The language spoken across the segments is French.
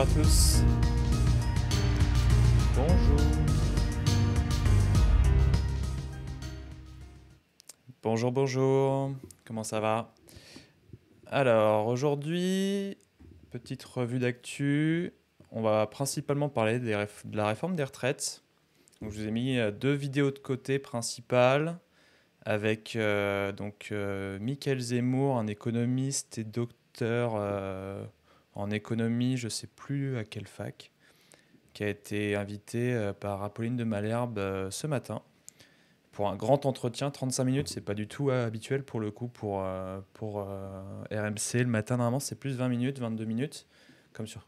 Bonjour à tous. Bonjour. Bonjour, bonjour. Comment ça va Alors, aujourd'hui, petite revue d'actu. On va principalement parler de la réforme des retraites. je vous ai mis euh, deux vidéos de côté principales avec euh, donc euh, Michael Zemmour, un économiste et docteur en économie, je ne sais plus à quelle fac, qui a été invité euh, par Apolline de Malherbe euh, ce matin pour un grand entretien, 35 minutes, c'est pas du tout euh, habituel pour le coup pour, pour RMC. Le matin, normalement, c'est plus 20 minutes, 22 minutes, comme sur,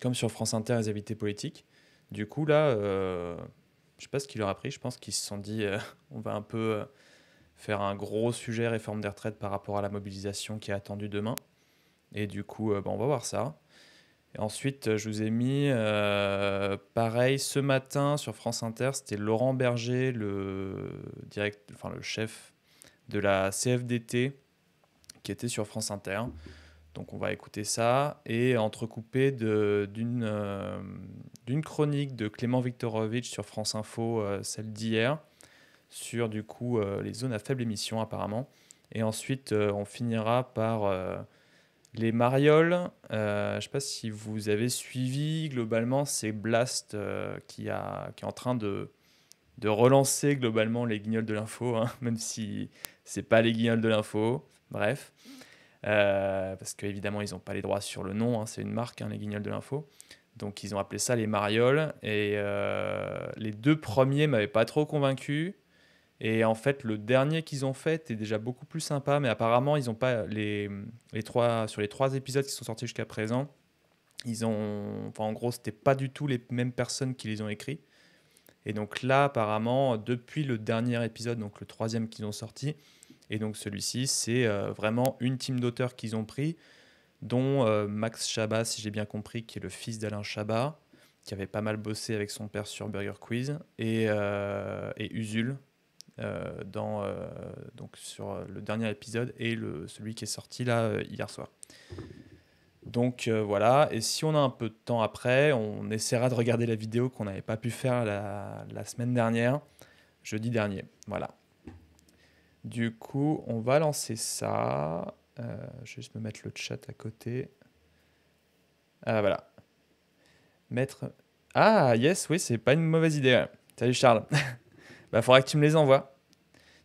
comme sur France Inter, les invités politiques. Du coup, là, je sais pas ce qu'il leur a pris. Je pense qu'ils se sont dit, on va un peu faire un gros sujet réforme des retraites par rapport à la mobilisation qui est attendue demain. Et du coup, euh, bah, on va voir ça. Et ensuite, euh, je vous ai mis, euh, pareil, ce matin sur France Inter, c'était Laurent Berger, le, direct, enfin, le chef de la CFDT, qui était sur France Inter. Donc on va écouter ça, et entrecoupé d'une chronique de Clément Viktorovitch sur France Info, celle d'hier, sur du coup les zones à faible émission apparemment. Et ensuite, on finira par les marioles, euh, je ne sais pas si vous avez suivi, globalement, c'est Blast euh, qui, est en train de, relancer globalement les guignols de l'info, hein, même si ce n'est pas les guignols de l'info, bref. Euh, parce qu'évidemment, ils n'ont pas les droits sur le nom, hein, c'est une marque, hein, les guignols de l'info. Donc ils ont appelé ça les marioles. Et les deux premiers m'avaient pas trop convaincu. Et en fait, le dernier qu'ils ont fait est déjà beaucoup plus sympa, mais apparemment, ils ont pas les, les trois, sur les trois épisodes qui sont sortis jusqu'à présent, ils ont, enfin, en gros, c'était pas du tout les mêmes personnes qui les ont écrits. Et donc là, apparemment, depuis le dernier épisode, donc le troisième qu'ils ont sorti, et donc celui-ci, c'est euh, vraiment une team d'auteurs qu'ils ont pris, dont euh, Max Chabat, si j'ai bien compris, qui est le fils d'Alain Chabat, qui avait pas mal bossé avec son père sur Burger Quiz, et, euh, et Usul, euh, dans, euh, donc sur euh, le dernier épisode et le, celui qui est sorti là hier soir. Donc voilà, et si on a un peu de temps après, on essaiera de regarder la vidéo qu'on n'avait pas pu faire la, semaine dernière, jeudi dernier. Voilà. Du coup, on va lancer ça. je vais juste me mettre le chat à côté. Ah voilà. Mettre. Ah yes, oui, c'est pas une mauvaise idée. Salut Charles. bah, faudrait que tu me les envoies.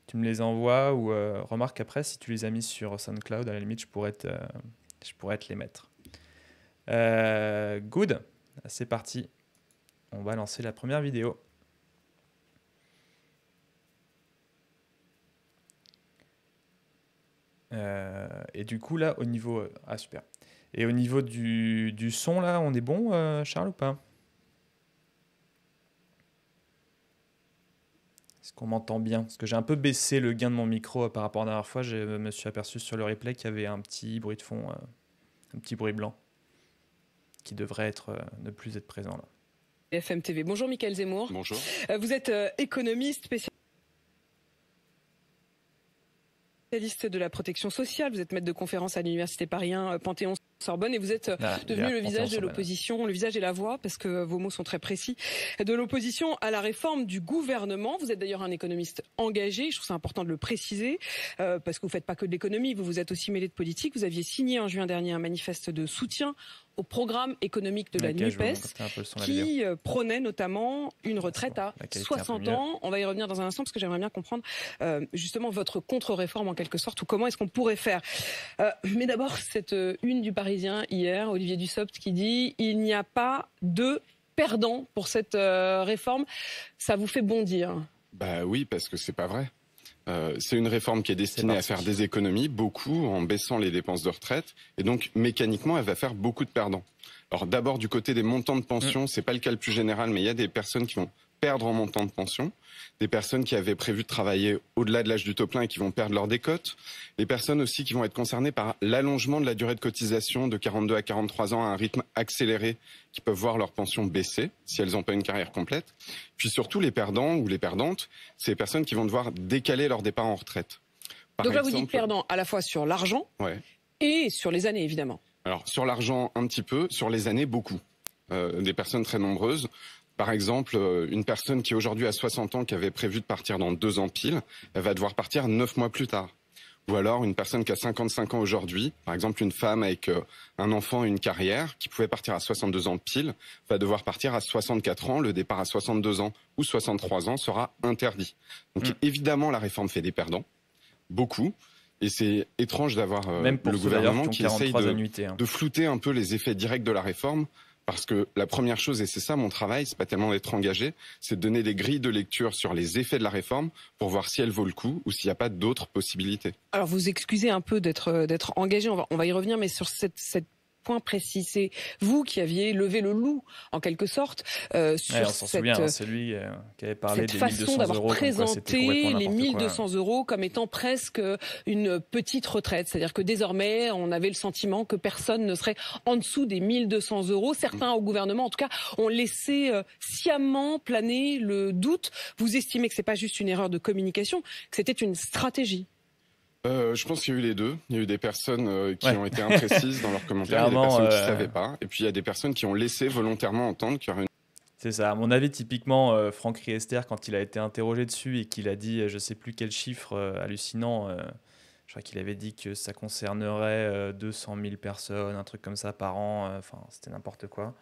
Tu me les envoies ou euh, remarque après, si tu les as mis sur SoundCloud, à la limite, je pourrais te, je pourrais te les mettre. Euh, good, c'est parti. On va lancer la première vidéo. Euh, et du coup, là, au niveau. Ah, super. Et au niveau du, du son, là, on est bon, Charles, ou pas Est-ce qu'on m'entend bien Parce que j'ai un peu baissé le gain de mon micro euh, par rapport à la dernière fois. Je euh, me suis aperçu sur le replay qu'il y avait un petit bruit de fond, euh, un petit bruit blanc qui devrait être, ne plus être présent là. FM TV. Bonjour Michael Zemmour. Bonjour. Vous êtes économiste spécialiste spécialiste de la protection sociale, vous êtes maître de conférence à l'université Paris 1 euh, Panthéon Sorbonne et vous êtes euh, ah, devenu le visage de l'opposition, le visage et la voix, parce que vos mots sont très précis, de l'opposition à la réforme du gouvernement. Vous êtes d'ailleurs un économiste engagé, je trouve ça important de le préciser, euh, parce que vous ne faites pas que de l'économie, vous vous êtes aussi mêlé de politique. Vous aviez signé en juin dernier un manifeste de soutien au programme économique de la NUPES qui euh, prônait notamment une retraite à 60 ans. On va y revenir dans un instant parce que j'aimerais bien comprendre euh, justement votre contre-réforme en quelque sorte ou comment est-ce qu'on pourrait faire. Euh, mais d'abord, cette une du Parisien hier, Olivier Dussopt qui dit il n'y a pas de perdant pour cette réforme. Ça vous fait bondir bah oui, parce que c'est pas vrai. Euh, c'est une réforme qui est destinée à faire des économies, beaucoup, en baissant les dépenses de retraite. Et donc, mécaniquement, elle va faire beaucoup de perdants. Alors, d'abord, du côté des montants de pension, mm. ce n'est pas le cas le plus général, mais il y a des personnes qui vont perdre en montant de pension des personnes qui avaient prévu de travailler au-delà de l'âge du top plein et qui vont perdre leur décote, les personnes aussi qui vont être concernées par l'allongement de la durée de cotisation de 42 à 43 ans à un rythme accéléré qui peuvent voir leur pension baisser si elles n'ont pas une carrière complète, puis surtout les perdants ou les perdantes, c'est les personnes qui vont devoir décaler leur départ en retraite. Donc là, vous dites perdant à la fois sur l'argent et sur les années, évidemment. Alors, sur l'argent, un petit peu, sur les années, beaucoup. Euh, des personnes très nombreuses. Par exemple, euh, une personne qui aujourd'hui a 60 ans, qui avait prévu de partir dans deux ans pile, elle va devoir partir neuf mois plus tard. Ou alors une personne qui a 55 ans aujourd'hui, par exemple une femme avec euh, un enfant et une carrière, qui pouvait partir à 62 ans pile, va devoir partir à 64 ans. Le départ à 62 ans ou 63 ans sera interdit. Donc mm. évidemment, la réforme fait des perdants, beaucoup. Et c'est étrange d'avoir euh, le gouvernement qui, essaye hein. de, flouter un peu les effets directs de la réforme parce que la première chose, et c'est ça mon travail, c'est pas tellement d'être engagé, c'est de donner des grilles de lecture sur les effets de la réforme pour voir si elle vaut le coup ou s'il n'y a pas d'autres possibilités. Alors vous excusez un peu d'être engagé, on va, y revenir, mais sur cette, cette point précis. C'est vous qui aviez levé le loup, en quelque sorte, euh, sur cette, hein, euh, celui, euh, façon d'avoir présenté les 1200 200 euros comme étant presque une petite retraite. C'est-à-dire que désormais, on avait le sentiment que personne ne serait en dessous des 1200 euros. Certains au gouvernement, en tout cas, ont laissé sciemment planer le doute. Vous estimez que c'est pas juste une erreur de communication, que c'était une stratégie euh, je pense qu'il y a eu les deux. Il y a eu des personnes euh, qui ont été imprécises dans leurs commentaires, il y a des personnes qui ne savaient pas, et puis il y a des personnes qui ont laissé volontairement entendre qu'il y c'est ça. À mon avis, typiquement, euh, Franck Riester, quand il a été interrogé dessus et qu'il a dit, je ne sais plus quel chiffre hallucinant, je crois qu'il avait dit que ça concernerait 200 000 personnes, un truc comme ça par an. Enfin, c'était n'importe quoi.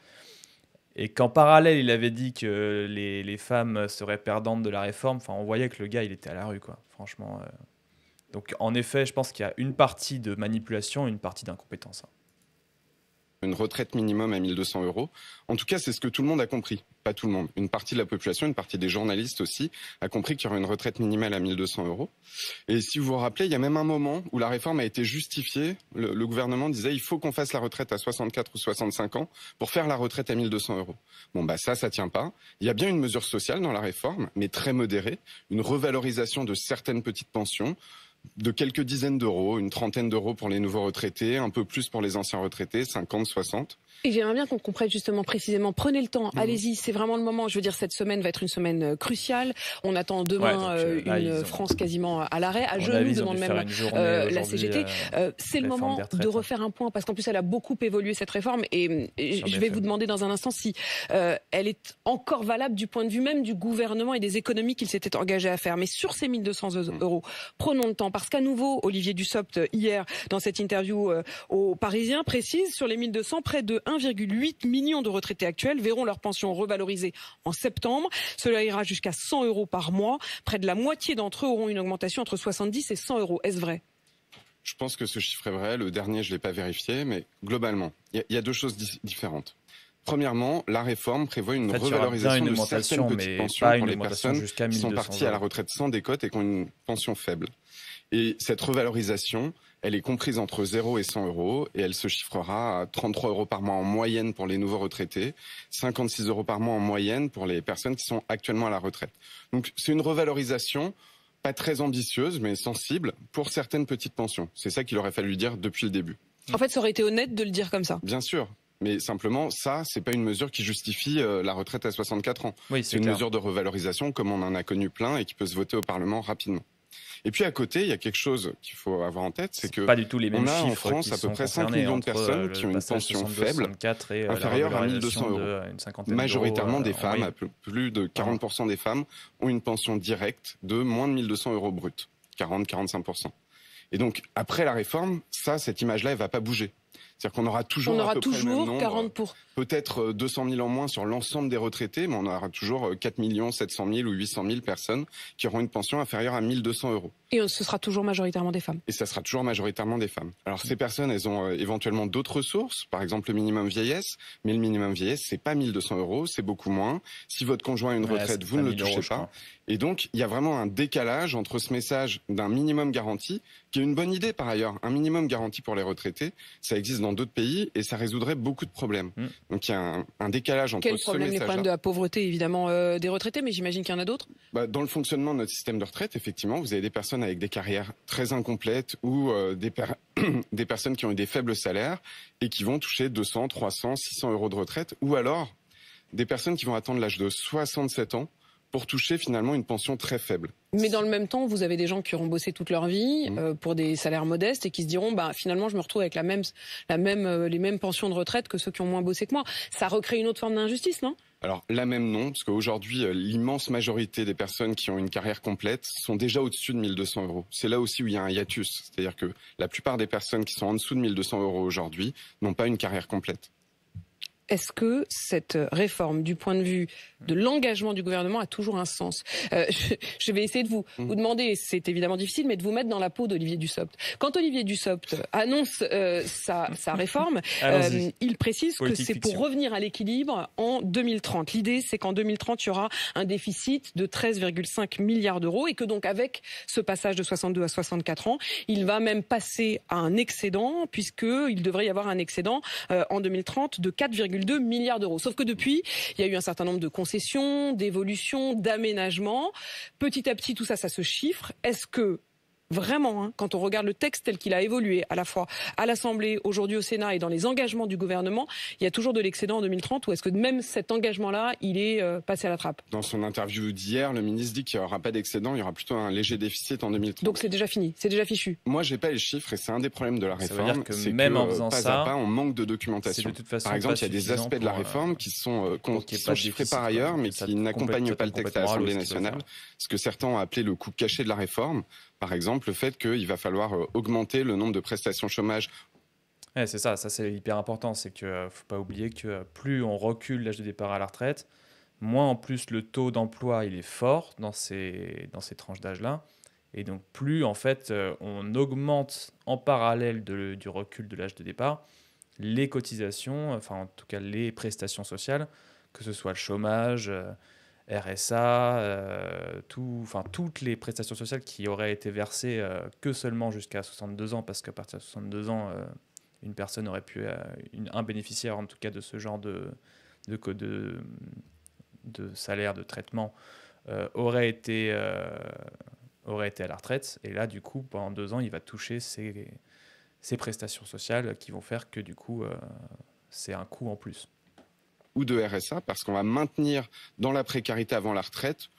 Et qu'en parallèle, il avait dit que les, les, femmes seraient perdantes de la réforme. Enfin, on voyait que le gars, il était à la rue, quoi. Franchement. Donc en effet, je pense qu'il y a une partie de manipulation et une partie d'incompétence. Hein. Une retraite minimum à 1200 euros. En tout cas, c'est ce que tout le monde a compris. Pas tout le monde. Une partie de la population, une partie des journalistes aussi, a compris qu'il y aurait une retraite minimale à 1200 euros. Et si vous vous rappelez, il y a même un moment où la réforme a été justifiée. Le, gouvernement disait il faut qu'on fasse la retraite à 64 ou 65 ans pour faire la retraite à 1200 euros. Bon, bah ça, ça tient pas. Il y a bien une mesure sociale dans la réforme, mais très modérée. Une revalorisation de certaines petites pensions de quelques dizaines d'euros, une trentaine d'euros pour les nouveaux retraités, un peu plus pour les anciens retraités, 50, 60. Et j'aimerais bien qu'on comprenne justement précisément. Prenez le temps, mmh. allez-y, c'est vraiment le moment. Je veux dire, cette semaine va être une semaine euh, cruciale. On attend demain euh, euh, une France quasiment à l'arrêt. À genoux, demande même la CGT. c'est le moment de refaire un point parce qu'en plus, elle a beaucoup évolué cette réforme. Et, je vais vous demander dans un instant si elle est encore valable du point de vue même du gouvernement et des économies qu'il s'était engagé à faire. Mais sur ces 1200 euros, mmh. prenons le temps parce qu'à nouveau, Olivier Dussopt hier dans cette interview aux Parisiens précise sur les 1200 près de 1,8 million de retraités actuels verront leur pension revalorisée en septembre. Cela ira jusqu'à 100 euros par mois. Près de la moitié d'entre eux auront une augmentation entre 70 et 100 euros. Est-ce vrai Je pense que ce chiffre est vrai. Le dernier, je ne l'ai pas vérifié, mais globalement, il y, a deux choses différentes. Premièrement, la réforme prévoit une revalorisation de certaines petites pensions pour les personnes qui sont parties à la retraite sans décote et qui ont une pension faible. Et cette revalorisation, elle est comprise entre 0 et 100 euros et elle se chiffrera à 33 euros par mois en moyenne pour les nouveaux retraités, 56 euros par mois en moyenne pour les personnes qui sont actuellement à la retraite. Donc c'est une revalorisation pas très ambitieuse mais sensible pour certaines petites pensions. C'est ça qu'il aurait fallu dire depuis le début. En fait, ça aurait été honnête de le dire comme ça. Bien sûr, mais simplement, ça, c'est pas une mesure qui justifie euh, la retraite à 64 ans. c'est une mesure de revalorisation, comme on en a connu plein et qui peut se voter au Parlement rapidement. Et puis à côté, il y a quelque chose qu'il faut avoir en tête, c'est que pas du tout les mêmes on a en France à peu près 5 millions de personnes euh, qui ont une pension faible, euh, inférieure à 1200 euros. Euh, Majoritairement des femmes, plus de 40% des femmes ont une pension directe de moins de 1200 euros brut, 40-45%. Et donc après la réforme, ça, cette image-là, elle va pas bouger. C'est-à-dire qu'on aura toujours, on aura toujours 40 peut-être 200 euh, 000 en moins sur l'ensemble des retraités, mais on aura toujours 4 700 000 ou 800 000 personnes qui auront une pension inférieure à 1 200 euros. Et euh, ce sera toujours majoritairement des femmes. Et ça sera toujours majoritairement des femmes. Alors ces personnes, elles ont euh, éventuellement d'autres ressources, par exemple le minimum vieillesse, mais le minimum vieillesse, c'est pas 1 200 euros, c'est beaucoup moins. Si votre conjoint a une retraite, vous ne le touchez pas. Et donc, il y a vraiment un décalage entre ce message d'un minimum garanti, qui est une bonne idée par ailleurs, un minimum garanti pour les retraités, ça existe dans d'autres pays et ça résoudrait beaucoup de problèmes. Mm. Donc il y a un, décalage entre Quel ce problème, message Les problèmes de la pauvreté, évidemment, euh, des retraités, mais j'imagine qu'il y en a d'autres bah, Dans le fonctionnement de notre système de retraite, effectivement, vous avez des personnes avec des carrières très incomplètes ou euh, des, des personnes qui ont eu des faibles salaires et qui vont toucher 200, 300, 600 euros de retraite, ou alors des personnes qui vont attendre l'âge de 67 ans pour toucher finalement une pension très faible. Mais dans le même temps, vous avez des gens qui auront bossé toute leur vie mmh. euh, pour des salaires modestes et qui se diront, bah, finalement, je me retrouve avec la même, la même, euh, les mêmes pensions de retraite que ceux qui ont moins bossé que moi. Ça recrée une autre forme d'injustice, non alors la même non, parce qu'aujourd'hui, euh, l'immense majorité des personnes qui ont une carrière complète sont déjà au-dessus de 1200 euros. C'est là aussi où il y a un hiatus, c'est-à-dire que la plupart des personnes qui sont en dessous de 1200 euros aujourd'hui n'ont pas une carrière complète est-ce que cette réforme, du point de vue de l'engagement du gouvernement, a toujours un sens euh, je, vais essayer de vous, mmh. vous demander, c'est évidemment difficile, mais de vous mettre dans la peau d'Olivier Dussopt. Quand Olivier Dussopt euh, annonce euh, sa, réforme, il précise que c'est pour revenir à l'équilibre en 2030. L'idée, c'est qu'en 2030, il y aura un déficit de 13,5 milliards d'euros et que donc avec ce passage de 62 à 64 ans, il va même passer à un excédent, puisqu'il devrait y avoir un excédent en 2030 de 4, 1,2 milliards d'euros. Sauf que depuis, il y a eu un certain nombre de concessions, d'évolutions, d'aménagements. Petit à petit, tout ça, ça se chiffre. Est-ce que vraiment, hein, quand on regarde le texte tel qu'il a évolué à la fois à l'Assemblée, aujourd'hui au Sénat et dans les engagements du gouvernement, il y a toujours de l'excédent en 2030 ou est-ce que même cet engagement-là, il est euh, passé à la trappe Dans son interview d'hier, le ministre dit qu'il n'y aura pas d'excédent, il y aura plutôt un léger déficit en 2030. Donc c'est déjà fini, c'est déjà fichu. Moi, n'ai pas les chiffres et c'est un des problèmes de la réforme. c'est que même en pas ça, à pas, on manque de documentation. par exemple, il y a des aspects de la euh, réforme qui sont, euh, qui sont chiffrés par ailleurs, mais qui n'accompagnent pas le texte à l'Assemblée nationale, ce que certains ont appelé le coût caché de la réforme. Par exemple, le fait qu'il va falloir euh, augmenter le nombre de prestations chômage c'est ça, ça c'est hyper important. C'est que euh, faut pas oublier que euh, plus on recule l'âge de départ à la retraite, moins en plus le taux d'emploi il est fort dans ces, dans ces tranches d'âge-là. Et donc plus en fait on augmente en parallèle du recul de l'âge de départ les cotisations, enfin en tout cas les prestations sociales, que ce soit le chômage, RSA, euh, tout, enfin, toutes les prestations sociales qui auraient été versées euh, que seulement jusqu'à 62 ans, parce qu'à partir de 62 ans, euh, une personne aurait pu, un bénéficiaire en tout cas de ce genre de, de, salaire, de traitement, aurait, été, aurait été à la retraite. Et là, du coup, pendant deux ans, il va toucher ces prestations sociales qui vont faire que du coup, c'est un coût en plus ou de RSA parce qu'on va maintenir dans la précarité avant la retraite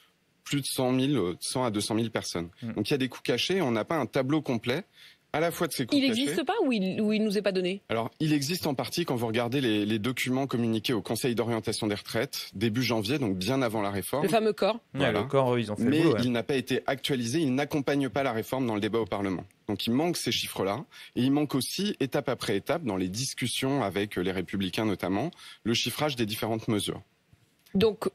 plus de 100 000, 100 à 200 000 personnes. Mm. Donc il y a des coûts cachés, on n'a pas un tableau complet à la fois de ces coûts Il n'existe pas ou il, ne nous est pas donné Alors, il existe en partie quand vous regardez les, documents communiqués au Conseil d'orientation des retraites début janvier, donc bien avant la réforme. Le fameux corps. le corps, ils ont fait Mais il n'a pas été actualisé, il n'accompagne pas la réforme dans le débat au Parlement. Donc il manque ces chiffres-là. Et il manque aussi, étape après étape, dans les discussions avec euh, les républicains notamment, le chiffrage des différentes mesures. Donc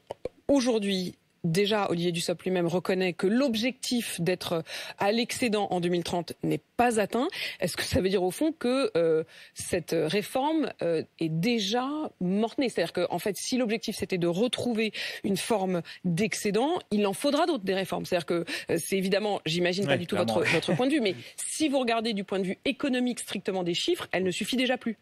aujourd'hui, Déjà, Olivier Dussopt lui-même reconnaît que l'objectif d'être euh, à l'excédent en 2030 n'est pas atteint. Est-ce que ça veut dire au fond que euh, cette réforme euh, est déjà morte-née C'est-à-dire qu'en en fait, si l'objectif c'était de retrouver une forme d'excédent, il en faudra d'autres des réformes. C'est-à-dire que c'est évidemment, j'imagine, pas du tout votre, votre point de vue, mais si vous regardez du point de vue économique strictement des chiffres, elle ne suffit déjà plus.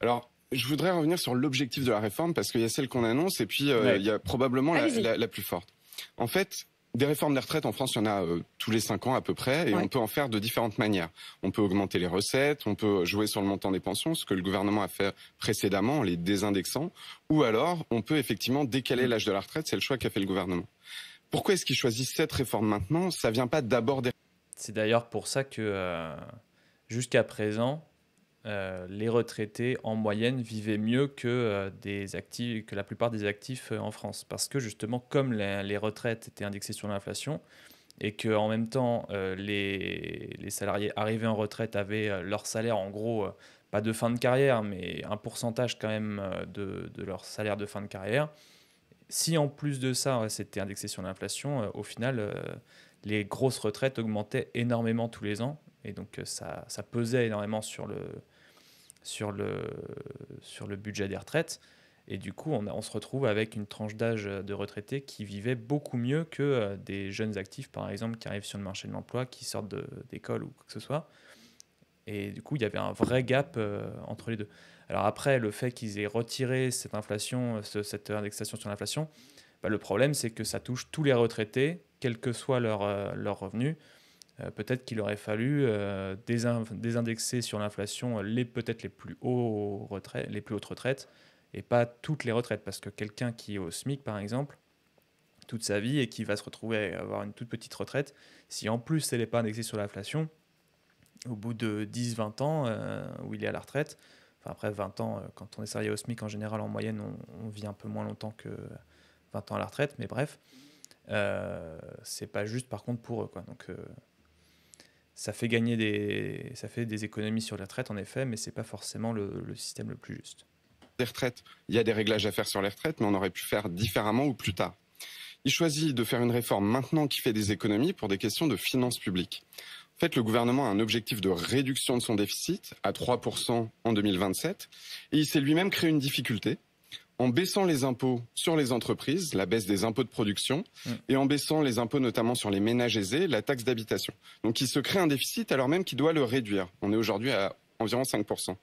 Alors, je voudrais revenir sur l'objectif de la réforme parce qu'il y a celle qu'on annonce et puis euh, il y a probablement la, plus forte. En fait, des réformes des retraites en France, il y en a euh, tous les cinq ans à peu près et on peut en faire de différentes manières. On peut augmenter les recettes, on peut jouer sur le montant des pensions, ce que le gouvernement a fait précédemment en les désindexant, ou alors on peut effectivement décaler l'âge de la retraite, c'est le choix qu'a fait le gouvernement. Pourquoi est-ce qu'ils choisissent cette réforme maintenant Ça vient pas d'abord des... C'est d'ailleurs pour ça que euh, jusqu'à présent, euh, les retraités en moyenne vivaient mieux que, euh, des actifs, que la plupart des actifs euh, en France. Parce que justement, comme les, retraites étaient indexées sur l'inflation et qu'en même temps, les, les, salariés arrivés en retraite avaient leur salaire en gros, pas de fin de carrière, mais un pourcentage quand même de, de, leur salaire de fin de carrière. Si en plus de ça, c'était indexé sur l'inflation, au final, les grosses retraites augmentaient énormément tous les ans. Et donc, ça, ça pesait énormément sur le, sur le, sur le budget des retraites. Et du coup, on, se retrouve avec une tranche d'âge de retraités qui vivaient beaucoup mieux que euh, des jeunes actifs, par exemple, qui arrivent sur le marché de l'emploi, qui sortent d'école ou quoi que ce soit. Et du coup, il y avait un vrai gap euh, entre les deux. Alors après, le fait qu'ils aient retiré cette inflation, euh, cette indexation sur l'inflation, bah, le problème, c'est que ça touche tous les retraités, quel que soit leur, leur revenu. Euh, peut-être qu'il aurait fallu euh, désindexer sur l'inflation les peut-être les plus hautes retraites et pas toutes les retraites parce que quelqu'un qui est au SMIC par exemple toute sa vie et qui va se retrouver à avoir une toute petite retraite, si en plus elle n'est pas indexée sur l'inflation, au bout de 10-20 ans euh, où il est à la retraite, enfin après 20 ans, quand on est salarié au SMIC en général, en moyenne, on, vit un peu moins longtemps que 20 ans à la retraite, mais bref, ce c'est pas juste par contre pour eux. Quoi. Donc ça fait gagner des, ça fait des économies sur les retraites, en effet, mais ce n'est pas forcément le, système le plus juste. retraites, il y a des réglages à faire sur les retraites, mais on aurait pu faire différemment ou plus tard. Il choisit de faire une réforme maintenant qui fait des économies pour des questions de finances publiques. En fait, le gouvernement a un objectif de réduction de son déficit à 3% en 2027, et il s'est lui-même créé une difficulté, en baissant les impôts sur les entreprises, la baisse des impôts de production, mm. et en baissant les impôts notamment sur les ménages aisés, la taxe d'habitation. Donc il se crée un déficit alors même qu'il doit le réduire. On est aujourd'hui à environ 5%.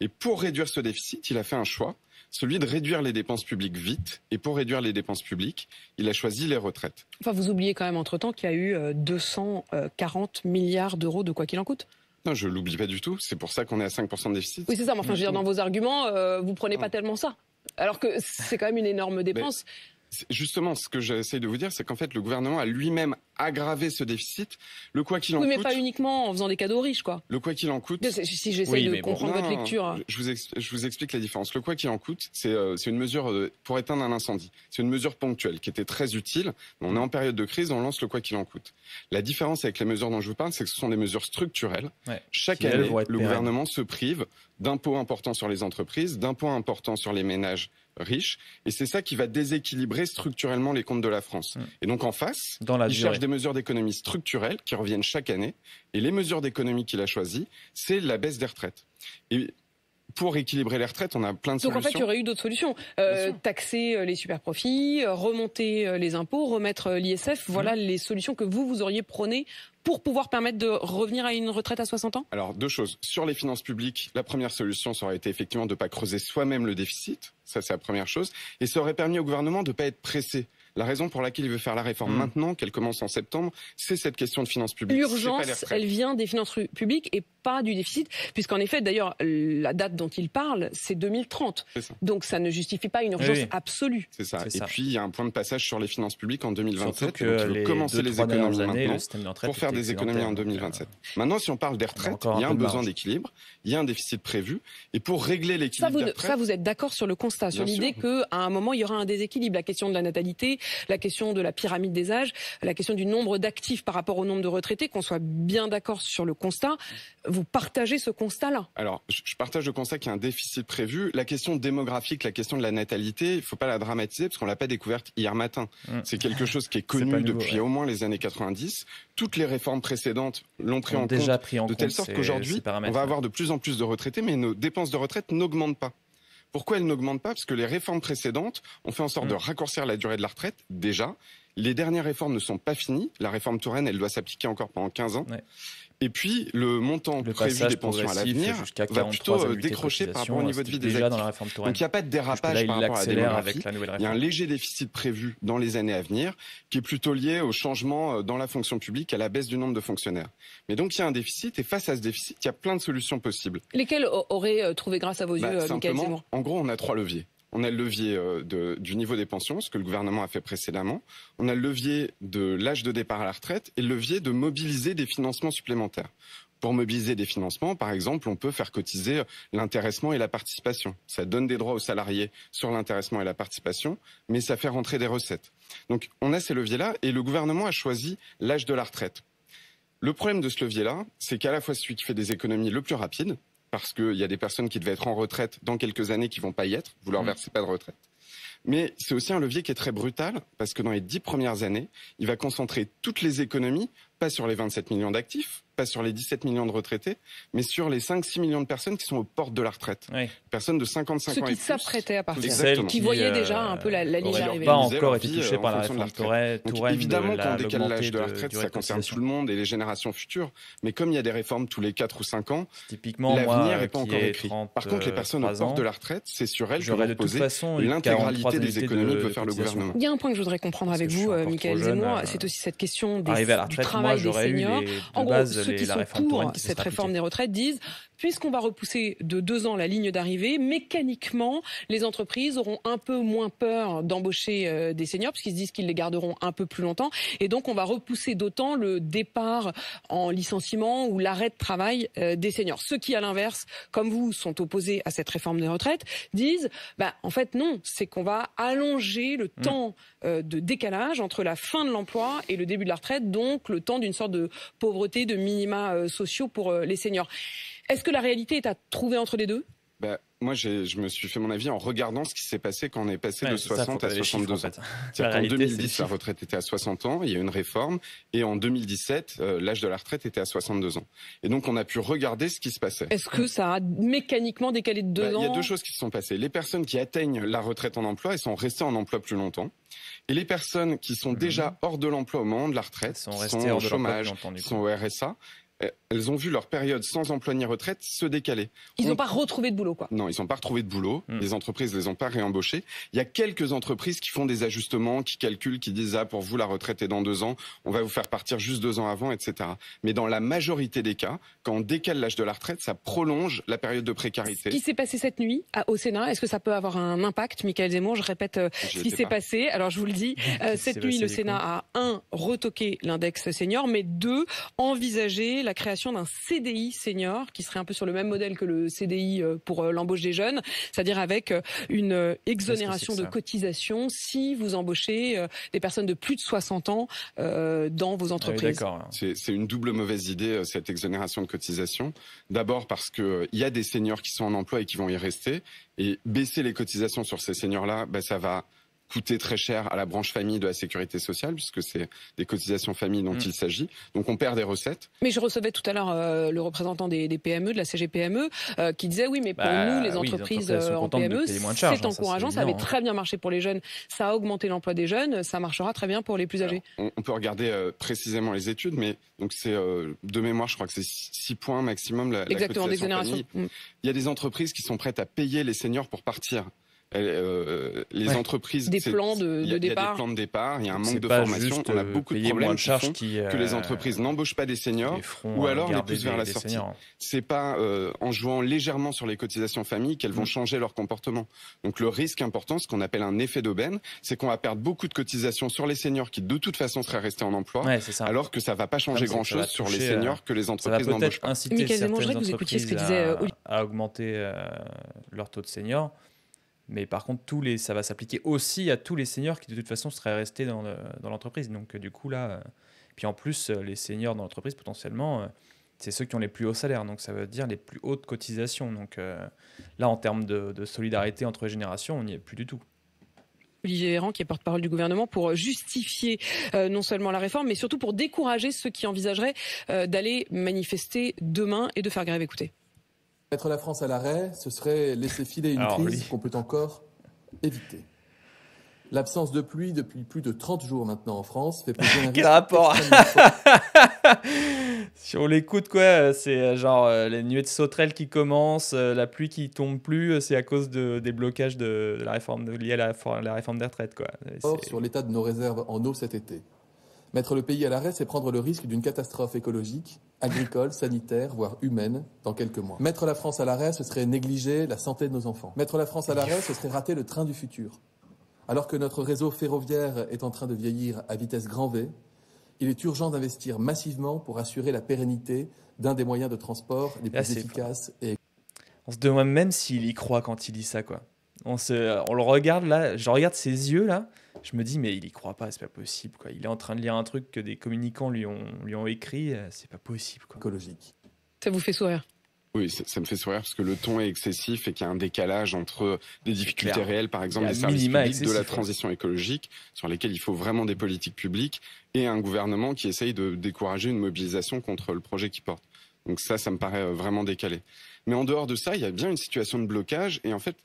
Et pour réduire ce déficit, il a fait un choix, celui de réduire les dépenses publiques vite. Et pour réduire les dépenses publiques, il a choisi les retraites. Enfin, vous oubliez quand même entre-temps qu'il y a eu 240 euh, milliards d'euros de quoi qu'il en coûte non, je l'oublie pas du tout. C'est pour ça qu'on est à 5% de déficit. Oui, c'est ça. Mais enfin, je veux dire, dans vos arguments, euh, vous prenez pas ah. tellement ça alors que c'est quand même une énorme dépense. Justement, ce que j'essaie de vous dire, c'est qu'en fait, le gouvernement a lui-même aggravé ce déficit. Le quoi qu'il en coûte. mais pas uniquement en faisant des cadeaux riches, quoi. Le quoi qu'il en coûte. Si j'essaie de comprendre votre lecture. Hein. Je vous, explique, la différence. Le quoi qu'il en coûte, c'est euh, une mesure euh, pour éteindre un incendie. C'est une mesure ponctuelle qui était très utile. On est en période de crise, on lance le quoi qu'il en coûte. La différence avec les mesures dont je vous parle, c'est que ce sont des mesures structurelles. Chaque année, le gouvernement se prive d'impôts importants sur les entreprises, d'impôts importants sur les ménages riche, Et c'est ça qui va déséquilibrer structurellement les comptes de la France. Hum. Et donc en face, Dans la il cherche des mesures d'économie structurelles qui reviennent chaque année. Et les mesures d'économie qu'il a choisies, c'est la baisse des retraites. Et pour équilibrer les retraites, on a plein de solutions. Donc en fait, il y aurait eu d'autres solutions. Euh, taxer euh, les super superprofits, euh, remonter les impôts, remettre l'ISF. Mhm. Voilà les solutions que vous, vous auriez prônées pour pouvoir permettre de revenir à une retraite à 60 ans Alors, deux choses. Sur les finances publiques, la première solution, ça aurait été effectivement de ne pas creuser soi-même le déficit. Ça, c'est la première chose. Et ça aurait permis au gouvernement de ne pas être pressé. La raison pour laquelle il veut faire la réforme hmm. maintenant, qu'elle commence en septembre, c'est cette question de finances publiques. L'urgence, elle vient des finances publiques et pas du déficit, puisqu'en effet, d'ailleurs, la date dont il parle, c'est 2030. Donc ça ne justifie pas une urgence absolue. C'est ça. Et puis il y a un point de passage sur les finances publiques en 2027. donc, il veut commencer les économies maintenant pour faire des économies en 2027. Maintenant, si on parle des retraites, il y a un besoin d'équilibre, il y a un déficit prévu, et pour régler l'équilibre, ça, vous, ça vous êtes d'accord sur le constat, sur l'idée qu'à un moment il y aura un déséquilibre. La question de la natalité, la question de la pyramide des âges, la question du nombre d'actifs par rapport au nombre de retraités, qu'on soit bien d'accord sur le constat. Vous partagez ce constat-là Alors, je partage le constat qu'il y a un déficit prévu. La question démographique, la question de la natalité, il ne faut pas la dramatiser parce qu'on l'a pas découverte hier matin. Mmh. C'est quelque chose qui est connu depuis au moins les années 90. Toutes les réformes précédentes l'ont pris, en compte, de telle sorte qu'aujourd'hui, on va avoir de plus en plus de retraités, mais nos dépenses de retraite n'augmentent pas. Pourquoi elle n'augmente pas Parce que les réformes précédentes ont fait en sorte mm. de raccourcir la durée de la retraite, déjà. Les dernières réformes ne sont pas finies. La réforme Touraine, elle doit s'appliquer encore pendant 15 ans. Et puis, le montant prévu des pensions à l'avenir va plutôt euh, décrocher par rapport au euh, niveau de vie des actifs. Donc, il n'y a pas de dérapage par rapport à la démographie. Il y a un léger déficit prévu dans les années à venir qui est plutôt lié au changement euh, dans la fonction publique, à la baisse du nombre de fonctionnaires. Mais donc, il y a un déficit et face à ce déficit, il y a plein de solutions possibles. Lesquelles auraient trouvé grâce à vos bah, yeux, Michael En gros, on a trois leviers. On a le levier euh, du niveau des pensions, ce que le gouvernement a fait précédemment. On a le levier de l'âge de départ à la retraite et le levier de mobiliser des financements supplémentaires. Pour mobiliser des financements, par exemple, on peut faire cotiser l'intéressement et la participation. Ça donne des droits aux salariés sur l'intéressement et la participation, mais ça fait rentrer des recettes. Donc on a ces leviers-là et le gouvernement a choisi l'âge de la retraite. Le problème de ce levier-là, c'est qu'à la fois celui qui fait des économies le plus rapide, parce qu'il y a des personnes qui devaient être en retraite dans quelques années qui vont pas y être, vous ne leur mmh. versez pas de retraite. Mais c'est aussi un levier qui est très brutal parce que dans les dix premières années, il va concentrer toutes les économies, pas sur les 27 millions d'actifs, pas sur les 17 millions de retraités, mais sur les 5-6 millions de personnes qui sont aux portes de la retraite. Personnes de 55 ans et Ceux qui s'apprêtaient à partir, ceux qui, voyaient euh, déjà un peu la, la ligne arriver. pas encore été touchés euh, par la réforme de la retraite. évidemment, quand on décale l'âge de la retraite, ça concerne tout le monde et les générations futures. Mais comme il y a des réformes tous les 4 ou 5 ans, l'avenir n'est pas encore écrit. Par contre, les euh, personnes aux portes de la retraite, c'est sur elles que vont l'intégralité des économies que peut faire le gouvernement. Il y a un point que je voudrais comprendre avec vous, Michael Zemmour, c'est aussi cette question des, du travail des seniors. en gros, ceux qui sont pour cette réforme des retraites disent, puisqu'on va repousser de deux ans la ligne d'arrivée, mécaniquement, les entreprises auront un peu moins peur d'embaucher euh, des seniors, puisqu'ils se disent qu'ils les garderont un peu plus longtemps. Et donc, on va repousser d'autant le départ en licenciement ou l'arrêt de travail euh, des seniors. Ceux qui, à l'inverse, comme vous, sont opposés à cette réforme des retraites, disent, bah, en fait, non, c'est qu'on va allonger le mm. temps euh, de décalage entre la fin de l'emploi et le début de la retraite, donc le temps d'une sorte de pauvreté, de minima euh, sociaux pour euh, les seniors. Est-ce que la réalité est à trouver entre les deux bah, moi, je me suis fait mon avis en regardant ce qui s'est passé quand on est passé de 60 à 62 ans. En, 2010, la retraite était à 60 ans, il y a eu une réforme, et en 2017, euh, l'âge de la retraite était à 62 ans. Et donc, on a pu regarder ce qui se passait. Est-ce que ça a mécaniquement décalé de deux ans bah, Il y a deux choses qui se sont passées. Les personnes qui atteignent la retraite en emploi, elles sont restées en emploi plus longtemps. Et les personnes qui sont déjà mhm. hors de l'emploi au moment de la retraite, sont, au chômage, sont au RSA, eh, elles ont vu leur période sans emploi ni retraite se décaler. Ils n'ont pas retrouvé de boulot, quoi. Non, ils n'ont pas retrouvé de boulot. Hmm. Les entreprises ne les ont pas réembauchés. Il y a quelques entreprises qui font des ajustements, qui calculent, qui disent, ah, pour vous, la retraite est dans deux ans, on va vous faire partir juste deux ans avant, etc. Mais dans la majorité des cas, quand on décale l'âge de la retraite, ça prolonge la période de précarité. Ce qui s'est passé cette nuit au Sénat, est-ce que ça peut avoir un impact Michael Zemmour, je répète euh, ce qui s'est passé. Alors, je vous le dis, euh, cette nuit, le Sénat a, un, retoqué l'index senior, mais deux, envisagé la création d'un CDI senior qui serait un peu sur le même modèle que le CDI euh, pour euh, l'embauche des jeunes, c'est-à-dire avec euh, une exonération de cotisation si vous embauchez des personnes de plus de 60 ans dans vos ah entreprises. Hein. C'est une double mauvaise idée cette exonération de cotisation. D'abord parce que il y a des seniors qui sont en emploi et qui vont y rester et baisser les cotisations sur ces seniors là, ben, ça va coûter très cher à la branche famille de la sécurité sociale, puisque c'est des cotisations famille dont mm. il s'agit. Donc on perd des recettes. Mais je recevais tout à l'heure euh, le représentant des, PME, de la CGPME, euh, qui disait oui, mais pour bah nous, les entreprises, euh, en PME, e, c'est hein, encourageant, ça, ça, avait hein. très bien marché pour les jeunes, ça a augmenté l'emploi des jeunes, ça marchera très bien pour les plus âgés. on, peut regarder précisément les études, mais donc c'est de mémoire, je crois que c'est 6 points maximum la, Exactement, cotisation des générations. Mm. Il y a des entreprises qui sont prêtes à payer les seniors pour partir. Euh, les entreprises. Des plans de, départ. Il y a des plans de départ, il y a un manque de formation. On a euh, beaucoup de problèmes de charges que les euh, entreprises n'embauchent pas des seniors ou alors les poussent vers la sortie. C'est pas en jouant légèrement sur les cotisations famille qu'elles vont mm. changer leur comportement. Donc le risque important, ce qu'on appelle un effet d'aubaine, c'est qu'on va perdre beaucoup de cotisations sur les seniors qui de toute façon seraient restés en emploi, alors que ça va pas changer grand chose sur les seniors que les entreprises n'embauchent pas. Inciter certaines entreprises à, augmenter leur taux de seniors. Mais par contre, ça va s'appliquer aussi à tous les seniors qui de toute façon seraient restés dans, l'entreprise. Donc euh, du coup là, euh, puis en plus, euh, les seniors dans l'entreprise potentiellement, c'est ceux qui ont les plus hauts salaires. Donc ça veut dire les plus hautes cotisations. Donc là, en termes de, solidarité entre générations, on n'y est plus du tout. Olivier Véran, qui est porte-parole du gouvernement, pour justifier non seulement la réforme, mais surtout pour décourager ceux qui envisageraient d'aller manifester demain et de faire grève. Écoutez. Mettre la France à l'arrêt, ce serait laisser filer une crise qu'on peut encore éviter. L'absence de pluie depuis plus de 30 jours maintenant en France fait peser un Quel rapport Si on l'écoute, quoi, euh, c'est euh, genre euh, les nuées de sauterelles qui commencent, la pluie qui tombe plus, c'est à cause de, des blocages de, la réforme de, liés à la, réforme des retraites, quoi. sur l'état de nos réserves en eau cet été. Mettre le pays à l'arrêt, c'est prendre le risque d'une catastrophe écologique, agricole, sanitaire, voire humaine, dans quelques mois. Mettre la France à l'arrêt, ce serait négliger la santé de nos enfants. Mettre la France à l'arrêt, ce serait rater le train du futur. Alors que notre réseau ferroviaire est en train de vieillir à vitesse grand V, il est urgent d'investir massivement pour assurer la pérennité d'un des moyens de transport les ah, plus efficaces et... On se demande même s'il y croit quand il dit ça, quoi. On, se, on le regarde là, je regarde ses yeux là, je me dis, mais il y croit pas, c'est pas possible. Quoi. Il est en train de lire un truc que des communicants lui ont, lui ont écrit, euh, c'est pas possible. Quoi. Écologique. Ça vous fait sourire oui, ça, me fait sourire parce que le ton est excessif et qu'il y a un décalage entre des difficultés réelles, par exemple des services publics, de la transition écologique, sur lesquels il faut vraiment des politiques publiques, et un gouvernement qui essaye de décourager une mobilisation contre le projet qu'il porte. Donc ça, ça me paraît euh, vraiment décalé. Mais en dehors de ça, il y a bien une situation de blocage, et en fait,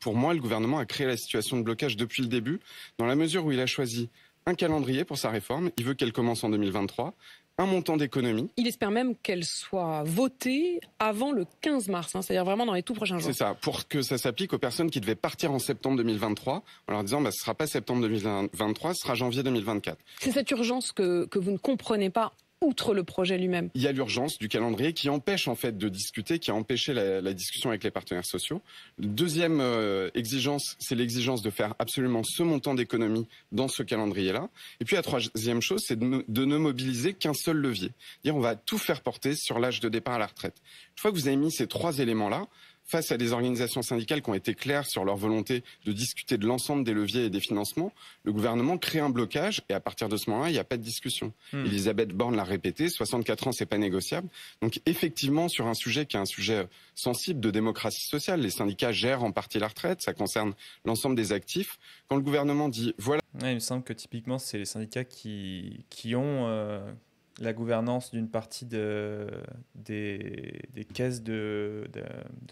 pour moi, le gouvernement a créé la situation de blocage depuis le début, dans la mesure où il a choisi un calendrier pour sa réforme. Il veut qu'elle commence en 2023 un montant d'économie. Il espère même qu'elle soit votée avant le 15 mars, hein, c'est-à-dire vraiment dans les tout prochains jours. C'est ça, pour que ça s'applique aux personnes qui devaient partir en septembre 2023, en leur disant bah, ce ne sera pas septembre 2023, ce sera janvier 2024. C'est cette urgence que vous ne comprenez pas outre le projet lui-même. Il y a l'urgence du calendrier qui empêche en fait de discuter, qui a empêché la, discussion avec les partenaires sociaux. Deuxième euh, exigence, c'est l'exigence de faire absolument ce montant d'économie dans ce calendrier-là. Et puis la troisième chose, c'est de, de, ne mobiliser qu'un seul levier. Dire on va tout faire porter sur l'âge de départ à la retraite. Une fois que vous avez mis ces trois éléments-là, face à des organisations syndicales qui ont été claires sur leur volonté de discuter de l'ensemble des leviers et des financements, le gouvernement crée un blocage et à partir de ce moment-là, il n'y a pas de discussion. Hmm. Elisabeth Borne l'a répété, 64 ans, c'est pas négociable. Donc effectivement, sur un sujet qui est un sujet sensible de démocratie sociale, les syndicats gèrent en partie la retraite, ça concerne l'ensemble des actifs. Quand le gouvernement dit voilà. il me semble que typiquement, c'est les syndicats qui, qui ont. Euh, la gouvernance d'une partie de, des, caisses de,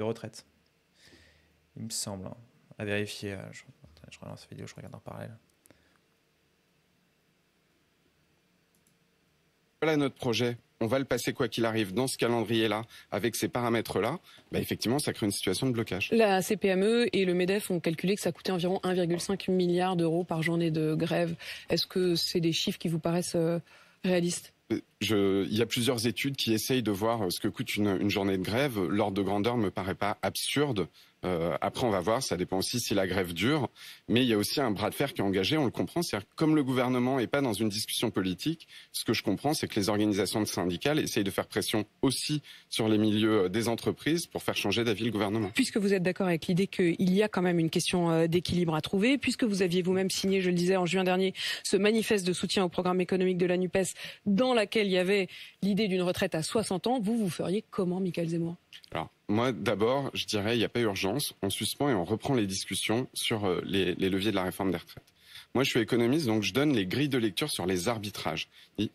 retraite. Il me semble, hein. à vérifier. Euh, je, relance la vidéo, je regarde en parallèle. Voilà notre projet on va le passer quoi qu'il arrive dans ce calendrier-là, avec ces paramètres-là, bah, effectivement, ça crée une situation de blocage. La CPME et le MEDEF ont calculé que ça coûtait environ 1,5 milliard d'euros par journée de grève. Est-ce que c'est des chiffres qui vous paraissent euh, réalistes il y a plusieurs études qui essayent de voir euh, ce que coûte une, une journée de grève. L'ordre de grandeur me paraît pas absurde. Euh, après, on va voir, ça dépend aussi si la grève dure, mais il y a aussi un bras de fer qui est engagé, on le comprend, c'est-à-dire comme le gouvernement n'est pas dans une discussion politique, ce que je comprends, c'est que les organisations syndicales essayent de faire pression aussi sur les milieux euh, des entreprises pour faire changer d'avis le gouvernement. Puisque vous êtes d'accord avec l'idée qu'il y a quand même une question euh, d'équilibre à trouver, puisque vous aviez vous-même signé, je le disais en juin dernier, ce manifeste de soutien au programme économique de la NUPES, dans laquelle il y avait l'idée d'une retraite à 60 ans, vous, vous feriez comment, Michael Zemmour alors, moi, d'abord, je dirais, il n'y a pas urgence. On suspend et on reprend les discussions sur euh, les, leviers de la réforme des retraites. Moi, je suis économiste, donc je donne les grilles de lecture sur les arbitrages. Et,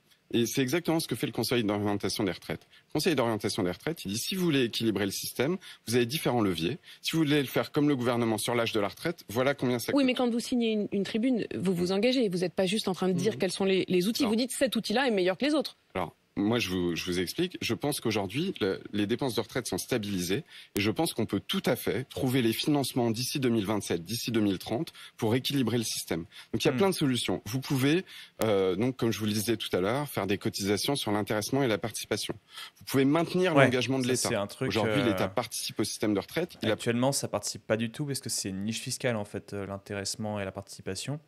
c'est exactement ce que fait le Conseil d'orientation des retraites. Le Conseil d'orientation des retraites, il dit, si vous voulez équilibrer le système, vous avez différents leviers. Si vous voulez le faire comme le gouvernement sur l'âge de la retraite, voilà combien ça coûte. Oui, mais quand vous signez une, tribune, vous vous engagez. Vous n'êtes pas juste en train de dire mmh. quels sont les, outils. vous dites, cet outil-là est meilleur que les autres. Alors, moi, je vous, explique. Je pense qu'aujourd'hui, les dépenses de retraite sont stabilisées et je pense qu'on peut tout à fait trouver les financements d'ici 2027, d'ici 2030 pour équilibrer le système. Donc, il y a hmm. plein de solutions. Vous pouvez, euh, donc, comme je vous le disais tout à l'heure, faire des cotisations sur l'intéressement et la participation. Vous pouvez maintenir l'engagement de l'État. Aujourd'hui, euh, l'État participe au système de retraite. Actuellement, ça participe pas du tout parce que c'est une niche fiscale en fait, euh, l'intéressement et la participation.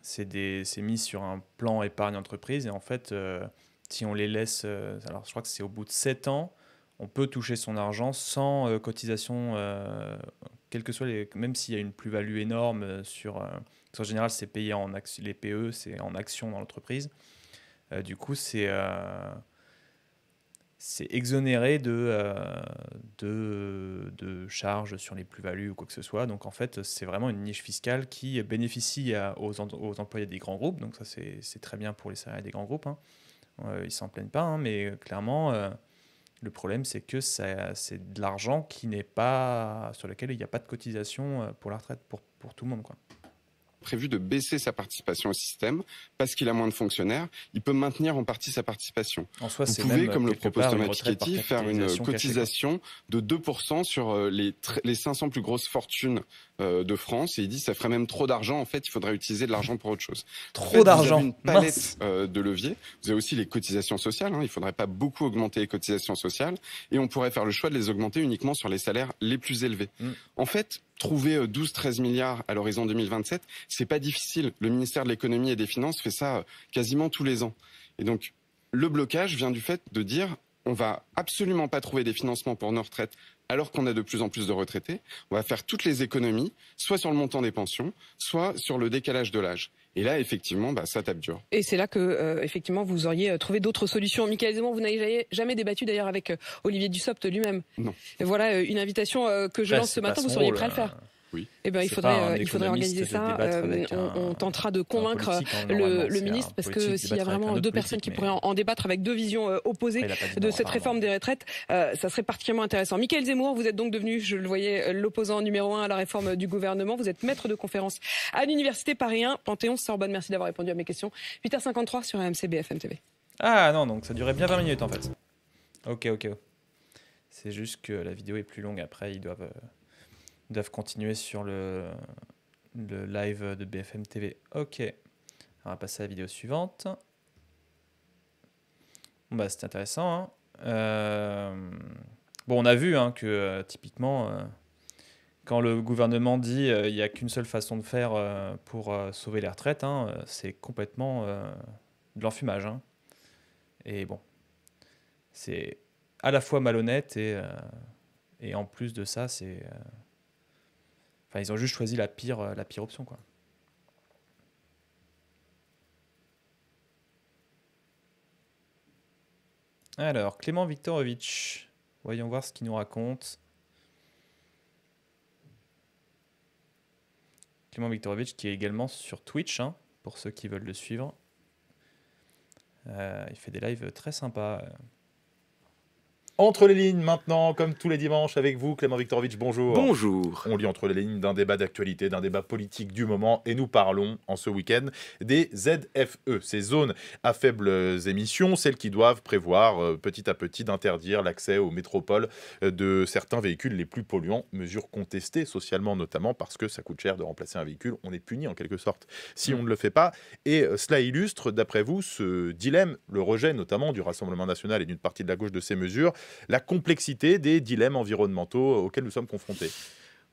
C'est mis sur un plan épargne entreprise et en fait si on les laisse, euh, alors je crois que c'est au bout de 7 ans, on peut toucher son argent sans euh, cotisation, euh, quel que soit les, même s'il y a une plus-value énorme sur, en général c'est payé en les PE, c'est en action dans l'entreprise. du coup, c'est c'est exonéré de, de, de, charges sur les plus-values ou quoi que ce soit. Donc en fait, c'est vraiment une niche fiscale qui bénéficie aux, aux, employés des grands groupes. Donc ça, c'est très bien pour les salariés des grands groupes. Hein. Euh, ils ne s'en plaignent pas, hein, mais euh, clairement, euh, le problème, c'est que c'est de l'argent qui n'est pas sur lequel il n'y a pas de cotisation pour la retraite pour, pour tout le monde, quoi prévu de baisser sa participation au système parce qu'il a moins de fonctionnaires, il peut maintenir en partie sa participation. En soi, Vous pouvez, comme le propose Thomas Piketty, faire une cotisation de 2% sur les, les 500 plus grosses fortunes euh, de France et il dit ça ferait même trop d'argent en fait il faudrait utiliser de l'argent pour autre chose trop d'argent une palette euh, de leviers vous avez aussi les cotisations sociales il hein. il faudrait pas beaucoup augmenter les cotisations sociales et on pourrait faire le choix de les augmenter uniquement sur les salaires les plus élevés mm. en fait trouver 12 euh, 13 milliards à l'horizon 2027 n'est pas difficile le ministère de l'économie et des finances fait ça quasiment tous les ans et donc le blocage vient du fait de dire on va absolument pas trouver des financements pour nos retraites alors qu'on a de plus en plus de retraités, on va faire toutes les économies, soit sur le montant des pensions, soit sur le décalage de l'âge. Et là, effectivement, bah, ça tape dur. Et c'est là que, euh, effectivement, vous auriez euh, trouvé d'autres solutions. Michael Zemmour, vous n'avez jamais débattu d'ailleurs avec euh, Olivier Dussopt lui-même. Non. voilà une invitation que je lance ce matin. Vous seriez prêt à le faire hein. Eh ben, euh, il faudrait, organiser ça. Euh, on, tentera de convaincre hein, le, ministre parce que s'il y a vraiment deux personnes qui pourraient en, débattre avec deux visions euh, opposées de cette réforme des retraites, ça serait particulièrement intéressant. Michael Zemmour, vous êtes donc devenu, je le voyais, l'opposant numéro un à la réforme du gouvernement. Vous êtes maître de conférence à l'université Paris 1, Panthéon Sorbonne. Merci d'avoir répondu à mes questions. 8h53 sur AMC BFM TV. Ah non, donc ça durait bien 20 minutes en fait. Ok, ok. C'est juste que la vidéo est plus longue après, ils doivent doivent continuer sur le, live de BFM TV. Ok, on va passer à la vidéo suivante. Bah, c'est intéressant. Hein. Euh, bon, on a vu hein, que euh, typiquement, euh, quand le gouvernement dit il n'y a qu'une seule façon de faire pour sauver les retraites, hein, c'est complètement de l'enfumage. Et bon, c'est à la fois malhonnête et, et en plus de ça, c'est... Enfin, ils ont juste choisi la pire, euh, la pire option, quoi. Alors, Clément Viktorovitch, voyons voir ce qu'il nous raconte. Clément Viktorovitch qui est également sur Twitch, hein, pour ceux qui veulent le suivre. Euh, il fait des lives très sympas. Euh. Entre les lignes maintenant, comme tous les dimanches avec vous, Clément Viktorovitch, bonjour. Bonjour. On lit entre les lignes d'un débat d'actualité, d'un débat politique du moment, et nous parlons en ce week-end des ZFE, ces zones à faibles émissions, celles qui doivent prévoir euh, petit à petit d'interdire l'accès aux métropoles euh, de certains véhicules les plus polluants, mesures contestées, socialement notamment parce que ça coûte cher de remplacer un véhicule, on est puni en quelque sorte si on ne le fait pas. Et euh, cela illustre, d'après vous, ce dilemme, le rejet notamment du Rassemblement national et d'une partie de la gauche de ces mesures la complexité des dilemmes environnementaux auxquels nous sommes confrontés.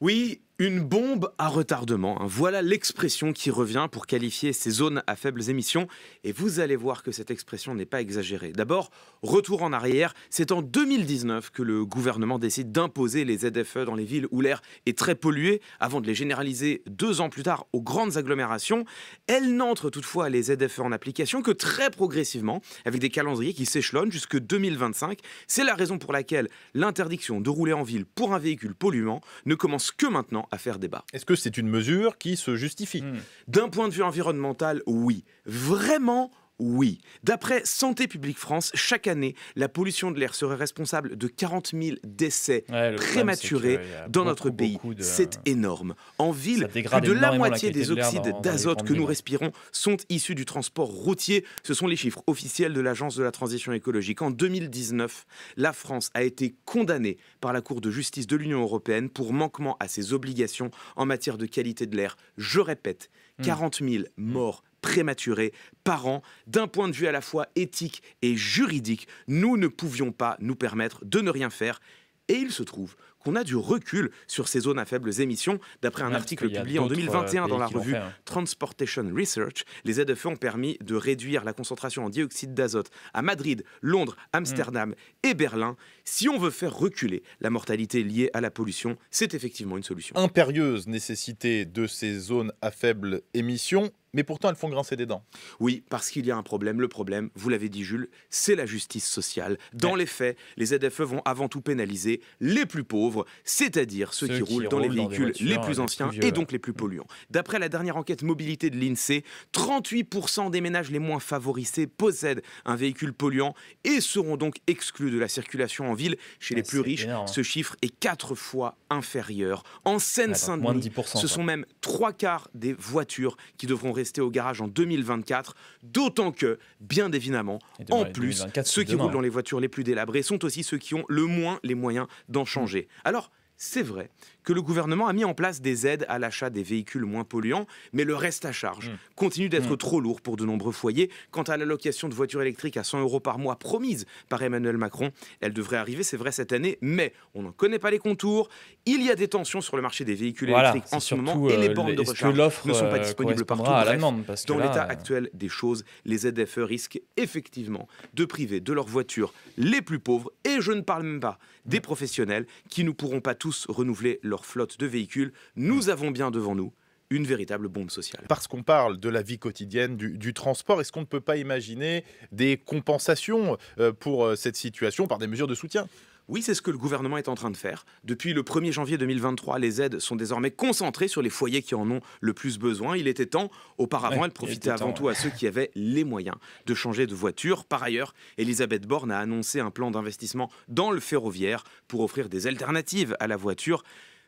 Oui, une bombe à retardement, hein. voilà l'expression qui revient pour qualifier ces zones à faibles émissions. Et vous allez voir que cette expression n'est pas exagérée. D'abord, retour en arrière, c'est en 2019 que le gouvernement décide d'imposer les ZFE dans les villes où l'air est très pollué, avant de les généraliser deux ans plus tard aux grandes agglomérations. Elle n'entre toutefois les ZFE en application que très progressivement, avec des calendriers qui s'échelonnent jusque 2025. C'est la raison pour laquelle l'interdiction de rouler en ville pour un véhicule polluant ne commence que maintenant à faire débat. Est-ce que c'est une mesure qui se justifie hmm. D'un point de vue environnemental, oui. Vraiment, oui. D'après Santé publique France, chaque année, la pollution de l'air serait responsable de 40 000 décès prématurés euh, dans notre pays. C'est énorme. En ville, plus de la moitié des oxydes d'azote que nous respirons sont issus du transport routier. Ce sont les chiffres officiels de l'Agence de la transition écologique. En 2019, la France a été condamnée par la Cour de justice de l'Union européenne pour manquement à ses obligations en matière de qualité de l'air. Je répète, 40 hmm. 000 morts prématurés par an. D'un point de vue à la fois éthique et juridique, nous ne pouvions pas nous permettre de ne rien faire. Et il se trouve qu'on a du recul sur ces zones à faibles émissions. D'après un article publié en 2021 euh, dans la revue hein. Transportation Research, les aides de feu ont permis de réduire la concentration en dioxyde d'azote à Madrid, Londres, Amsterdam et Berlin. Si on veut faire reculer la mortalité liée à la pollution, c'est effectivement une solution. Impérieuse nécessité de ces zones à faibles émissions mais pourtant elles font grincer des dents. Oui, parce qu'il y a un problème. Le problème, vous l'avez dit Jules, c'est la justice sociale. Dans les faits, les ZFE vont avant tout pénaliser les plus pauvres, c'est-à-dire ceux, qui, roulent, dans les véhicules les plus anciens et donc les plus polluants. D'après la dernière enquête mobilité de l'INSEE, 38% des ménages les moins favorisés possèdent un véhicule polluant et seront donc exclus de la circulation en ville. Chez les plus riches, hein. ce chiffre est 4 fois inférieur. En ah, Seine-Saint-Denis, ce sont même 3 quarts des voitures qui devront rester au garage en 2024. D'autant que, bien évidemment, en plus, ceux qui roulent dans les voitures les plus délabrées sont aussi ceux qui ont le moins les moyens d'en changer. Alors, c'est vrai que le gouvernement a mis en place des aides à l'achat des véhicules moins polluants, mais le reste à charge mmh. continue d'être mmh. trop lourd pour de nombreux foyers. Quant à l'allocation de voitures électriques à 100 euros par mois promise par Emmanuel Macron, elle devrait arriver, c'est vrai, cette année, mais on n'en connaît pas les contours. Il y a des tensions sur le marché des véhicules électriques en ce moment et les euh, bornes de recharge ne sont pas euh, disponibles partout. dans l'état euh, actuel des choses, les ZFE risquent effectivement de priver de leurs voitures les plus pauvres, et je ne parle même pas des mmh. professionnels qui ne pourront pas tous renouveler leur flotte de véhicules, nous hmm. avons bien devant nous une véritable bombe sociale. Parce qu'on parle de la vie quotidienne, du, transport, est-ce qu'on ne peut pas imaginer des compensations euh, pour euh, cette situation par des mesures de soutien oui, c'est ce que le gouvernement est en train de faire. Depuis le 1er janvier 2023, les aides sont désormais concentrées sur les foyers qui en ont le plus besoin. Il était temps, auparavant, ouais, elles profitaient avant tout à ceux qui avaient les moyens de changer de voiture. Par ailleurs, Elisabeth Borne a annoncé un plan d'investissement dans le ferroviaire pour offrir des alternatives à la voiture.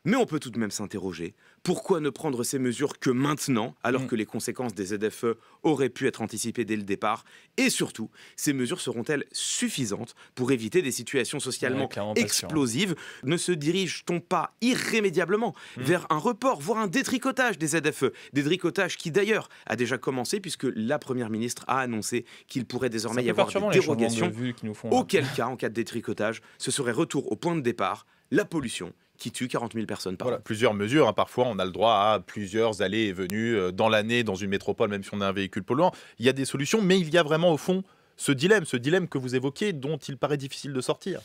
Mais on peut tout de même s'interroger, pourquoi ne prendre ces mesures que maintenant, alors mm. que les conséquences des ZFE auraient pu être anticipées dès le départ Et surtout, ces mesures seront-elles suffisantes pour éviter des situations socialement explosives Ne se dirige-t-on pas irrémédiablement mm. vers un report, voire un détricotage des ZFE Détricotage qui d'ailleurs a déjà commencé, puisque la Première ministre a annoncé qu'il pourrait désormais y avoir des dérogations, hein. auquel cas, en cas de détricotage, ce serait retour au point de départ, la pollution qui tue 40 000 personnes par voilà, Plusieurs mesures. Hein. parfois, on a le droit à plusieurs allées et venues euh, dans l'année, dans une métropole, même si on a un véhicule polluant. Il y a des solutions, mais il y a vraiment au fond ce dilemme, ce dilemme que vous évoquez, dont il paraît difficile de sortir.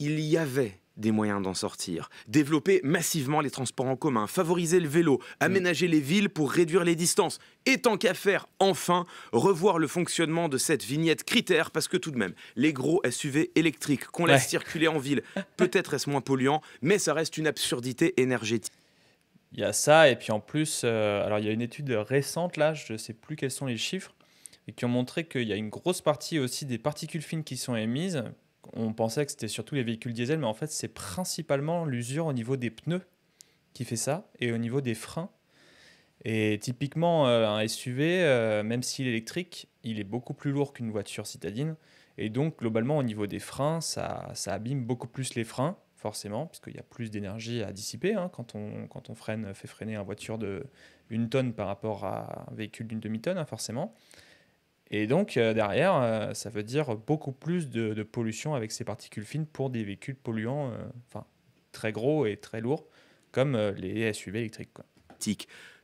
Il y avait des moyens d'en sortir. Développer massivement les transports en commun, favoriser le vélo, mm. aménager les villes pour réduire les distances. Et tant qu'à faire, enfin, revoir le fonctionnement de cette vignette critère, parce que tout de même, les gros SUV électriques qu'on laisse circuler en ville, peut-être est-ce moins polluant, mais ça reste une absurdité énergétique. Il y a ça, et puis en plus, euh, alors il y a une étude récente, là, je ne sais plus quels sont les chiffres, qui ont montré qu'il y a une grosse partie aussi des particules fines qui sont émises, on pensait que c'était surtout les véhicules diesel, mais en fait, c'est principalement l'usure au niveau des pneus qui fait ça et au niveau des freins. Et typiquement, euh, un SUV, euh, même s'il est électrique, il est beaucoup plus lourd qu'une voiture citadine. Et donc, globalement, au niveau des freins, ça, abîme beaucoup plus les freins, forcément, puisqu'il y a plus d'énergie à dissiper hein, quand, on, freine, fait freiner une voiture de une tonne par rapport à un véhicule d'une demi-tonne, hein, forcément. Et donc, euh, derrière, euh, ça veut dire beaucoup plus de, pollution avec ces particules fines pour des véhicules polluants, euh, enfin, très gros et très lourds, comme les SUV électriques.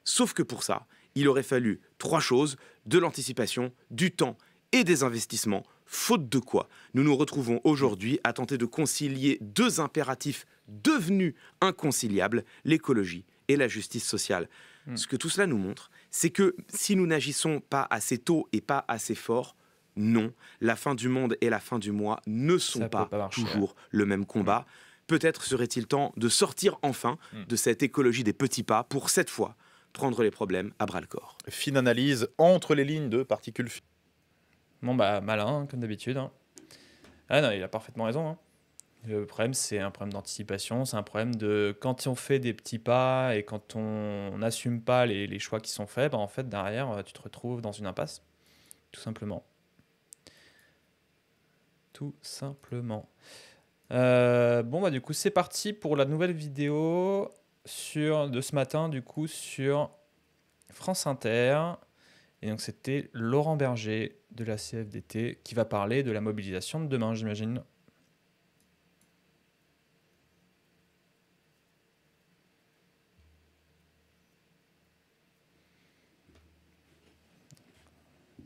Sauf que pour ça, il aurait fallu trois choses, de l'anticipation, du temps et des investissements, faute de quoi nous nous retrouvons aujourd'hui à tenter de concilier deux impératifs devenus inconciliables, l'écologie et la justice sociale. Hmm. Ce que tout cela nous montre, c'est que si nous n'agissons pas assez tôt et pas assez fort, non, la fin du monde et la fin du mois ne sont pas, toujours le même combat. Peut-être serait-il temps de sortir enfin hmm. de cette écologie des petits pas pour cette fois prendre les problèmes à bras le corps. Fine analyse entre les lignes de particules. Bon bah malin comme d'habitude. Hein. Ah non, il a parfaitement raison. Hein. Le problème, c'est un problème d'anticipation, c'est un problème de quand on fait des petits pas et quand on n'assume pas les, choix qui sont faits, bah, en fait, derrière, euh, tu te retrouves dans une impasse, tout simplement. Tout simplement. Euh, bon, bah, du coup, c'est parti pour la nouvelle vidéo sur, de ce matin, du coup, sur France Inter. Et donc, c'était Laurent Berger de la CFDT qui va parler de la mobilisation de demain, j'imagine.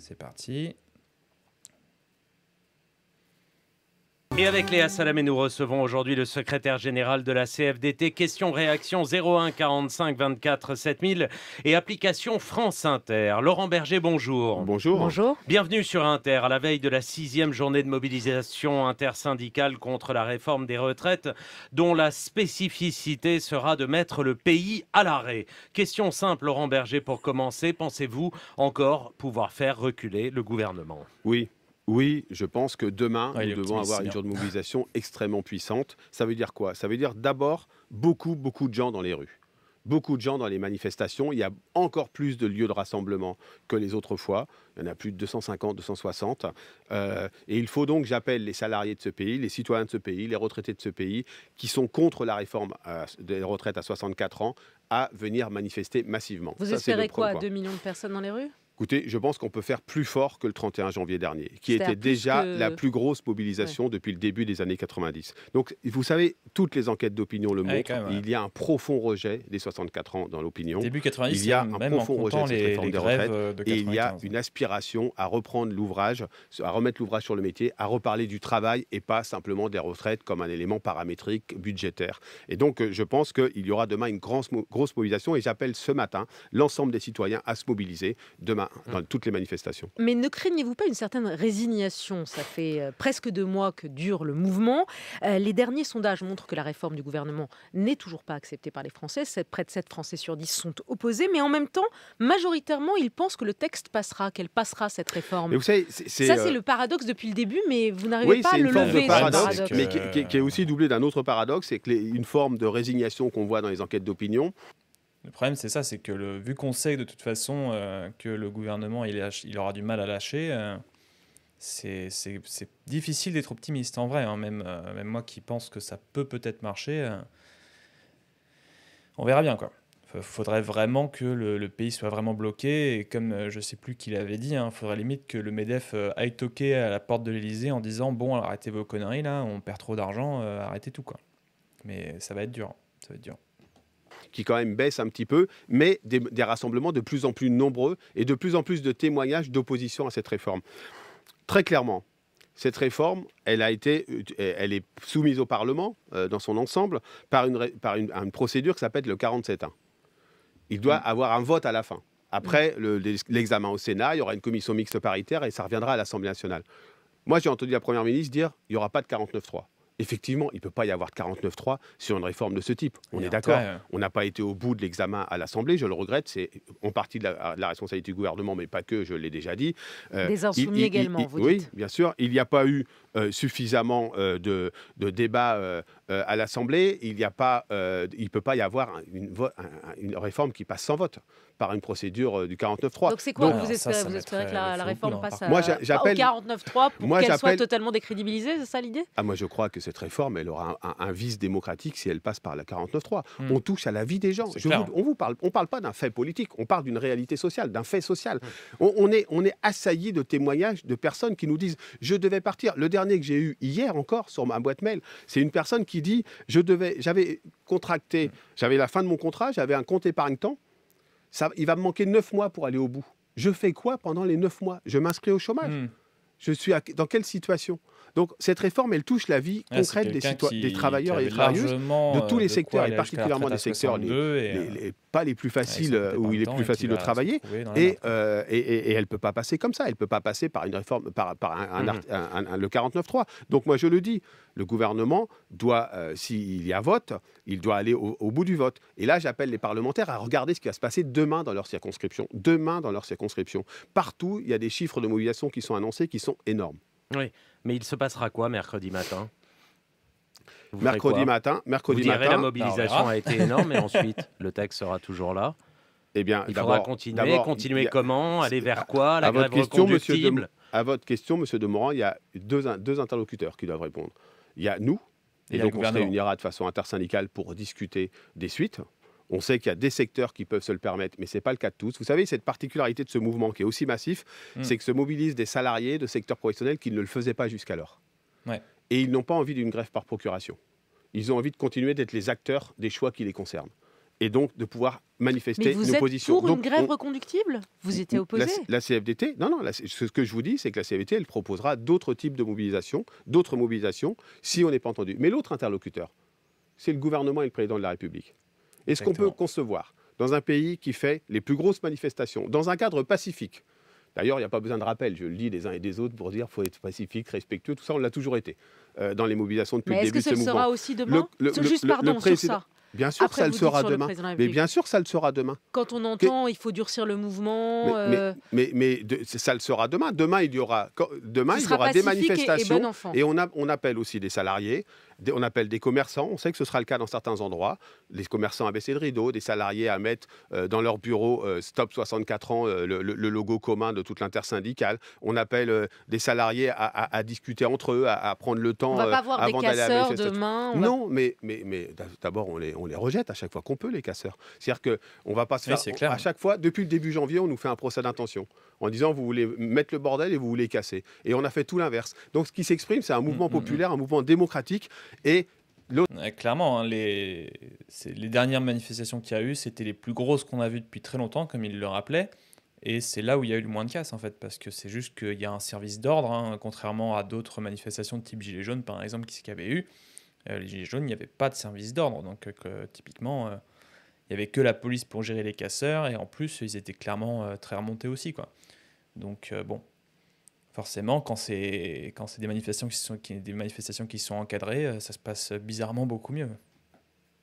C'est parti. Et avec Léa Salamé, nous recevons aujourd'hui le secrétaire général de la CFDT. Question réaction 01 45 24 7000 et application France Inter. Laurent Berger, bonjour. Bonjour. Bonjour. Bienvenue sur Inter. À la veille de la sixième journée de mobilisation intersyndicale contre la réforme des retraites, dont la spécificité sera de mettre le pays à l'arrêt. Question simple, Laurent Berger, pour commencer. Pensez-vous encore pouvoir faire reculer le gouvernement Oui. Oui, je pense que demain, nous devons avoir une journée de hein. mobilisation extrêmement puissante. Ça veut dire quoi Ça veut dire d'abord beaucoup, beaucoup de gens dans les rues beaucoup de gens dans les manifestations. Il y a encore plus de lieux de rassemblement que les autres fois. Il y en a plus de 250, 260. Euh, et il faut donc, j'appelle les salariés de ce pays, les citoyens de ce pays, les retraités de ce pays, qui sont contre la réforme euh, des retraites à 64 ans, à venir manifester massivement. Vous espérez quoi, 2 millions de personnes dans les rues Écoutez, je pense qu'on peut faire plus fort que le 31 janvier dernier, qui était déjà la plus grosse mobilisation depuis le début des années 90. Donc, vous savez, toutes les enquêtes d'opinion le ah montrent. Il y a un profond rejet des 64 ans dans l'opinion. Début 90, il y a un même profond rejet de réforme des retraites. et il y a une aspiration à reprendre l'ouvrage, à remettre l'ouvrage sur le métier, à reparler du travail et pas simplement des retraites comme un élément paramétrique budgétaire. Et donc, euh, je pense qu'il y aura demain une grosse, grosse mobilisation. Et j'appelle ce matin l'ensemble des citoyens à se mobiliser demain Mm. dans toutes les manifestations. Mais ne craignez-vous pas une certaine résignation Ça fait euh, presque deux mois que dure le mouvement. Euh, les derniers sondages montrent que la réforme du gouvernement n'est toujours pas acceptée par les Français. Près de 7 Français sur 10 sont opposés, mais en même temps, majoritairement, ils pensent que le texte passera, qu'elle passera cette réforme. ça, c'est euh, le paradoxe depuis le début, mais vous n'arrivez pas à le lever. Paradoxe, paradoxe, mais qui, est aussi doublé d'un autre paradoxe, c'est que une forme de résignation qu'on voit dans les enquêtes d'opinion le problème, c'est ça, c'est que le, vu qu'on sait de toute façon euh, que le gouvernement il, aura du mal à lâcher, euh, c'est difficile d'être optimiste en vrai. Hein. Euh, même, moi qui pense que ça peut peut-être marcher, on verra bien quoi. Faudrait vraiment que le, pays soit vraiment bloqué et comme je sais plus qui l'avait dit, il hein, faudrait limite que le Medef aille toquer à la porte de l'Elysée en disant bon arrêtez vos conneries là, on perd trop d'argent, arrêtez tout quoi. Mais ça va être dur, ça va être dur qui quand même baisse un petit peu, mais des, rassemblements de plus en plus nombreux et de plus en plus de témoignages d'opposition à cette réforme. Très clairement, cette réforme, elle, a été, euh, elle est soumise au Parlement euh, dans son ensemble par une, par une, procédure qui s'appelle le 47.1. Il doit mmh. avoir un vote à la fin. Après mmh. l'examen au Sénat, il y aura une commission mixte paritaire et ça reviendra à l'Assemblée nationale. Moi, j'ai entendu la Première ministre dire il n'y aura pas de 49.3 effectivement, il ne peut pas y avoir de 49-3 sur une réforme de ce type. On est d'accord. Euh, On n'a pas été au bout de l'examen à l'Assemblée, je le regrette. C'est en partie de la, responsabilité du gouvernement, mais pas que, je l'ai déjà dit. Euh, Des insoumis également, vous dites. Oui, bien sûr. Il n'y a pas eu euh, suffisamment de, débats à l'Assemblée. Il ne peut pas y avoir une réforme qui passe sans vote par une procédure euh, du 49-3. Donc c'est quoi Donc, vous espérez que la, réforme passe moi, j'appelle, pour qu'elle soit totalement décrédibilisée C'est ça l'idée ah, Moi je crois que cette réforme, elle aura un, vice démocratique si elle passe par la 49.3. 3 hmm. On touche à la vie des gens. On vous, on ne parle, on parle pas d'un fait politique, on parle d'une réalité sociale, d'un fait social. Hmm. On, on, est, on est assailli de témoignages de personnes qui nous disent « je devais partir ». Le dernier que j'ai eu hier encore sur ma boîte mail, c'est une personne qui dit « je devais, j'avais contracté, hmm. j'avais la fin de mon contrat, j'avais un compte épargne-temps » il va me manquer neuf mois pour aller au bout. Je fais quoi pendant les neuf mois Je m'inscris au chômage. Hmm. Je suis dans quelle situation donc cette réforme, elle touche la vie ah, concrète des, des travailleurs et des travailleuses de euh, tous les secteurs, et particulièrement des secteurs euh, les, pas les plus ah, faciles, où il est plus facile de travailler. Euh, et, et, elle ne peut pas passer comme ça, elle ne peut pas passer par une réforme, par, le Donc moi je le dis, le gouvernement doit, s'il y a vote, il doit aller au, au bout du vote. Et là j'appelle les parlementaires à regarder ce qui va se passer demain dans leur circonscription. Demain dans leur circonscription. Partout, il y a des chiffres de mobilisation qui sont annoncés qui sont énormes. Oui. Mais il se passera quoi mercredi matin mercredi matin, mercredi vous la mobilisation a été énorme et ensuite le texte sera toujours là. Eh bien, il faudra continuer. Continuer comment Aller vers quoi La grève question, monsieur À votre question, Monsieur Demorand, il y a deux, interlocuteurs qui doivent répondre. Il y a nous, et, et donc on se réunira de façon intersyndicale pour discuter des suites. On sait qu'il y a des secteurs qui peuvent se le permettre, mais ce n'est pas le cas de tous. Vous savez, cette particularité de ce mouvement qui est aussi massif, hmm. c'est que se mobilisent des salariés de secteurs professionnels qui ne le faisaient pas jusqu'alors. Et ils n'ont pas envie d'une grève par procuration. Ils ont envie de continuer d'être les acteurs des choix qui les concernent et donc de pouvoir manifester mais vous êtes Pour une grève reconductible Vous étiez opposé la, CFDT, non, non, ce que je vous dis, c'est que la CFDT, elle proposera d'autres types de mobilisation, d'autres mobilisations, si on n'est pas entendu. Mais l'autre interlocuteur, c'est le gouvernement et le président de la République. Est-ce qu'on peut concevoir, dans un pays qui fait les plus grosses manifestations, dans un cadre pacifique, D'ailleurs, il n'y a pas besoin de rappel, je le dis des uns et des autres pour dire qu'il faut être pacifique, respectueux, tout ça, on l'a toujours été. Euh, dans les mobilisations depuis début de ce Est-ce que ce sera aussi demain Juste pardon sur ça. Bien sûr, ça le sera demain. mais bien sûr, ça le sera demain. Quand on entend, il faut durcir le mouvement. Mais, mais, euh, ça le sera demain. Demain, il y aura, demain, il y aura des manifestations. Et, on, on, appelle aussi des salariés, des, on appelle des commerçants. On sait que ce sera le cas dans certains endroits. Les commerçants à baisser le rideau, des salariés à mettre euh, dans leur bureau Stop 64 ans, le, logo commun de toute l'intersyndicale. On appelle des salariés à, discuter entre eux, à, à prendre le temps on On va pas euh, avoir des casseurs demain. non, mais, mais, mais d'abord, on les, on les rejette à chaque fois qu'on peut, les casseurs. C'est-à-dire qu'on va pas se faire. Oui, clair. À chaque fois, depuis le début janvier, on nous fait un procès d'intention en disant vous voulez mettre le bordel et vous voulez casser. Et on a fait tout l'inverse. Donc ce qui s'exprime, c'est un mm, mouvement mm, mm. populaire, un mouvement démocratique. Et Clairement, hein, les... les... dernières manifestations qu'il y a eu, c'était les plus grosses qu'on a vues depuis très longtemps, comme il le rappelait. Et c'est là où il y a eu le moins de casse, en fait, parce que c'est juste qu'il y a un service d'ordre, hein, contrairement à d'autres manifestations de type Gilets jaunes, par exemple, qui avait eu. Euh, les Gilets jaunes, il n'y avait pas de service d'ordre. Donc, euh, typiquement, euh, il n'y avait que la police pour gérer les casseurs, et en plus, ils étaient clairement très remontés aussi, quoi. Donc, bon. Forcément, quand c'est des manifestations qui sont qui, des manifestations qui sont encadrées, ça se passe bizarrement beaucoup mieux.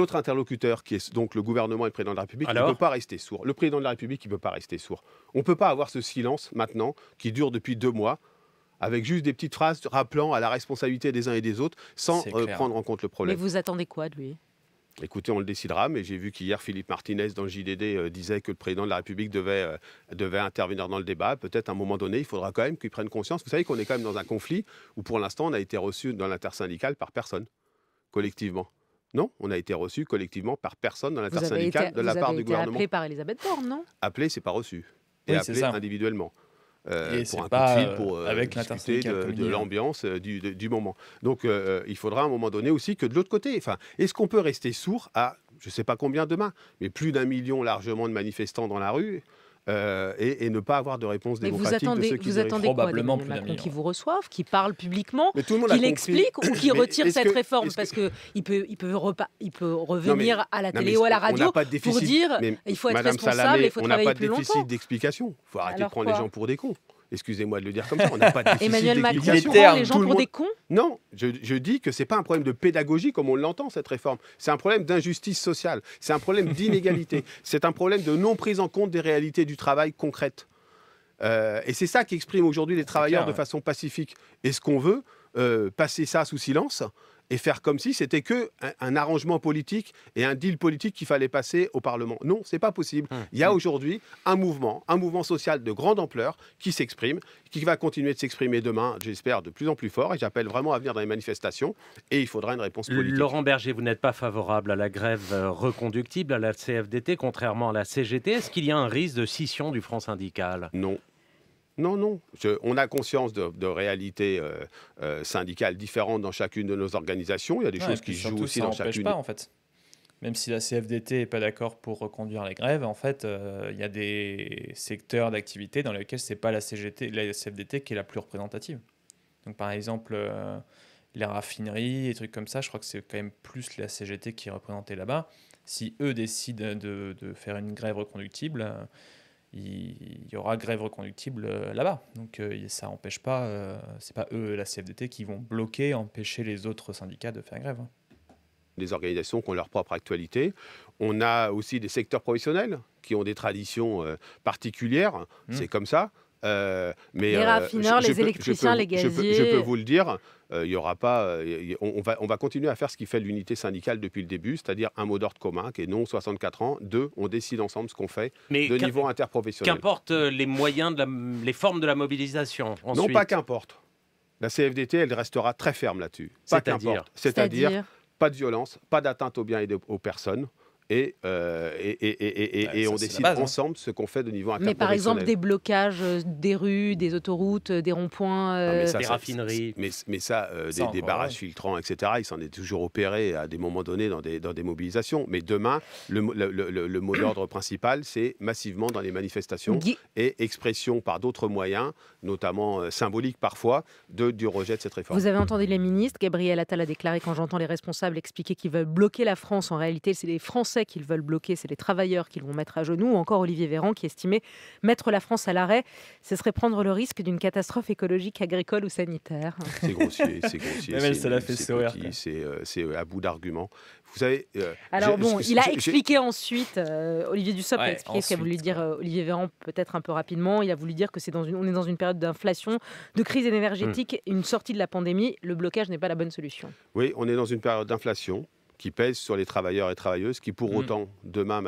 L'autre interlocuteur, qui est donc le gouvernement et le président de la République, ne peut pas rester sourd. Le président de la République, il ne peut pas rester sourd. On ne peut pas avoir ce silence maintenant qui dure depuis deux mois avec juste des petites phrases rappelant à la responsabilité des uns et des autres sans euh, prendre en compte le problème. Mais vous attendez quoi de lui Écoutez, on le décidera, mais j'ai vu qu'hier, Philippe Martinez, dans le JDD, euh, disait que le président de la République devait, euh, devait intervenir dans le débat. Peut-être à un moment donné, il faudra quand même qu'il prenne conscience. Vous savez qu'on est quand même dans un conflit où, pour l'instant, on a été reçu dans l'intersyndicale par personne, collectivement. Non, on a été reçu collectivement par personne dans l'intersyndicale de la part du gouvernement. Appelé par Elisabeth Borne, non Appelé, c'est pas reçu. Et appelé individuellement. Euh, pour un coup de fil, pour euh, euh, avec discuter de, hein. l'ambiance du, moment. Donc il faudra à un moment donné aussi que de l'autre côté, est-ce qu'on peut rester sourd à je ne sais pas combien demain, mais plus d'un million largement de manifestants dans la rue euh, et, ne pas avoir de réponse démocratique vous attendez, de ceux qui vous attendez probablement plus qui vous reçoivent, qui parlent publiquement, qui l'explique ou qui retire cette réforme parce que, il peut revenir à la télé ou à la radio pour dire il faut être responsable, Salamé, il faut travailler plus longtemps. On n'a pas de déficit d'explication. Il faut arrêter de prendre les gens pour des cons. Excusez-moi de le dire comme ça, on n'a pas de Emmanuel Macron, les, gens pour des cons Non, je, dis que ce n'est pas un problème de pédagogie comme on l'entend, cette réforme. C'est un problème d'injustice sociale, c'est un problème d'inégalité, c'est un problème de non prise en compte des réalités du travail concrètes. Euh, et c'est ça qui exprime aujourd'hui les travailleurs de façon pacifique. Est-ce qu'on veut euh, passer ça sous silence et faire comme si c'était que un, arrangement politique et un deal politique qu'il fallait passer au Parlement. Non, c'est pas possible. Hum, il y a hum. aujourd'hui un mouvement, un mouvement social de grande ampleur qui s'exprime, qui va continuer de s'exprimer demain, j'espère, de plus en plus fort. Et j'appelle vraiment à venir dans les manifestations. Et il faudra une réponse politique. Laurent Berger, vous n'êtes pas favorable à la grève euh, reconductible à la CFDT, contrairement à la CGT. Est-ce qu'il y a un risque de scission du front syndical Non. Non, non. on a conscience de, réalités euh, euh, syndicales différentes dans chacune de nos organisations. Il y a des choses qui jouent aussi dans chacune. pas, en fait. Même si la CFDT n'est pas d'accord pour reconduire les grèves, en fait, euh, il y a des secteurs d'activité dans lesquels c'est pas la CGT, la CFDT qui est la plus représentative. Donc, par exemple, les raffineries et trucs comme ça, je crois que c'est quand même plus la CGT qui est représentée là-bas. Si eux décident de faire une grève reconductible il y aura grève reconductible euh, là-bas. Donc euh, ça n'empêche pas, euh, c'est pas eux, la CFDT, qui vont bloquer, empêcher les autres syndicats de faire grève. Les hein. organisations qui ont leur propre actualité. On a aussi des secteurs professionnels qui ont des traditions particulières. Mmh. C'est comme ça. Euh, mais, les euh, raffineurs, les électriciens, les gaziers. Je peux, vous le dire, euh, il y aura pas, on, va, on va continuer à faire ce qui fait l'unité syndicale depuis le début, c'est-à-dire un mot d'ordre commun qui est non 64 ans, deux, on décide ensemble ce qu'on fait de niveau interprofessionnel. Qu'importe les moyens, de les formes de la mobilisation. Non, pas qu'importe. La CFDT, elle restera très ferme là-dessus. Pas qu'importe. C'est-à-dire pas de violence, pas d'atteinte aux biens et aux personnes. Euh, et, et, bah, on décide hein. ensemble ce qu'on fait de niveau Mais par exemple, des blocages euh, des rues, des autoroutes, euh, des ronds-points, des raffineries. Mais, ça, des, barrages filtrants, etc., il s'en est toujours opéré à des moments donnés dans des, mobilisations. Mais demain, le, mot d'ordre principal, c'est massivement dans les manifestations et expression par d'autres moyens, notamment symboliques parfois, de, du rejet de cette réforme. Vous avez entendu les ministres. Gabriel Attal a déclaré, quand j'entends les responsables expliquer qu'ils veulent bloquer la France, en réalité, c'est les Français qu'ils veulent bloquer, c'est les travailleurs qu'ils vont mettre à genoux, ou encore Olivier Véran qui estimait mettre la France à l'arrêt, ce serait prendre le risque d'une catastrophe écologique, agricole ou sanitaire. C'est grossier, c'est grossier. l'a C'est à bout d'arguments. Vous savez. Euh, Alors bon, il a expliqué ensuite. Euh, Olivier Dussopt a expliqué ce qu'a voulu dire euh, Olivier Véran, peut-être un peu rapidement. Il a voulu dire que c'est dans une, on est dans une période d'inflation, de crise énergétique, hmm. une sortie de la pandémie. Le blocage n'est pas la bonne solution. Oui, on est dans une période d'inflation qui pèsent sur les travailleurs et travailleuses qui, pour mm. autant, demain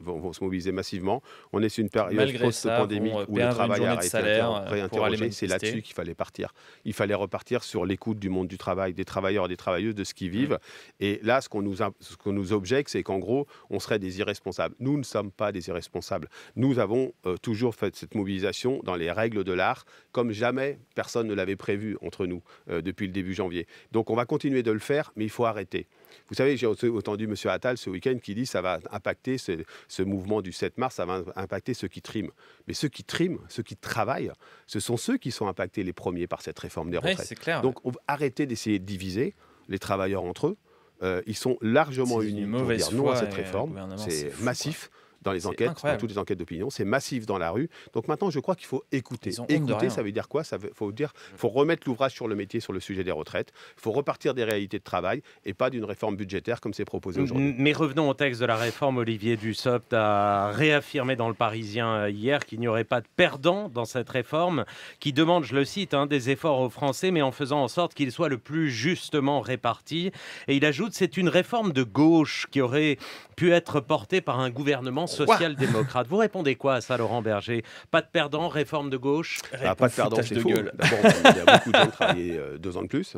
vont, se mobiliser massivement. On est sur une période post-pandémique euh, où le travail a euh, réinterrogé. C'est là-dessus qu'il fallait partir. Il fallait repartir sur l'écoute du monde du travail, des travailleurs et des travailleuses, de ce qu'ils vivent. Mm. Et là, ce qu'on nous, ce qu'on nous objecte, c'est qu'en gros, on serait des irresponsables. Nous ne sommes pas des irresponsables. Nous avons euh, toujours fait cette mobilisation dans les règles de l'art, comme jamais personne ne l'avait prévu entre nous depuis le début janvier. Donc on va continuer de le faire, mais il faut arrêter. Vous savez, j'ai entendu M. Attal ce week-end qui dit que ça va impacter ce, mouvement du 7 mars, ça va impacter ceux qui triment. Mais ceux qui triment, ceux qui travaillent, ce sont ceux qui sont impactés les premiers par cette réforme des retraites. Donc arrêtez d'essayer de diviser les travailleurs entre eux. Euh, ils sont largement unis pour dire non à cette euh, réforme. C'est massif dans les enquêtes, dans toutes les enquêtes d'opinion. C'est massif dans la rue. Donc maintenant, je crois qu'il faut écouter. Écouter, ça veut dire quoi Ça veut faut dire, mm. faut remettre l'ouvrage sur le métier, sur le sujet des retraites. Il faut repartir des réalités de travail et pas d'une réforme budgétaire comme c'est proposé aujourd'hui. Mais revenons au texte de la réforme. Olivier Dussopt a réaffirmé dans Le Parisien euh, hier qu'il n'y aurait pas de perdant dans cette réforme, qui demande, je le cite, hein, des efforts aux Français, mais en faisant en sorte qu'ils soient le plus justement répartis. Et il ajoute, c'est une réforme de gauche qui aurait pu être portée par un gouvernement social-démocrate. Vous répondez quoi à ça, Laurent Berger Pas de perdant, réforme de gauche bah, Pas de perdant, c'est de gueule. D'abord, il y a beaucoup de gens qui travaillé euh, deux ans de plus.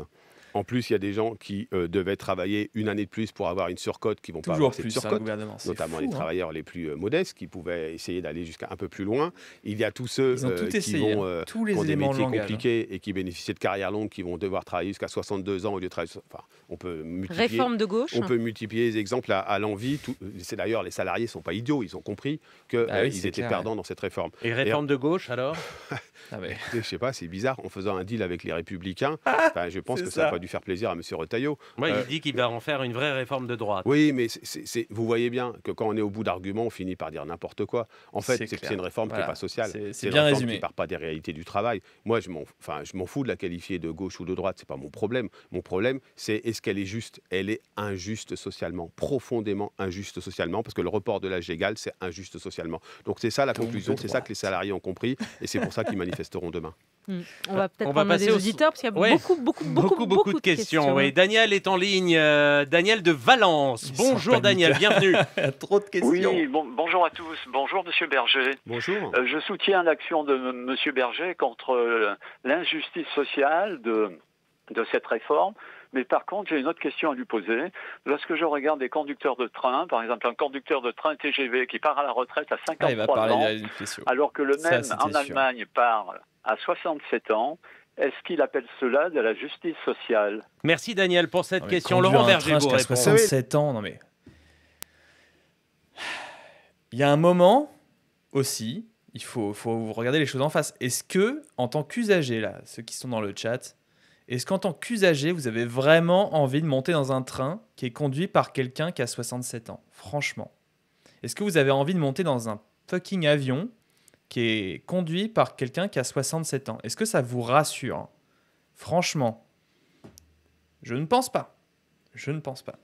En plus, il y a des gens qui euh, devaient travailler une année de plus pour avoir une surcote qui vont pas avoir plus, cette hein, surcote, notamment les hein. travailleurs les plus euh, modestes qui pouvaient essayer d'aller jusqu'à un peu plus loin. Il y a tous ceux euh, qui, hein, tous les ont des métiers compliqués et qui bénéficiaient de carrières longues qui vont devoir travailler jusqu'à 62 ans au lieu de travailler. Enfin, on peut multiplier, Réforme de gauche. On peut multiplier les exemples à, l'envi. l'envie. C'est d'ailleurs les salariés sont pas idiots, ils ont compris qu'ils bah étaient perdants dans cette réforme. Et réforme de gauche alors ah ne Je sais pas, c'est bizarre. En faisant un deal avec les Républicains, ah, je pense que ça n'a pas lui faire plaisir à monsieur Retailleau. Moi, il euh, dit qu'il va en faire une vraie réforme de droite. Oui, mais vous voyez bien que quand on est au bout d'arguments, on finit par dire n'importe quoi. En fait, c'est une réforme qui n'est pas sociale. C'est une réforme qui ne part pas des réalités du travail. Moi, je m'en enfin, fous de la qualifier de gauche ou de droite. C'est pas mon problème. Mon problème, c'est est-ce qu'elle est juste Elle est injuste socialement, profondément injuste socialement, parce que le report de l'âge égal, c'est injuste socialement. Donc c'est ça la conclusion, c'est ça que les salariés ont compris, et c'est pour ça qu'ils manifesteront demain. Hmm. On euh, va peut-être prendre passer des auditeurs parce qu'il y a beaucoup, beaucoup, beaucoup, beaucoup, de, questions. Oui. Daniel est en ligne. Euh, Daniel de Valence. bonjour Daniel, bienvenue. Trop de questions. Oui, bonjour à tous. Bonjour Monsieur Berger. Bonjour. Euh, je soutiens l'action de Monsieur Berger contre l'injustice sociale de, de cette réforme. Mais par contre, j'ai une autre question à lui poser. Lorsque je regarde des conducteurs de train, par exemple un conducteur de train TGV qui part à la retraite à 53 ah, ans, alors que le même en Allemagne part à 67 ans. Est-ce qu'il appelle cela de la justice sociale Merci Daniel pour cette question. Laurent Berger vous 67 ans, non mais... Il y a un moment aussi, il faut, faut regarder les choses en face. Est-ce que, en tant qu'usager, là, ceux qui sont dans le chat, est-ce qu'en tant qu'usager, vous avez vraiment envie de monter dans un train qui est conduit par quelqu'un qui a 67 ans Franchement. Est-ce que vous avez envie de monter dans un fucking avion qui est conduit par quelqu'un qui a 67 ans. Est-ce que ça vous rassure Franchement, je ne pense pas. Je ne pense pas.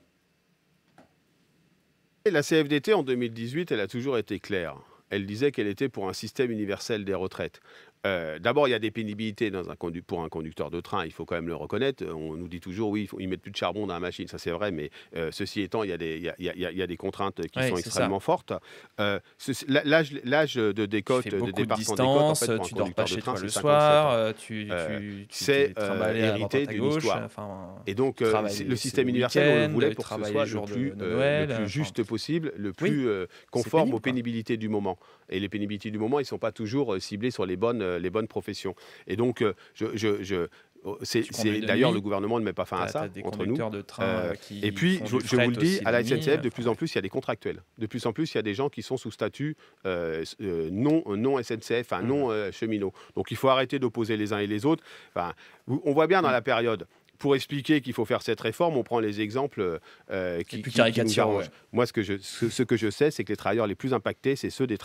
la CFDT en 2018, elle a toujours été claire. Elle disait qu'elle était pour un système universel des retraites. Euh, d'abord, il y a des pénibilités pour un conducteur de train, il faut quand même le reconnaître. Euh, on nous dit toujours, oui, ils mettent plus de charbon dans la machine, ça c'est vrai, mais euh, ceci étant, il y, a des, contraintes qui sont extrêmement fortes. L'âge de décote, de départ de décote, en fait, tu dors pas chez de train, le soir, tu, c'est hérité d'une histoire. Et donc, le système universel, on le voulait pour que ce soit le plus juste possible, le plus conforme aux pénibilités du moment et les pénibilités du moment, ils ne sont pas toujours euh, ciblés sur les bonnes, euh, les bonnes professions. Et donc, euh, je, je, je oh, d'ailleurs le gouvernement ne met pas fin à ça entre nous. De train, qui et puis je, vous le dis, à la SNCF, de plus en plus, il y a des contractuels. De plus en plus, il y a des gens qui sont sous statut non non SNCF, mmh. non cheminots. cheminot. Donc il faut arrêter d'opposer les uns et les autres. Enfin, on voit bien dans mmh. la période pour expliquer qu'il faut faire cette réforme, on prend les exemples euh, euh, qui, plus qui, Moi, ce que, je, ce, que je sais, c'est que les travailleurs les plus impactés, c'est ceux des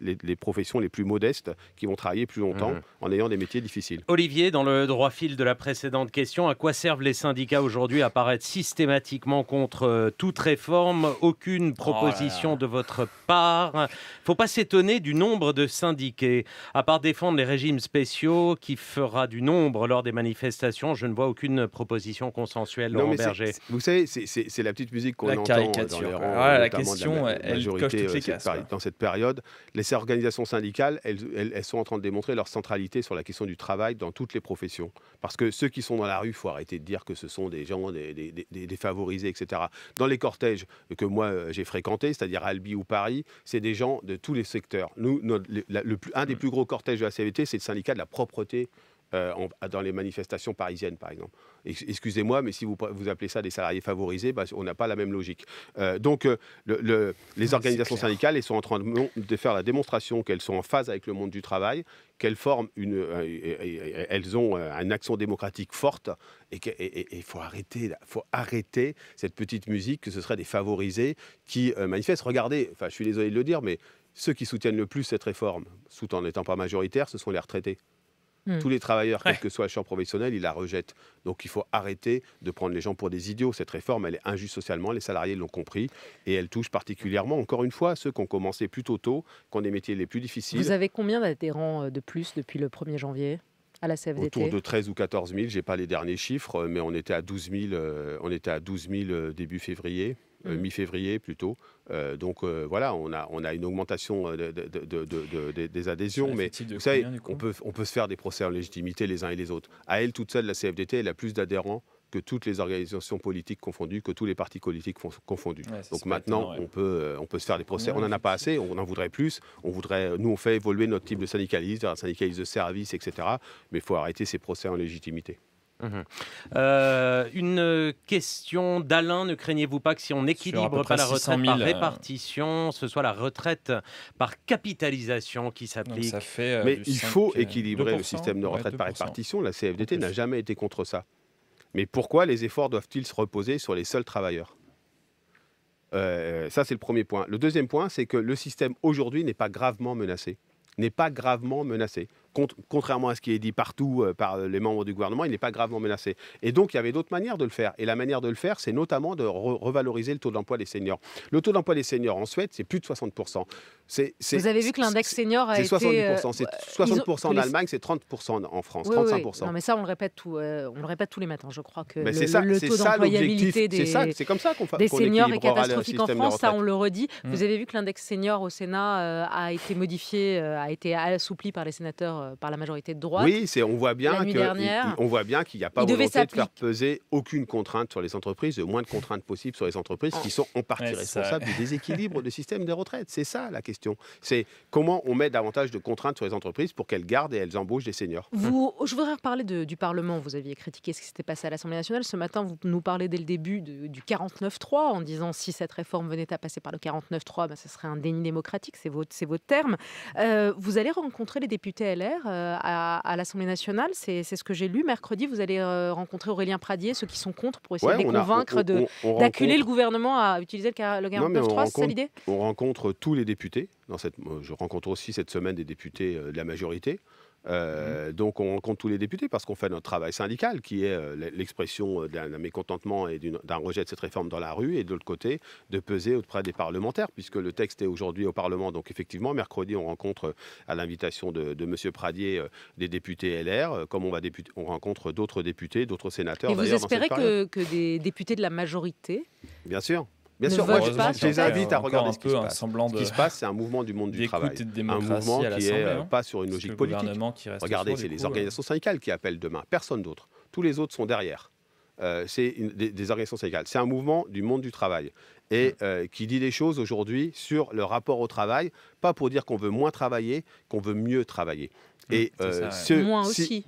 les, les, professions les plus modestes qui vont travailler plus longtemps mhm. en ayant des métiers difficiles. Olivier, dans le droit fil de la précédente question, à quoi servent les syndicats aujourd'hui à paraître systématiquement contre euh, toute réforme Aucune oh proposition de votre part. Faut pas s'étonner du nombre de syndiqués. À part défendre les régimes spéciaux qui fera du nombre lors des manifestations, je ne vois aucune proposition proposition consensuelle, Laurent Berger Vous savez, c'est la petite musique qu'on entend caricature. dans les ah, rangs, la question, la, elle majorité, toutes euh, les dans cette période. Les organisations syndicales, elles, sont en train de démontrer leur centralité sur la question du travail dans toutes les professions. Parce que ceux qui sont dans la rue, il faut arrêter de dire que ce sont des gens défavorisés, etc. Dans les cortèges que moi euh, j'ai fréquentés, c'est-à-dire Albi ou Paris, c'est des gens de tous les secteurs. Nous, un des mm. plus gros cortèges de la CVT, c'est le syndicat de la propreté euh, dans les manifestations parisiennes, par exemple. Excusez-moi, mais si vous, vous appelez ça des salariés favorisés, bah, on n'a pas la même logique. Euh, donc, euh, le, les ah, organisations syndicales elles sont en train de, faire la démonstration qu'elles sont en phase avec le monde du travail, qu'elles forment une, elles ont une action démocratique forte, et il faut arrêter, faut arrêter cette petite musique que ce serait des favorisés qui manifestent. Regardez, enfin, je suis désolé de le dire, mais ceux qui soutiennent le plus cette réforme, tout en n'étant pas majoritaire, ce sont les retraités. Mmh. Tous les travailleurs, quel que soit le champ professionnel, ils la rejettent. Donc il faut arrêter de prendre les gens pour des idiots. Cette réforme, elle est injuste socialement, les salariés l'ont compris, et elle touche particulièrement, encore une fois, ceux qui ont commencé plus tôt, tôt qui ont des métiers les plus difficiles. Vous avez combien d'adhérents euh, de plus depuis le 1er janvier à la CFDT Autour de 13 ou 14 000, je n'ai pas les derniers chiffres, mais on était à euh, on était à 12 000 euh, début février. Euh, mi-février plutôt. Euh, donc euh, voilà, on a, on a une augmentation des adhésions, mais vous savez, on peut, on peut se faire des procès en légitimité les uns et les autres. À elle toute seule, la CFDT, elle a plus d'adhérents que toutes les organisations politiques confondues, que tous les partis politiques confondus. Donc maintenant, on peut, on peut se faire des procès. on n'en a pas assez, on en voudrait plus. On voudrait, nous, on fait évoluer notre type de syndicalisme, syndicalisme de service, etc. Mais il faut arrêter ces procès en légitimité. Mhm. Euh, une question d'Alain. Ne craignez-vous pas que si on équilibre pas la par euh, répartition, ce soit la retraite par capitalisation qui s'applique euh, Mais il faut équilibrer le système de retraite par répartition. La CFDT n'a jamais été contre ça. Mais pourquoi les efforts doivent-ils se reposer sur les seuls travailleurs Ça, c'est le premier point. Le deuxième point, c'est que le système aujourd'hui n'est pas gravement menacé. N'est pas gravement menacé contrairement à ce qui est dit partout euh, par euh, les membres du gouvernement, il n'est pas gravement menacé. Et donc, il y avait d'autres manières de le faire. Et la manière de le faire, c'est notamment de revaloriser le taux d'emploi des seniors. Le taux d'emploi des seniors en Suède, c'est plus de 60%. Vous avez vu que l'index senior a été... Euh, c'est 70%. 60% en Allemagne, c'est 30% en France, 35%. Non, mais ça, on le répète, tout, euh, on le répète tous les matins, je crois que le, taux d'employabilité des, c'est comme ça qu'on des seniors est catastrophique en France, ça, on le redit. Mm. Vous avez vu que l'index senior au Sénat euh, a été modifié, a été assoupli par les sénateurs, par la majorité de droite. Oui, on voit bien qu'il n'y a pas volonté de faire peser aucune contrainte sur les entreprises, le moins de contraintes possibles sur les entreprises qui sont en partie responsables du déséquilibre du système des retraites. C'est ça la question. C'est comment on met davantage de contraintes sur les entreprises pour qu'elles gardent et elles embauchent des seniors. Vous, je voudrais reparler du Parlement. Vous aviez critiqué ce qui s'était passé à l'Assemblée nationale. Ce matin, vous nous parlez dès le début du 49-3 en disant si cette réforme venait à passer par le 49-3, ben, ce serait un déni démocratique. C'est votre, c'est terme. Euh, vous allez rencontrer les députés LR euh, à, l'Assemblée nationale. C'est, ce que j'ai lu mercredi. Vous allez euh, rencontrer Aurélien Pradier, ceux qui sont contre, pour essayer de les convaincre d'acculer le gouvernement à utiliser le, le 49-3. C'est ça l'idée On rencontre tous les députés dans cette, euh, je rencontre aussi cette semaine des députés euh, de la majorité. Euh, mhm. Donc on rencontre tous les députés parce qu'on fait notre travail syndical qui est l'expression d'un mécontentement et d'un rejet de cette réforme dans la rue et de l'autre côté de peser auprès des parlementaires puisque le texte est aujourd'hui au Parlement. Donc effectivement, mercredi, on rencontre à l'invitation de, M. Pradier des députés LR, comme on, va on rencontre d'autres députés, d'autres sénateurs. Et vous espérez que des députés de la majorité Bien sûr. Bien sûr, je, les invite à regarder ce qui, se passe. ce qui se passe. C'est un mouvement du monde du travail. un mouvement qui n'est euh, hein. pas sur une logique politique. Regardez, c'est les hein. organisations syndicales qui appellent demain, personne d'autre. Tous les autres sont derrière. Euh, c'est des, organisations syndicales. C'est un mouvement du monde du travail et mmh. euh, qui dit des choses aujourd'hui sur le rapport au travail, pas pour dire qu'on veut moins travailler, qu'on veut mieux travailler. Mmh, et moins aussi.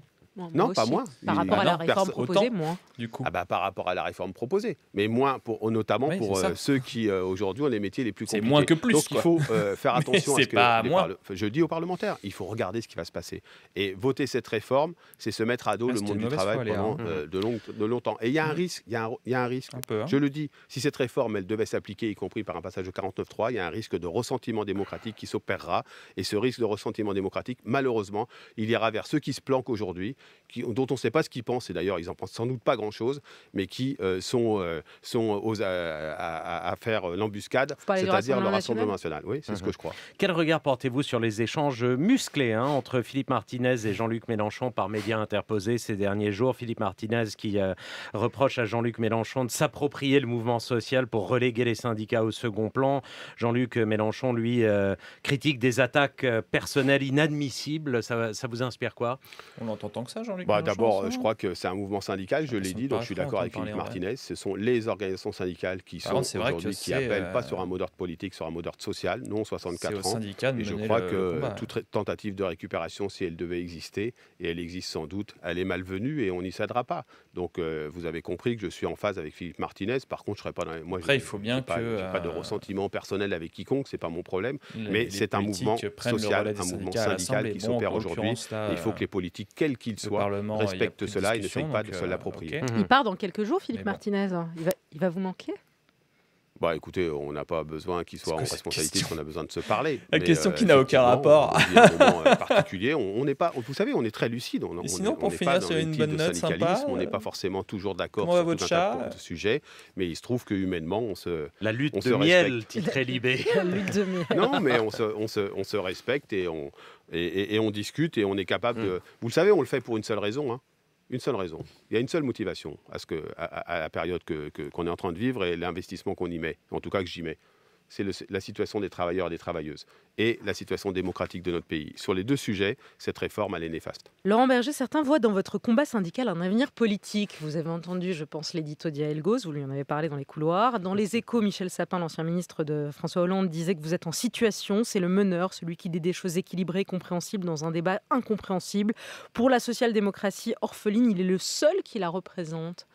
Non, pas moins. Par rapport à ah la réforme proposée, moins. Du coup. Ah bah, par rapport à la réforme proposée. Mais moins, pour, euh, notamment pour euh, ceux qui, euh, aujourd'hui, ont les métiers les plus compliqués. C'est moins que plus. Donc il faut faire attention à ce que. Pas Je dis aux parlementaires, il faut regarder ce qui va se passer. Et voter cette réforme, c'est se mettre à dos ah, le monde du travail pendant hein. de, long, de, longtemps. Et il y a un mm. risque. y, un, risque. Hein. Je le dis, si cette réforme, elle devait s'appliquer, y compris par un passage au 49.3, il y a un risque de ressentiment démocratique qui s'opérera. Et ce risque de ressentiment démocratique, malheureusement, il ira vers ceux qui se planquent aujourd'hui dont on ne sait pas ce qu'ils pensent, et d'ailleurs ils n'en pensent sans doute pas grand-chose, mais qui euh, sont, euh, sont aux, euh, à, faire l'embuscade, c'est-à-dire le Rassemblement national. Oui, c'est ce mhm. que je crois. Quel regard portez-vous sur les échanges musclés hein, entre Philippe Martinez et Jean-Luc Mélenchon par médias interposés ces derniers jours Philippe Martinez qui reproche à Jean-Luc Mélenchon de s'approprier le mouvement social pour reléguer les syndicats au second plan. Jean-Luc Mélenchon, lui, critique des attaques personnelles inadmissibles. Ça, ça vous inspire quoi On entend tant que ça bah, d'abord, je crois que c'est un mouvement syndical, ah, je l'ai dit, donc je suis d'accord avec Philippe Martinez. Ce sont les organisations syndicales qui ah, sont aujourd'hui, qui appellent pas euh, sur un mot d'ordre politique, sur un mot d'ordre social, non 64 ans. et je crois que toute tentative de récupération, si elle devait exister, et elle existe sans doute, elle est malvenue et on n'y cédera pas. Donc, euh, vous avez compris que je suis en phase avec Philippe Martinez. Par contre, je serai pas. Moi, il faut bien pas, pas de euh, ressentiment personnel avec quiconque. C'est pas mon problème. mais c'est un mouvement social, un mouvement syndical qui s'opère aujourd'hui. Il faut que les politiques, quels qu'ils soient, respectent cela et ne soient pas de se euh, l'approprier. Il part dans quelques jours, Philippe Martinez. Il va, il va vous manquer bah écoutez, on n'a pas besoin qu'il soit en responsabilité, qu'on a besoin de se parler. La question euh, qui n'a aucun rapport. Euh, particulier, on n'est pas, vous savez, on est très lucide. On, sinon, on, pour finir sur une bonne note sympa, on n'est euh, pas forcément toujours d'accord sur tout un tas de sujets, mais il se trouve que humainement, on se la lutte on se miel, titre Libé. Non, mais on se, on se, on se respecte et on, et, on discute et on est capable mm. de. Vous le savez, on le fait pour une seule raison. Hein. Une seule raison. Il y a une seule motivation à, ce que, à, la période qu'on que, qu'on est en train de vivre et l'investissement qu'on y met, en tout cas que j'y mets c'est la situation des travailleurs et des travailleuses et la situation démocratique de notre pays. Sur les deux sujets, cette réforme, elle est néfaste. Laurent Berger, certains voient dans votre combat syndical un avenir politique. Vous avez entendu, je pense, l'édito Goz, vous lui en avez parlé dans les couloirs. Dans les échos, Michel Sapin, l'ancien ministre de François Hollande, disait que vous êtes en situation, c'est le meneur, celui qui dit des choses équilibrées, compréhensibles dans un débat incompréhensible. Pour la social-démocratie orpheline, il est le seul qui la représente.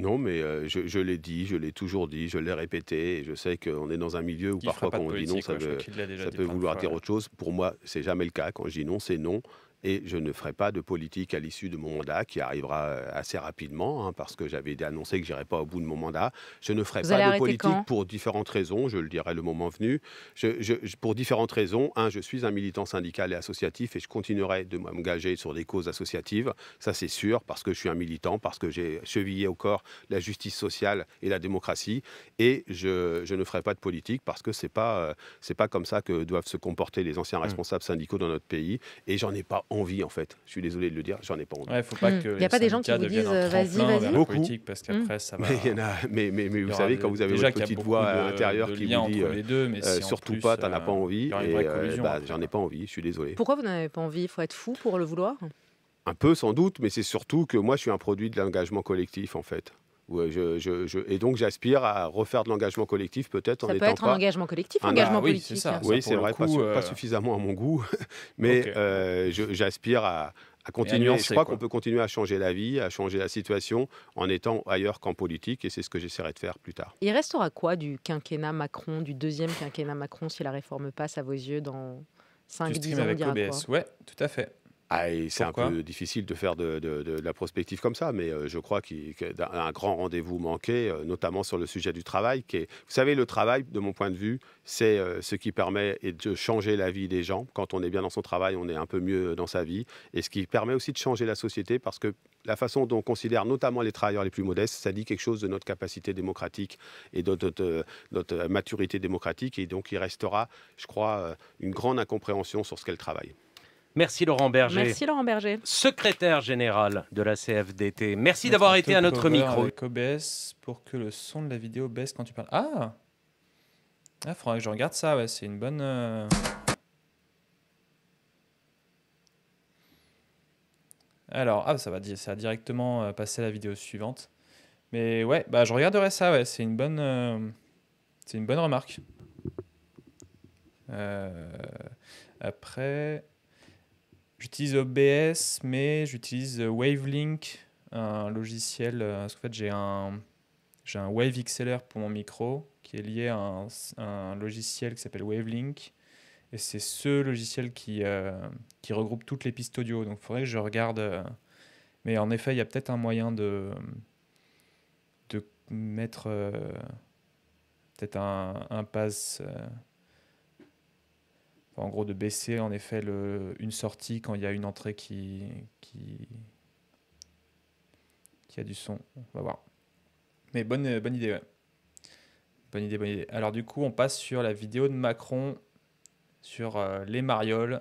Non, mais euh, je, l'ai dit, je l'ai toujours dit, je l'ai répété. Et je sais qu'on est dans un milieu où parfois quand on dit non, ça, peut vouloir dire autre chose. Pour moi, c'est jamais le cas. Quand je dis non, c'est non. Et je ne ferai pas de politique à l'issue de mon mandat, qui arrivera euh, assez rapidement, hein, parce que j'avais annoncé que j'irai pas au bout de mon mandat. Je ne ferai pas de politique pour différentes raisons, je le dirai le moment venu. pour différentes raisons, un, je suis un militant syndical et associatif et je continuerai de m'engager sur des causes associatives, ça c'est sûr, parce que je suis un militant, parce que j'ai chevillé au corps la justice sociale et la démocratie. Et je, je ne ferai pas de politique parce que c'est pas, euh, c'est pas comme ça que doivent se comporter les anciens mmh. responsables syndicaux dans notre pays. Et j'en ai pas envie, en fait. Je suis désolé de le dire, j'en ai pas envie. Il n'y hmm. a pas des gens qui vous disent euh, vas-y, vas-y. Beaucoup. Parce qu'après, hmm. ça va. Mais, vous savez, quand vous avez votre petite voix intérieure qui vous dit euh, euh, surtout pas, t'en as pas envie. Bah, j'en ai pas envie, je suis désolé. Pourquoi vous n'en avez pas envie Il faut être fou pour le vouloir un peu sans doute, mais c'est surtout que moi je suis un produit de l'engagement collectif en fait. Euh, je, et donc j'aspire à refaire de l'engagement collectif peut-être en peut être un engagement collectif, un ah bah engagement politique. Hein. Ça, oui, c'est vrai, pas, euh, suffisamment à mon goût, mais euh, j'aspire à, continuer. je crois qu'on peut continuer à changer la vie, à changer la situation en étant ailleurs qu'en politique, et c'est ce que j'essaierai de faire plus tard. Il restera quoi du quinquennat Macron, du deuxième quinquennat Macron, si la réforme passe à vos yeux dans 5-10 ans quoi tout à fait. Ah, c'est un peu difficile de faire de, la prospective comme ça, mais euh, je crois qu'il qu'un un grand rendez-vous manqué, euh, notamment sur le sujet du travail. Qui Vous savez, le travail, de mon point de vue, c'est euh, ce qui permet de changer la vie des gens. Quand on est bien dans son travail, on est un peu mieux dans sa vie, et ce qui permet aussi de changer la société, parce que la façon dont on considère notamment les travailleurs les plus modestes, ça dit quelque chose de notre capacité démocratique et de notre, maturité démocratique, et donc il restera, je crois, une grande incompréhension sur ce qu'elle travaille. Merci Laurent Berger. Merci Laurent Berger. Secrétaire général de la CFDT. Merci d'avoir été à notre micro. pour que le son de la vidéo baisse quand tu parles. Ah Ah, faudrait que je regarde ça. Ouais, c'est une bonne. Euh. Alors, ah, ça va, ça directement euh, passer à la vidéo suivante. Mais ouais, bah, je regarderai ça. Ouais, c'est une bonne. Euh, c'est une bonne remarque. Après. J'utilise OBS, mais j'utilise euh, Wavelink, un logiciel. Euh, parce qu'en fait, j'ai un, j'ai un Wave XLR pour mon micro qui est lié à un, logiciel qui s'appelle Wavelink. Et c'est ce logiciel euh, qui, regroupe toutes les pistes audio. Donc il faudrait que je regarde. mais en effet, il y a peut-être un moyen de, de mettre peut-être un, un pass en gros de baisser en effet le, une sortie quand il y a une entrée qui, qui, a du son. On va voir. Mais bonne, euh, bonne idée, Bonne idée, bonne idée. Alors du coup, on passe sur la vidéo de Macron sur euh, les marioles.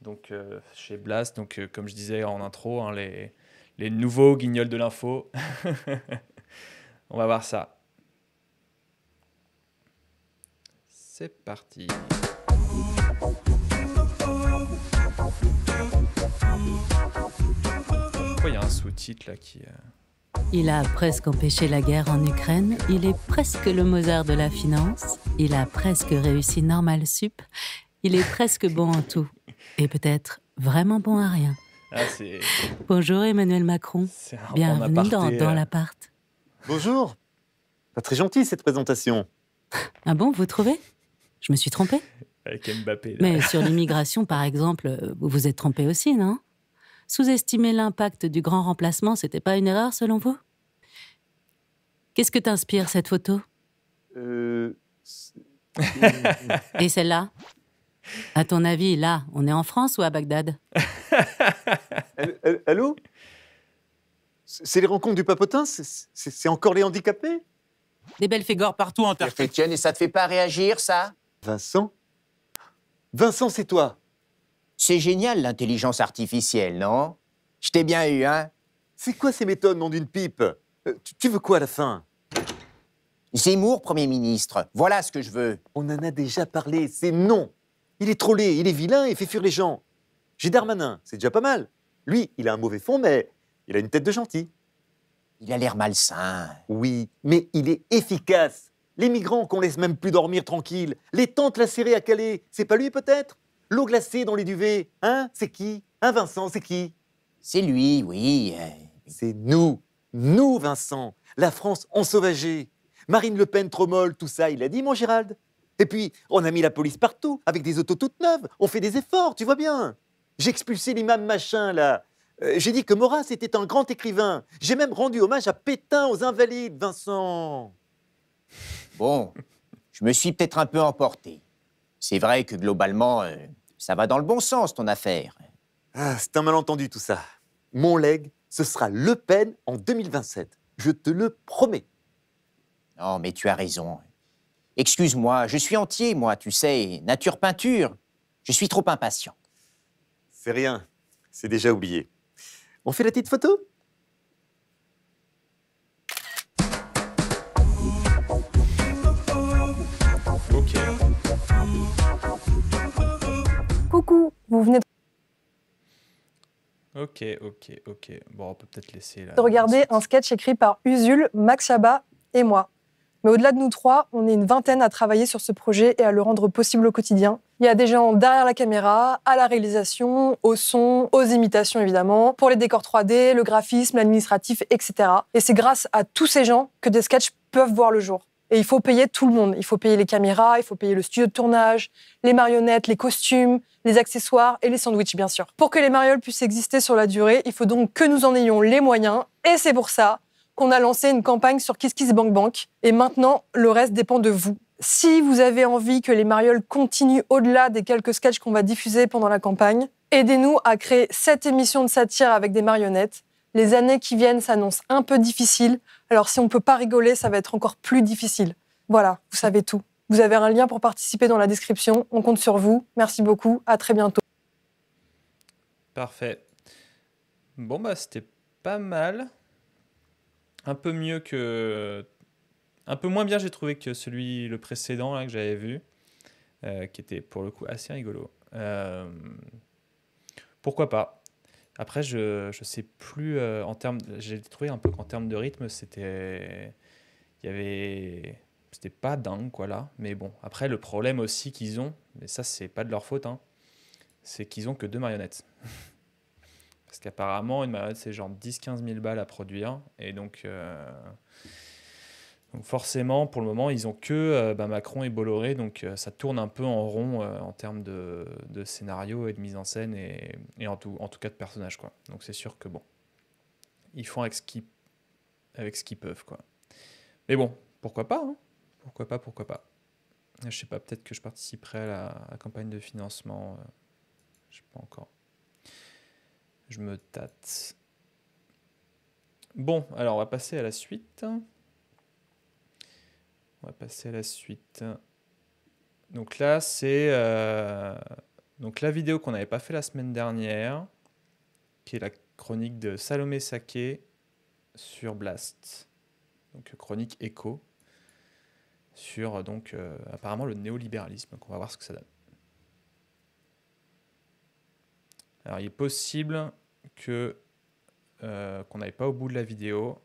Donc euh, chez Blast, donc comme je disais en intro, hein, les, les nouveaux guignols de l'info. on va voir ça. C'est parti. Pourquoi il a un sous-titre là qui. Euh, il a presque empêché la guerre en Ukraine, il est presque le Mozart de la finance, il a presque réussi Normal Sup, il est presque bon en tout, et peut-être vraiment bon à rien. Ah, Bonjour Emmanuel Macron, bienvenue dans, dans euh. l'appart. Bonjour, pas très gentil cette présentation. Ah bon, vous trouvez Je me suis trompé Avec Mbappé. Mais sur l'immigration, par exemple, vous vous êtes trompé aussi, non sous-estimer l'impact du grand remplacement, c'était pas une erreur selon vous Qu'est-ce que t'inspire cette photo euh, Et celle-là À ton avis, là, on est en France ou à Bagdad Allô C'est les rencontres du papotin C'est encore les handicapés Des belles figures partout en et ça te fait pas réagir, ça Vincent Vincent, c'est toi c'est génial l'intelligence artificielle, non Je t'ai bien eu, hein C'est quoi ces méthodes, nom d'une pipe euh, tu, veux quoi à la fin Zemmour, Premier ministre, voilà ce que je veux. On en a déjà parlé, c'est non. Il est trollé, il est vilain et fait fuir les gens. J'ai Darmanin, c'est déjà pas mal. Lui, il a un mauvais fond, mais il a une tête de gentil. Il a l'air malsain. Oui, mais il est efficace. Les migrants qu'on laisse même plus dormir tranquille, les tentes lacérées à Calais, c'est pas lui peut-être L'eau glacée dans les duvets, hein C'est qui Hein, Vincent, c'est qui C'est lui, oui. Hein. C'est nous. Nous, Vincent. La France ensauvagée. Marine Le Pen trop molle, tout ça, il a dit, mon Gérald. Et puis, on a mis la police partout, avec des autos toutes neuves. On fait des efforts, tu vois bien. J'ai expulsé l'imam machin, là. Euh, j'ai dit que Maurras était un grand écrivain. J'ai même rendu hommage à Pétain aux Invalides, Vincent. Bon, je me suis peut-être un peu emporté. C'est vrai que globalement, euh, ça va dans le bon sens, ton affaire. Ah, c'est un malentendu tout ça. Mon leg, ce sera Le Pen en 2027. Je te le promets. Non, mais tu as raison. Excuse-moi, je suis entier, moi, tu sais, nature peinture. Je suis trop impatient. C'est rien, c'est déjà oublié. On fait la petite photo Vous venez de... Ok, ok, ok. Bon, on peut peut-être laisser... là. regarder un sketch écrit par Usul, Max Chabat et moi. Mais au-delà de nous trois, on est une vingtaine à travailler sur ce projet et à le rendre possible au quotidien. Il y a des gens derrière la caméra, à la réalisation, au son, aux imitations évidemment, pour les décors 3D, le graphisme, l'administratif, etc. Et c'est grâce à tous ces gens que des sketchs peuvent voir le jour. Et il faut payer tout le monde. Il faut payer les caméras, il faut payer le studio de tournage, les marionnettes, les costumes, les accessoires et les sandwichs, bien sûr. Pour que les marioles puissent exister sur la durée, il faut donc que nous en ayons les moyens. Et c'est pour ça qu'on a lancé une campagne sur KissKissBankBank. Et maintenant, le reste dépend de vous. Si vous avez envie que les marioles continuent au-delà des quelques sketchs qu'on va diffuser pendant la campagne, aidez-nous à créer cette émission de satire avec des marionnettes. Les années qui viennent s'annoncent un peu difficiles, alors si on ne peut pas rigoler, ça va être encore plus difficile. Voilà, vous savez tout. Vous avez un lien pour participer dans la description. On compte sur vous. Merci beaucoup. À très bientôt. Parfait. Bon, bah, c'était pas mal. Un peu mieux que. Un peu moins bien, j'ai trouvé, que celui, le précédent, que j'avais vu, euh, qui était pour le coup assez rigolo. Euh, pourquoi pas Après, je, ne sais plus, euh, en termes. J'ai trouvé un peu qu'en termes de rythme, c'était. Il y avait c'était pas dingue, quoi, là. Mais bon, après, le problème aussi qu'ils ont, mais ça, c'est pas de leur faute, hein, c'est qu'ils ont que deux marionnettes. Parce qu'apparemment, une marionnette, c'est genre 10-15 000 balles à produire. Et donc, euh, donc, forcément, pour le moment, ils ont que euh, bah, Macron et Bolloré. Donc, euh, ça tourne un peu en rond en termes de, de, scénario et de mise en scène et, en, tout, en tout cas de personnages. Quoi. Donc, c'est sûr que bon, ils font avec ce qu'ils, avec ce qu'ils peuvent. Quoi. Mais bon, pourquoi pas hein pourquoi pas, pourquoi pas. Je sais pas, peut-être que je participerai à la, campagne de financement. Euh, je sais pas encore. Je me tâte. Bon, alors on va passer à la suite. On va passer à la suite. Donc là, c'est euh, donc la vidéo qu'on n'avait pas fait la semaine dernière, qui est la chronique de Salomé Saké sur Blast. Donc chronique écho sur euh, donc euh, apparemment le néolibéralisme. on va voir ce que ça donne. Alors il est possible que euh, qu'on n'aille pas au bout de la vidéo.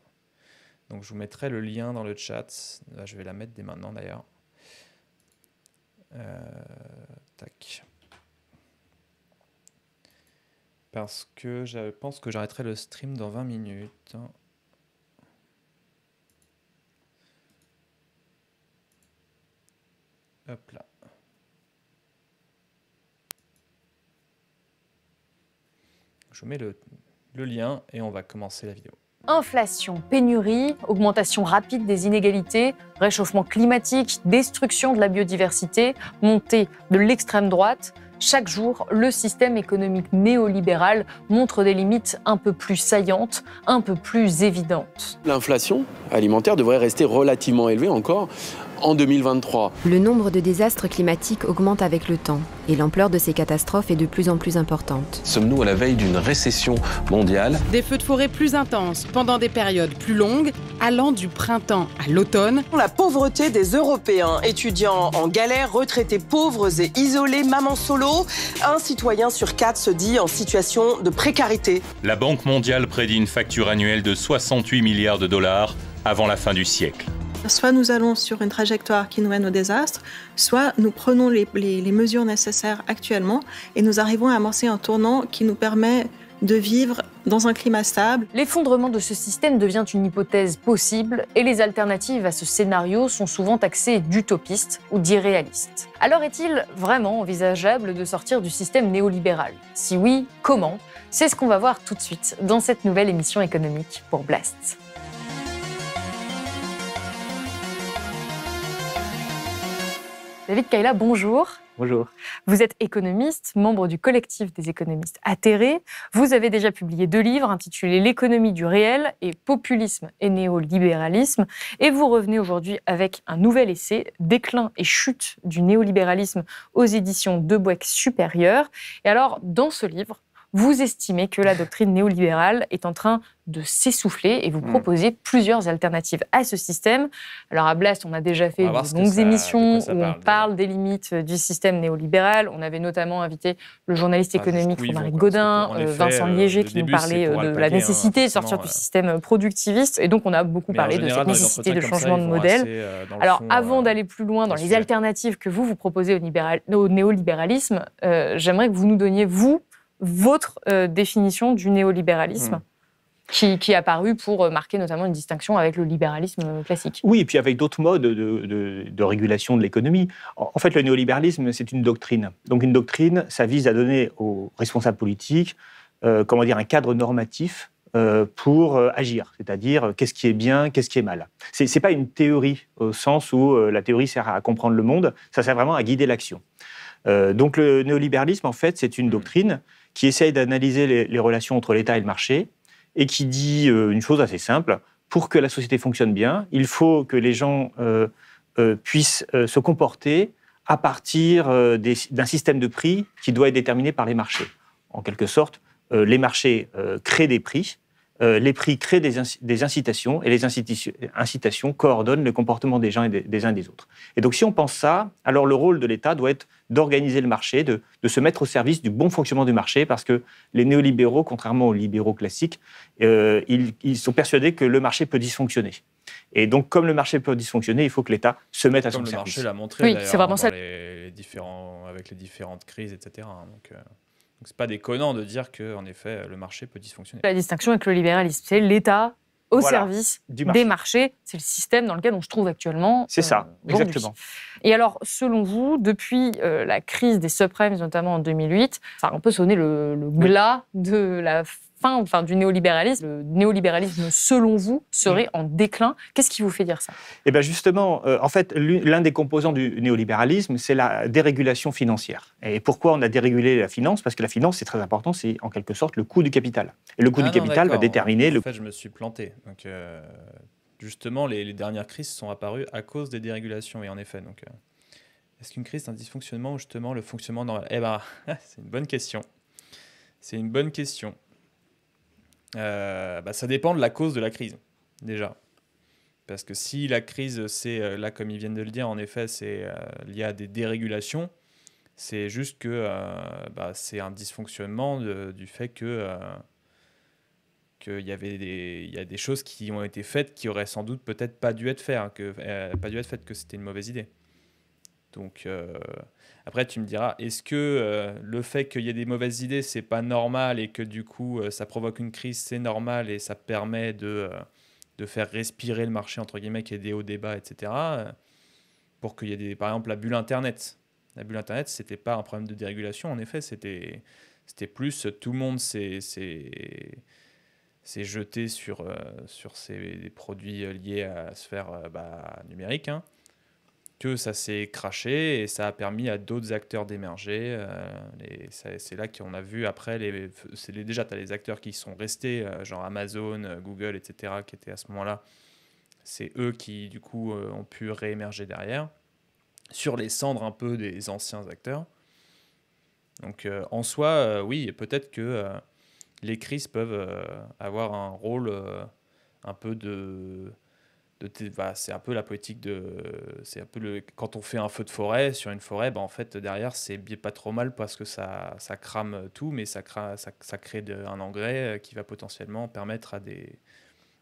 Donc je vous mettrai le lien dans le chat. je vais la mettre dès maintenant d'ailleurs. tac. Parce que je pense que j'arrêterai le stream dans 20 minutes. Hop là. Je mets le, le lien et on va commencer la vidéo. Inflation, pénurie, augmentation rapide des inégalités, réchauffement climatique, destruction de la biodiversité, montée de l'extrême droite. Chaque jour, le système économique néolibéral montre des limites un peu plus saillantes, un peu plus évidentes. L'inflation alimentaire devrait rester relativement élevée encore en 2023. Le nombre de désastres climatiques augmente avec le temps et l'ampleur de ces catastrophes est de plus en plus importante. Sommes-nous à la veille d'une récession mondiale Des feux de forêt plus intenses pendant des périodes plus longues, allant du printemps à l'automne. La pauvreté des Européens, étudiants en galère, retraités pauvres et isolés, mamans solo, un citoyen sur quatre se dit en situation de précarité. La Banque mondiale prédit une facture annuelle de 68 milliards de dollars avant la fin du siècle. Soit nous allons sur une trajectoire qui nous mène au désastre, soit nous prenons les, mesures nécessaires actuellement et nous arrivons à amorcer un tournant qui nous permet de vivre dans un climat stable. L'effondrement de ce système devient une hypothèse possible et les alternatives à ce scénario sont souvent taxées d'utopistes ou d'irréalistes. Alors est-il vraiment envisageable de sortir du système néolibéral Si oui, comment C'est ce qu'on va voir tout de suite dans cette nouvelle émission économique pour Blast. David Kaila, bonjour. Bonjour. Vous êtes économiste, membre du collectif des économistes atterrés. Vous avez déjà publié deux livres intitulés L'économie du réel et Populisme et néolibéralisme. Et vous revenez aujourd'hui avec un nouvel essai, Déclin et chute du néolibéralisme aux éditions de Boeck Supérieur. Et alors, dans ce livre, vous estimez que la doctrine néolibérale est en train de s'essouffler et vous hmm. proposez plusieurs alternatives à ce système. Alors à Blast, on a déjà fait de longues émissions où on parle des limites euh, du système néolibéral. On avait notamment invité le journaliste ah, économique ah, Frédéric Godin, euh, Vincent euh, Liéger, qui nous parlait de la nécessité de sortir du système productiviste. Et donc on a beaucoup parlé de cette nécessité de changement de modèle. Alors avant d'aller plus loin dans les alternatives que vous vous proposez au néolibéralisme, j'aimerais que vous nous donniez, vous, votre euh, définition du néolibéralisme hmm. Qui, qui, est apparue pour euh, marquer notamment une distinction avec le libéralisme euh, classique. Oui, et puis avec d'autres modes de, régulation de l'économie. En fait, le néolibéralisme, c'est une doctrine. Donc une doctrine, ça vise à donner aux responsables politiques comment dire, un cadre normatif pour agir, c'est-à-dire qu'est-ce qui est bien, qu'est-ce qui est mal. Ce n'est pas une théorie au sens où la théorie sert à comprendre le monde, ça sert vraiment à guider l'action. donc le néolibéralisme, en fait, c'est une doctrine qui essaye d'analyser les, les, relations entre l'État et le marché et qui dit euh, une chose assez simple. Pour que la société fonctionne bien, il faut que les gens euh, euh, puissent se comporter à partir d'un système de prix qui doit être déterminé par les marchés. En quelque sorte, les marchés créent des prix euh, les prix créent des, incitations et les incitations, coordonnent le comportement des gens et des, uns des autres. Et donc si on pense ça, alors le rôle de l'État doit être d'organiser le marché, de, se mettre au service du bon fonctionnement du marché, parce que les néolibéraux, contrairement aux libéraux classiques, euh, ils, sont persuadés que le marché peut dysfonctionner. Et donc, comme le marché peut dysfonctionner, il faut que l'État se mette à son service. Comme le marché l'a montré, oui, c'est vraiment hein, ça. avec les différentes crises, etc. Donc c'est pas déconnant de dire que, en effet, le marché peut dysfonctionner. La distinction avec le libéralisme, c'est l'État au service des marchés. C'est le système dans lequel on se trouve actuellement. C'est ça, euh, exactement. Et alors, selon vous, depuis euh, la crise des subprimes, notamment en 2008, ça a un peu sonné le glas de la enfin, du néolibéralisme. Le néolibéralisme, selon vous, serait mm. en déclin. Qu'est-ce qui vous fait dire ça Eh bien justement, euh, en fait, l'un des composants du néolibéralisme, c'est la dérégulation financière. Et pourquoi on a dérégulé la finance Parce que la finance, c'est très important, c'est en quelque sorte le coût du capital. Et le coût ah du capital va déterminer le... En fait, je me suis planté. Donc, euh, justement, les, dernières crises sont apparues à cause des dérégulations. Et en effet, donc... Euh, est-ce qu'une crise, c'est un dysfonctionnement ou justement le fonctionnement normal Eh ben, c'est une bonne question. C'est une bonne question. Euh, bah, ça dépend de la cause de la crise, déjà. Parce que si la crise, c'est euh, là, comme ils viennent de le dire, en effet, c'est euh, y à des dérégulations, c'est juste que bah, c'est un dysfonctionnement du fait que qu'il y avait il y a des choses qui ont été faites qui auraient sans doute peut-être pas dû être faites, hein, que pas dû être faites que c'était une mauvaise idée. Donc après, tu me diras, est-ce que euh, le fait qu'il y ait des mauvaises idées, c'est pas normal et que du coup, euh, ça provoque une crise, c'est normal et ça permet de, euh, de faire respirer le marché, entre guillemets, qu'il y ait des hauts débats, etc. Pour qu'il y ait des. Par exemple, la bulle Internet. La bulle Internet, c'était pas un problème de dérégulation, en effet, c'était plus tout le monde s'est s'est jeté sur, sur ces des produits liés à la sphère bah, numérique. Hein que ça s'est craché et ça a permis à d'autres acteurs d'émerger. Euh, c'est là qu'on a vu après, les, déjà, tu as les acteurs qui sont restés, euh, genre Amazon, euh, Google, etc., qui étaient à ce moment-là. C'est eux qui, du coup, euh, ont pu réémerger derrière, sur les cendres un peu des anciens acteurs. Donc, en soi, oui, peut-être que les crises peuvent avoir un rôle un peu de bah, c'est un peu la politique de. C'est un peu le. Quand on fait un feu de forêt sur une forêt, bah, en fait, derrière, c'est pas trop mal parce que ça, ça crame tout, mais ça, ça, crée un engrais euh, qui va potentiellement permettre à des,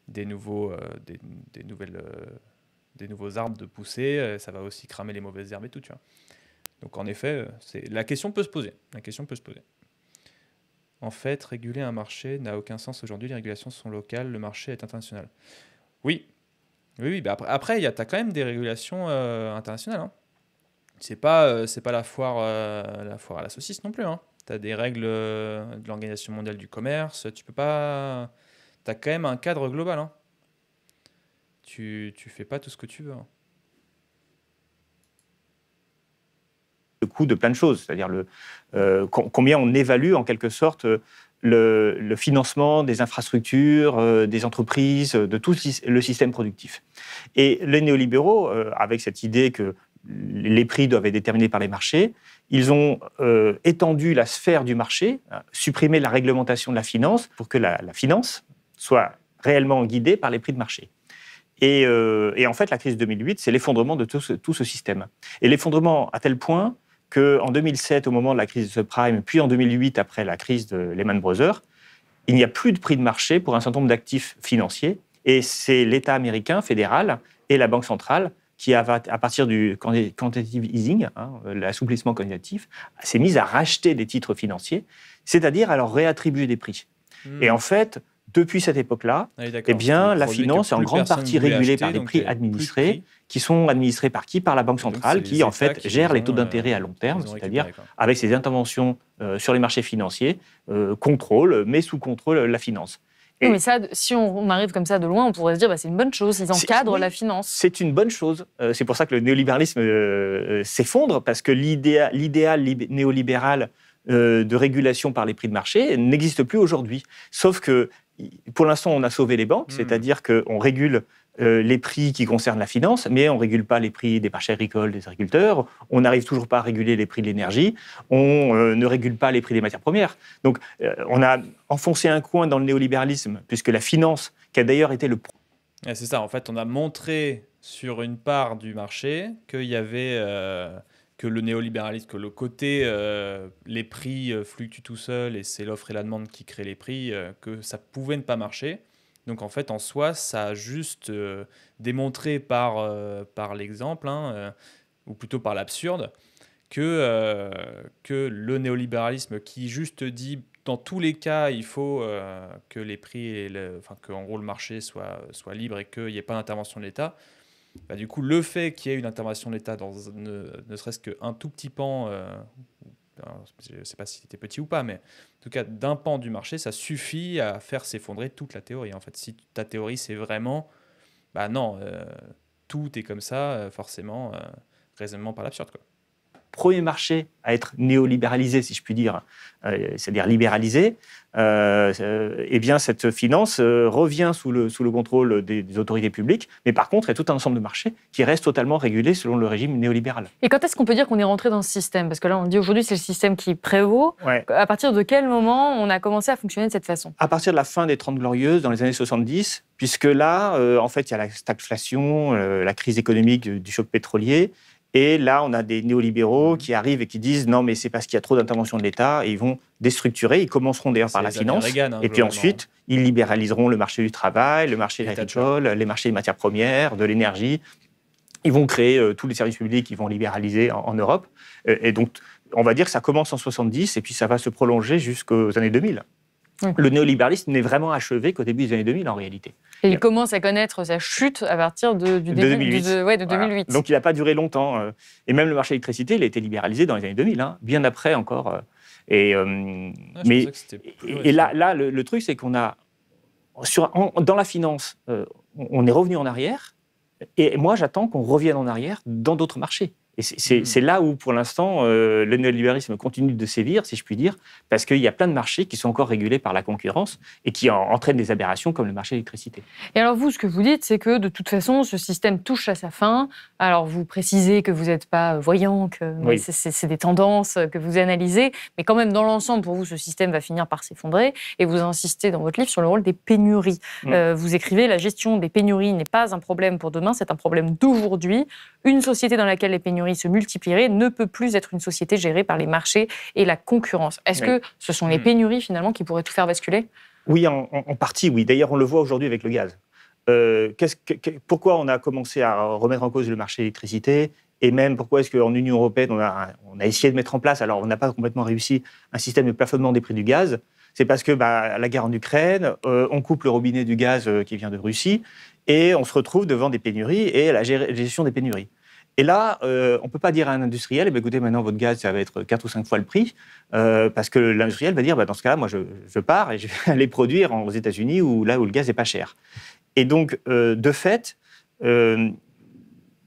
des, nouveaux, euh, des, nouvelles, euh, des nouveaux arbres de pousser. Ça va aussi cramer les mauvaises herbes et tout, tu Donc, en effet, c'est la question peut se poser. La question peut se poser. En fait, réguler un marché n'a aucun sens aujourd'hui. Les régulations sont locales, le marché est international. Oui, oui, oui bah, après, après y as quand même des régulations euh, internationales. Hein. C'est pas, euh, c'est pas la foire, euh, la foire à la saucisse non plus. Hein. Tu as des règles de l'Organisation mondiale du commerce. Tu peux pas. Tu as quand même un cadre global. Hein. Tu, tu fais pas tout ce que tu veux. Hein. Le coût de plein de choses, c'est-à-dire le combien on évalue en quelque sorte le, financement des infrastructures, euh, des entreprises, de tout le système productif. Et les néolibéraux, euh, avec cette idée que les prix doivent être déterminés par les marchés. Ils ont euh, étendu la sphère du marché, supprimé la réglementation de la finance pour que la, finance soit réellement guidée par les prix de marché. Et, en fait, la crise de 2008, c'est l'effondrement de tout ce, système. Et l'effondrement à tel point qu'en 2007, au moment de la crise de subprime, puis en 2008, après la crise de Lehman Brothers, il n'y a plus de prix de marché pour un certain nombre d'actifs financiers. Et c'est l'État américain fédéral et la Banque centrale qui, à partir du quantitative easing, hein, l'assouplissement quantitatif, s'est mise à racheter des titres financiers, c'est-à-dire à leur réattribuer des prix. Hmm. Et en fait, depuis cette époque-là, ah eh bien, la finance est en grande partie régulée par des prix administrés, qui sont administrés par qui Par la Banque centrale, qui en fait gère les taux euh, d'intérêt à long terme, c'est-à-dire avec ses interventions euh, sur les marchés financiers, euh, contrôle, mais sous contrôle la finance. mais ça, si on, arrive comme ça de loin, on pourrait se dire bah, c'est une bonne chose, ils encadrent la finance. C'est une bonne chose. c'est pour ça que le néolibéralisme s'effondre, parce que l'idéal néolibéral de régulation par les prix de marché n'existe plus aujourd'hui. Sauf que pour l'instant, on a sauvé les banques, hmm. c'est-à-dire qu'on régule euh, les prix qui concernent la finance, mais on ne régule pas les prix des marchés agricoles, des agriculteurs, on n'arrive toujours pas à réguler les prix de l'énergie, on euh, ne régule pas les prix des matières premières. Donc euh, on a enfoncé un coin dans le néolibéralisme, puisque la finance, qui a d'ailleurs été le... Eh, c'est ça, en fait, on a montré sur une part du marché qu'il y avait que le néolibéralisme, que le côté euh, les prix euh, fluctuent tout seuls et c'est l'offre et la demande qui créent les prix, euh, que ça pouvait ne pas marcher. Donc en fait, en soi, ça a juste démontré par, par l'exemple, hein, ou plutôt par l'absurde, que, que le néolibéralisme qui juste dit dans tous les cas, il faut que les prix, et enfin, que en gros le marché soit, soit libre et qu'il n'y ait pas d'intervention de l'État, bah, du coup, le fait qu'il y ait une intervention de l'État dans ne, serait-ce qu'un tout petit pan, euh, je ne sais pas si c'était petit ou pas, mais en tout cas d'un pan du marché, ça suffit à faire s'effondrer toute la théorie. En fait, si ta théorie c'est vraiment, bah non, euh, tout est comme ça, euh, forcément, raisonnement par l'absurde. Quoi premier marché à être néolibéralisé, si je puis dire, euh, c'est-à-dire libéralisé, euh, eh bien cette finance euh, revient sous le, sous le contrôle des, autorités publiques, mais par contre, il y a tout un ensemble de marchés qui restent totalement régulés selon le régime néolibéral. Et quand est-ce qu'on peut dire qu'on est rentré dans ce système Parce que là, on dit aujourd'hui c'est le système qui prévaut. À partir de quel moment on a commencé à fonctionner de cette façon À partir de la fin des Trente Glorieuses, dans les années 70, puisque là, en fait, il y a la stagflation, la crise économique du choc pétrolier, et là, on a des néolibéraux mmh. qui arrivent et qui disent non, mais c'est parce qu'il y a trop d'intervention de l'État et ils vont déstructurer. Ils commenceront d'ailleurs par la finance. Hein, et puis ensuite, ils libéraliseront le marché du travail, le marché pétrole, les marchés des matières premières, de l'énergie. Ils vont créer euh, tous les services publics, qu'ils vont libéraliser en, Europe. Euh, et, donc, on va dire que ça commence en 70 et puis ça va se prolonger jusqu'aux années 2000. Le néolibéralisme n'est vraiment achevé qu'au début des années 2000 en réalité. Et il commence à connaître sa chute à partir de, du début de 2008. Donc il n'a pas duré longtemps. Euh. Et même le marché de l'électricité, il a été libéralisé dans les années 2000, hein, bien après encore. Euh. Et, euh, ah, mais, là, le, truc, c'est qu'on a. dans la finance, on est revenu en arrière. Et moi, j'attends qu'on revienne en arrière dans d'autres marchés. Et mm. c'est là où, pour l'instant, euh, le néolibéralisme continue de sévir, si je puis dire, parce qu'il y a plein de marchés qui sont encore régulés par la concurrence et qui entraînent des aberrations comme le marché de l'électricité. Et alors vous, ce que vous dites, c'est que de toute façon, ce système touche à sa fin. Alors vous précisez que vous n'êtes pas voyant, que euh, c'est des tendances que vous analysez, mais quand même, dans l'ensemble, pour vous, ce système va finir par s'effondrer. Et vous insistez dans votre livre sur le rôle des pénuries. Mm. Euh, vous écrivez, la gestion des pénuries n'est pas un problème pour demain, c'est un problème d'aujourd'hui. Une société dans laquelle les pénuries se multiplierait, ne peut plus être une société gérée par les marchés et la concurrence. Est-ce que ce sont les hmm. pénuries finalement qui pourraient tout faire basculer Oui, en, partie, oui. D'ailleurs, on le voit aujourd'hui avec le gaz. Euh, pourquoi on a commencé à remettre en cause le marché de l'électricité et même pourquoi est-ce qu'en Union européenne, on a, essayé de mettre en place, alors on n'a pas complètement réussi, un système de plafonnement des prix du gaz C'est parce que bah, la guerre en Ukraine, euh, on coupe le robinet du gaz euh, qui vient de Russie et on se retrouve devant des pénuries et la gestion des pénuries. Et là, euh, on ne peut pas dire à un industriel, eh ben, écoutez, maintenant votre gaz, ça va être 4 ou 5 fois le prix, euh, parce que l'industriel va dire, bah, dans ce cas-là, moi, je, pars et je vais aller produire aux États-Unis, où, là où le gaz n'est pas cher. Et donc, euh, de fait, le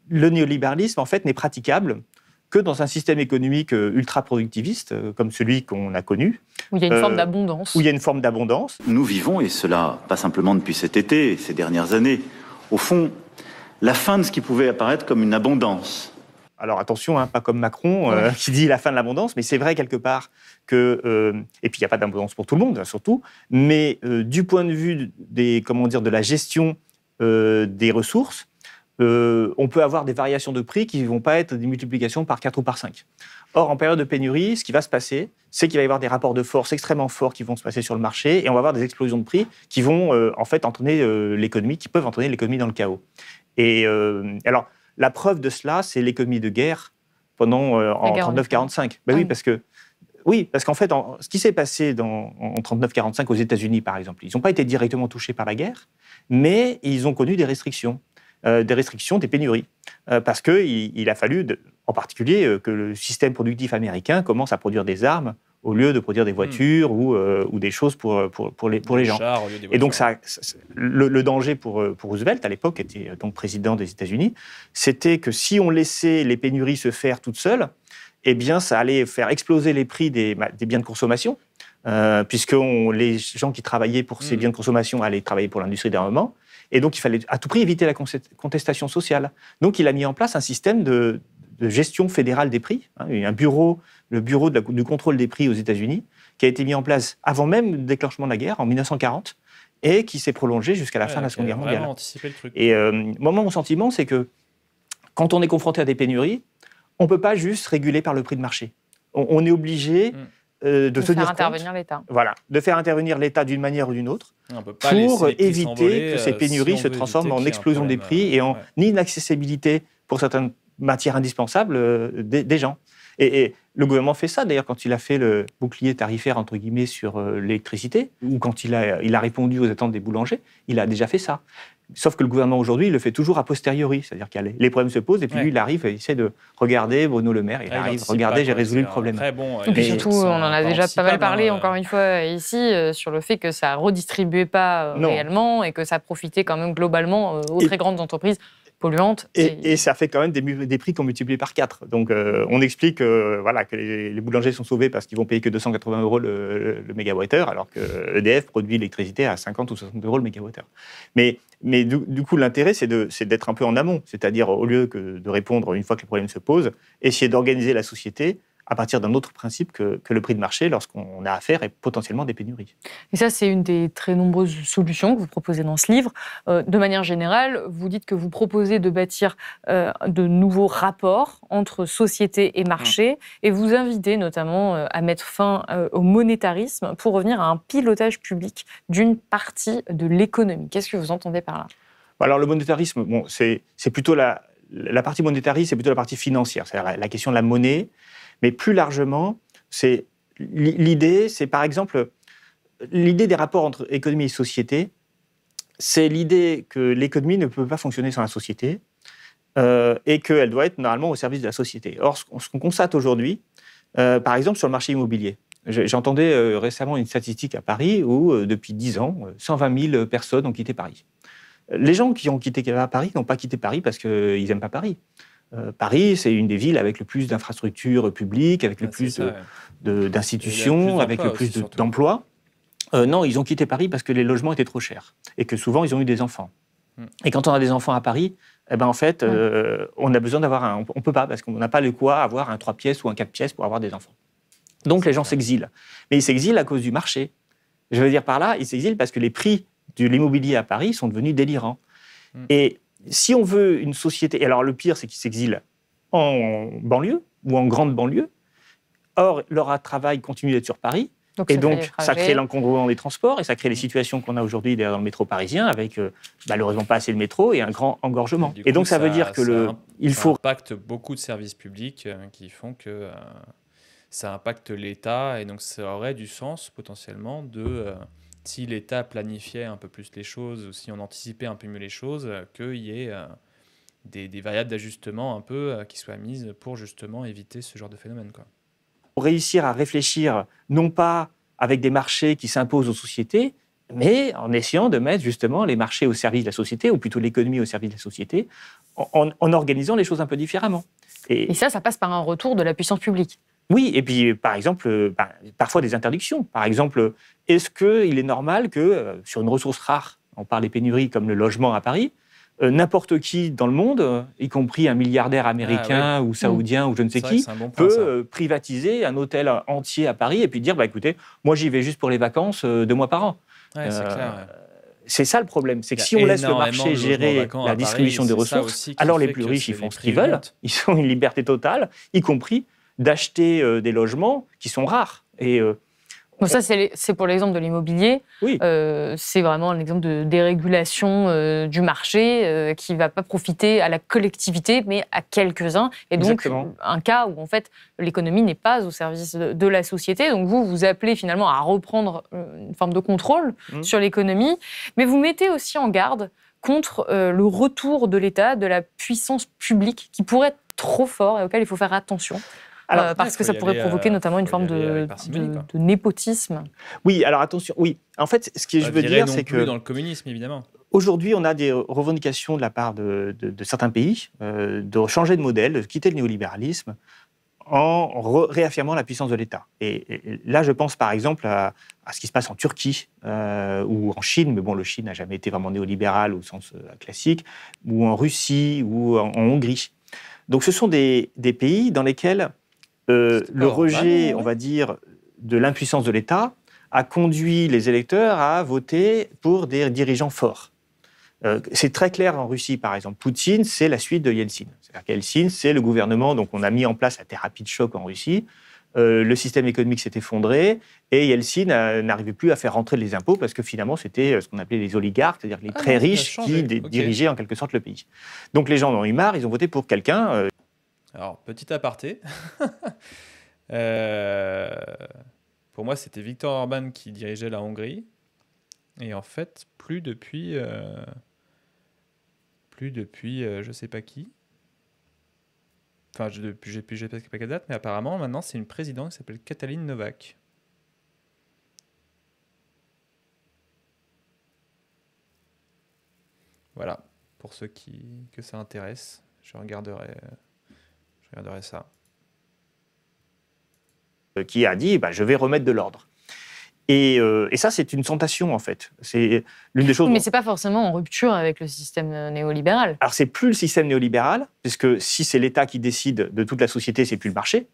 néolibéralisme, en fait, n'est praticable que dans un système économique ultra-productiviste, comme celui qu'on a connu. Où il y a une forme d'abondance. Où il y a une forme d'abondance. Nous vivons, et cela pas simplement depuis cet été, ces dernières années, au fond, la fin de ce qui pouvait apparaître comme une abondance. Alors attention, hein, pas comme Macron euh, qui dit la fin de l'abondance, mais c'est vrai quelque part que euh, et puis il n'y a pas d'abondance pour tout le monde hein, surtout, mais euh, du point de vue des comment dire de la gestion des ressources, on peut avoir des variations de prix qui ne vont pas être des multiplications par 4 ou par 5. Or, en période de pénurie, ce qui va se passer, c'est qu'il va y avoir des rapports de force extrêmement forts qui vont se passer sur le marché et on va avoir des explosions de prix qui vont en fait entraîner l'économie, qui peuvent entraîner l'économie dans le chaos. Et euh, alors, la preuve de cela, c'est l'économie de guerre pendant euh, en 39-45. Ben ah oui, parce que oui, parce qu'en fait, ce qui s'est passé en 39-45 aux États-Unis, par exemple, ils n'ont pas été directement touchés par la guerre, mais ils ont connu des restrictions, euh, des restrictions, des pénuries, parce que il, a fallu, en particulier, que le système productif américain commence à produire des armes au lieu de produire des hmm. voitures euh, ou, des choses pour, euh, pour, les, pour les gens. et donc, ça, le, danger euh, pour, Roosevelt, à l'époque, était donc président des États-Unis, c'était que si on laissait les pénuries se faire toutes seules, eh bien, ça allait faire exploser les prix des, biens de consommation, puisque les gens qui travaillaient pour ces hmm. biens de consommation allaient travailler pour l'industrie d'armement. Et donc, il fallait à tout prix éviter la contestation sociale. Donc, il a mis en place un système de, de gestion fédérale des prix, hein, un bureau, le bureau de du contrôle des prix aux États-Unis, qui a été mis en place avant même le déclenchement de la guerre, en 1940, et qui s'est prolongé jusqu'à la fin de la Seconde Guerre mondiale. Et euh, moi, mon sentiment, c'est que quand on est confronté à des pénuries, on ne peut pas juste réguler par le prix de marché. On, est obligé hmm. euh, de, de, faire intervenir l'État. Voilà, de faire intervenir l'État d'une manière ou d'une autre pour éviter que ces euh, pénuries se transforment en explosion des prix euh, et en inaccessibilité pour certaines matière indispensable euh, des, gens. Et, le gouvernement fait ça, d'ailleurs, quand il a fait le bouclier tarifaire, entre guillemets, sur euh, l'électricité, ou quand il a, il a répondu aux attentes des boulangers, il a déjà fait ça. Sauf que le gouvernement aujourd'hui, il le fait toujours a posteriori. C'est-à-dire que les problèmes se posent et puis lui, il arrive, il essaie de regarder Bruno Le Maire. Il ah, arrive, regardez, j'ai résolu le problème. Bon, euh, et surtout, on en a déjà pas mal parlé, encore une fois, ici, sur le fait que ça redistribuait pas réellement et que ça profitait quand même globalement aux très grandes entreprises et, ça fait quand même des, des prix qu'on multiplie par 4. Donc euh, on explique euh, voilà, que les, boulangers sont sauvés parce qu'ils vont payer que 280 euros le, mégawatt mégawattheure, alors que EDF produit l'électricité à 50 ou 60 euros le mégawattheure. Mais, mais du, coup, l'intérêt, c'est d'être un peu en amont. C'est-à-dire, au lieu de répondre une fois que le problème se pose, essayer d'organiser la société à partir d'un autre principe que, le prix de marché lorsqu'on a affaire et potentiellement des pénuries. Et ça, c'est une des très nombreuses solutions que vous proposez dans ce livre. Euh, de manière générale, vous dites que vous proposez de bâtir euh, de nouveaux rapports entre société et marché, et vous invitez notamment euh, à mettre fin au monétarisme pour revenir à un pilotage public d'une partie de l'économie. Qu'est-ce que vous entendez par là bah Alors le monétarisme, bon, c'est plutôt la, la partie monétariste, c'est plutôt la partie financière, c'est-à-dire la question de la monnaie. Mais plus largement, c'est l'idée, c'est par exemple l'idée des rapports entre économie et société, c'est l'idée que l'économie ne peut pas fonctionner sans la société euh, et qu'elle doit être normalement au service de la société. Or, ce qu'on constate aujourd'hui, euh, par exemple sur le marché immobilier, j'entendais euh, récemment une statistique à Paris où depuis 10 ans, 120 000 personnes ont quitté Paris. Les gens qui ont quitté Paris n'ont pas quitté Paris parce qu'ils n'aiment pas Paris. Euh, Paris, c'est une des villes avec le plus d'infrastructures publiques, avec le ah, plus d'institutions, avec le plus d'emplois. Euh, non, ils ont quitté Paris parce que les logements étaient trop chers et que souvent ils ont eu des enfants. Hmm. Et quand on a des enfants à Paris, eh ben en fait, euh, on a besoin d'avoir un. On peut pas parce qu'on n'a pas le quoi avoir un trois pièces ou un 4 pièces pour avoir des enfants. Donc les gens s'exilent. Mais ils s'exilent à cause du marché. Je veux dire par là, ils s'exilent parce que les prix de l'immobilier à Paris sont devenus délirants. Hmm. Et si on veut une société, et alors le pire, c'est qu'ils s'exilent en banlieue ou en grande banlieue. Or, leur travail continue d'être sur Paris. et donc, ça crée l'encombrement des transports et ça crée les mmh. situations qu'on a aujourd'hui dans le métro parisien avec euh, malheureusement pas assez de métro et un grand engorgement. Et, donc, ça, veut dire que le, il faut. Ça impacte beaucoup de services publics euh, qui font que euh, ça impacte l'État et donc ça aurait du sens potentiellement de si l'État planifiait un peu plus les choses, si on anticipait un peu mieux les choses, euh, qu'il y ait euh, des, variables d'ajustement un peu euh, qui soient mises pour justement éviter ce genre de phénomène. Quoi. Pour réussir à réfléchir, non pas avec des marchés qui s'imposent aux sociétés, mais en essayant de mettre justement les marchés au service de la société, ou plutôt l'économie au service de la société, en, organisant les choses un peu différemment. Et ça, ça passe par un retour de la puissance publique. Oui, et puis par exemple, euh, bah, parfois des interdictions. Par exemple, est-ce qu'il est normal que euh, sur une ressource rare, on parle des pénuries comme le logement à Paris, euh, n'importe qui dans le monde, y compris un milliardaire américain ah ou saoudien ou je ne sais qui, peut privatiser un hôtel entier à Paris et puis dire, bah, écoutez, moi j'y vais juste pour les vacances deux mois par an. c'est ça le problème, c'est que si on laisse le marché gérer la distribution des ressources, alors les plus riches, ils font ce qu'ils veulent, ils ont une liberté totale, y compris d'acheter euh, des logements qui sont rares. Et euh, ça, c'est pour l'exemple de l'immobilier. Oui. Euh, c'est vraiment un exemple de dérégulation du marché qui ne va pas profiter à la collectivité, mais à quelques-uns. Et donc, un cas où, en fait, l'économie n'est pas au service de, la société. Donc, vous, vous appelez finalement à reprendre une forme de contrôle mmh. sur l'économie, mais vous mettez aussi en garde contre le retour de l'État, de la puissance publique qui pourrait être trop fort et auquel il faut faire attention. Euh, parce que ça pourrait provoquer euh, notamment une forme de, népotisme. Oui, alors attention, oui. En fait, ce que je veux dire, c'est que... Dans le communisme, évidemment. Aujourd'hui, on a des revendications de la part de, certains pays euh, de changer de modèle, de quitter le néolibéralisme en réaffirmant la puissance de l'État. Et, là, je pense par exemple à, ce qui se passe en Turquie ou en Chine, mais bon, le Chine n'a jamais été vraiment néolibéral au sens classique, ou en Russie ou en, Hongrie. Donc ce sont des pays dans lesquels euh, le rejet, on hein. va dire, de l'impuissance de l'État a conduit les électeurs à voter pour des dirigeants forts. Euh, c'est très clair en Russie, par exemple. Poutine, c'est la suite de Yeltsin. C'est-à-dire qu'Yeltsin, c'est le gouvernement, donc on a mis en place la thérapie de choc en Russie. Euh, le système économique s'est effondré et Yeltsin n'arrivait plus à faire rentrer les impôts parce que finalement c'était ce qu'on appelait les oligarques, c'est-à-dire les ah très riches qui dirigeaient en quelque sorte le pays. Donc les gens en ont eu marre, ils ont voté pour quelqu'un, alors, petit aparté. Euh, pour moi, c'était Viktor Orban qui dirigeait la Hongrie. Et en fait, plus depuis. Euh, plus depuis euh, je sais pas qui. Enfin, je, depuis, j'ai pas quelle date, mais apparemment, maintenant, c'est une présidente qui s'appelle Katalin Novak. Voilà, pour ceux qui, que ça intéresse, je regarderai. Euh, qui a dit bah, je vais remettre de l'ordre. Euh, et, ça, c'est une tentation, en fait. C'est l'une des choses. Mais ce c'est pas forcément en rupture avec le système euh, néolibéral. Alors, c'est plus le système néolibéral, puisque si c'est l'État qui décide de toute la société, c'est plus le marché.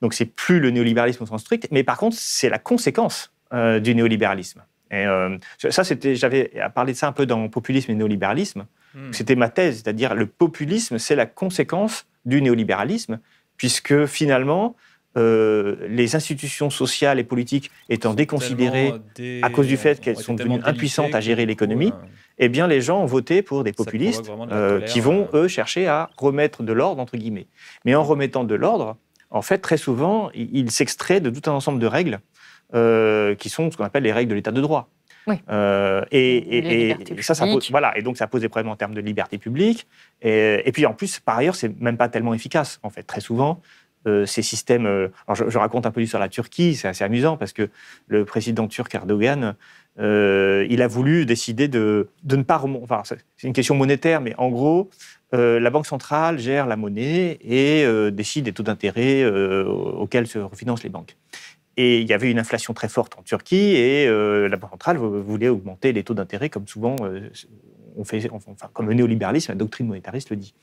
Donc, c'est plus le néolibéralisme au sens strict. Mais par contre, c'est la conséquence du néolibéralisme. Et ça, c'était, j'avais parlé de ça un peu dans Populisme et néolibéralisme. Hmm. C'était ma thèse, c'est-à-dire le populisme, c'est la conséquence du néolibéralisme, puisque finalement, euh, les institutions sociales et politiques étant déconsidérées à cause du fait qu'elles sont devenues impuissantes à gérer l'économie, eh bien les gens ont voté pour des populistes euh, qui vont, euh. eux, chercher à remettre de l'ordre, entre guillemets. Mais en remettant de l'ordre, en fait, très souvent, ils s'extraient de tout un ensemble de règles qui sont ce qu'on appelle les règles de l'état de droit. Oui. Euh, et, ça, ça pose, voilà. Et donc, ça pose des problèmes en termes de liberté publique. Et, puis, en plus, par ailleurs, c'est même pas tellement efficace. En fait, très souvent, euh, ces systèmes. Euh, je, raconte un peu sur de la Turquie. C'est assez amusant parce que le président turc Erdogan, il a voulu décider de, de ne pas remonter. c'est une question monétaire, mais en gros, la Banque centrale gère la monnaie et décide des taux d'intérêt auxquels se refinancent les banques. Et il y avait une inflation très forte en Turquie et euh, la Banque centrale voulait augmenter les taux d'intérêt, comme souvent euh, on fait, comme le néolibéralisme, la doctrine monétariste le dit.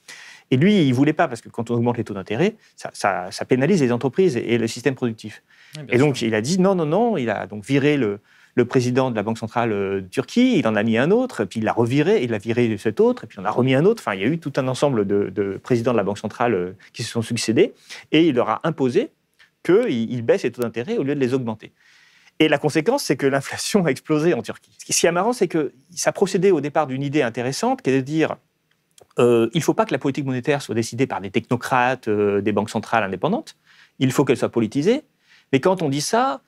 Et lui, il voulait pas parce que quand on augmente les taux d'intérêt, ça, pénalise les entreprises et, le système productif. et donc il a dit non, non, non. Il a donc viré le, président de la Banque centrale euh, de Turquie, il en a mis un autre, puis il l'a reviré, il l'a viré de cet autre, et puis on a remis un autre. Enfin, il y a eu tout un ensemble de présidents de la Banque centrale qui se sont succédés, et il leur a imposé qu'ils baissent les taux d'intérêt au lieu de les augmenter. Et la conséquence, c'est que l'inflation a explosé en Turquie. Ce qui est marrant, c'est que ça procédait au départ d'une idée intéressante, qui est de dire euh, il ne faut pas que la politique monétaire soit décidée par des technocrates, euh, des banques centrales indépendantes. Il faut qu'elle soit politisée. Mais quand on dit ça,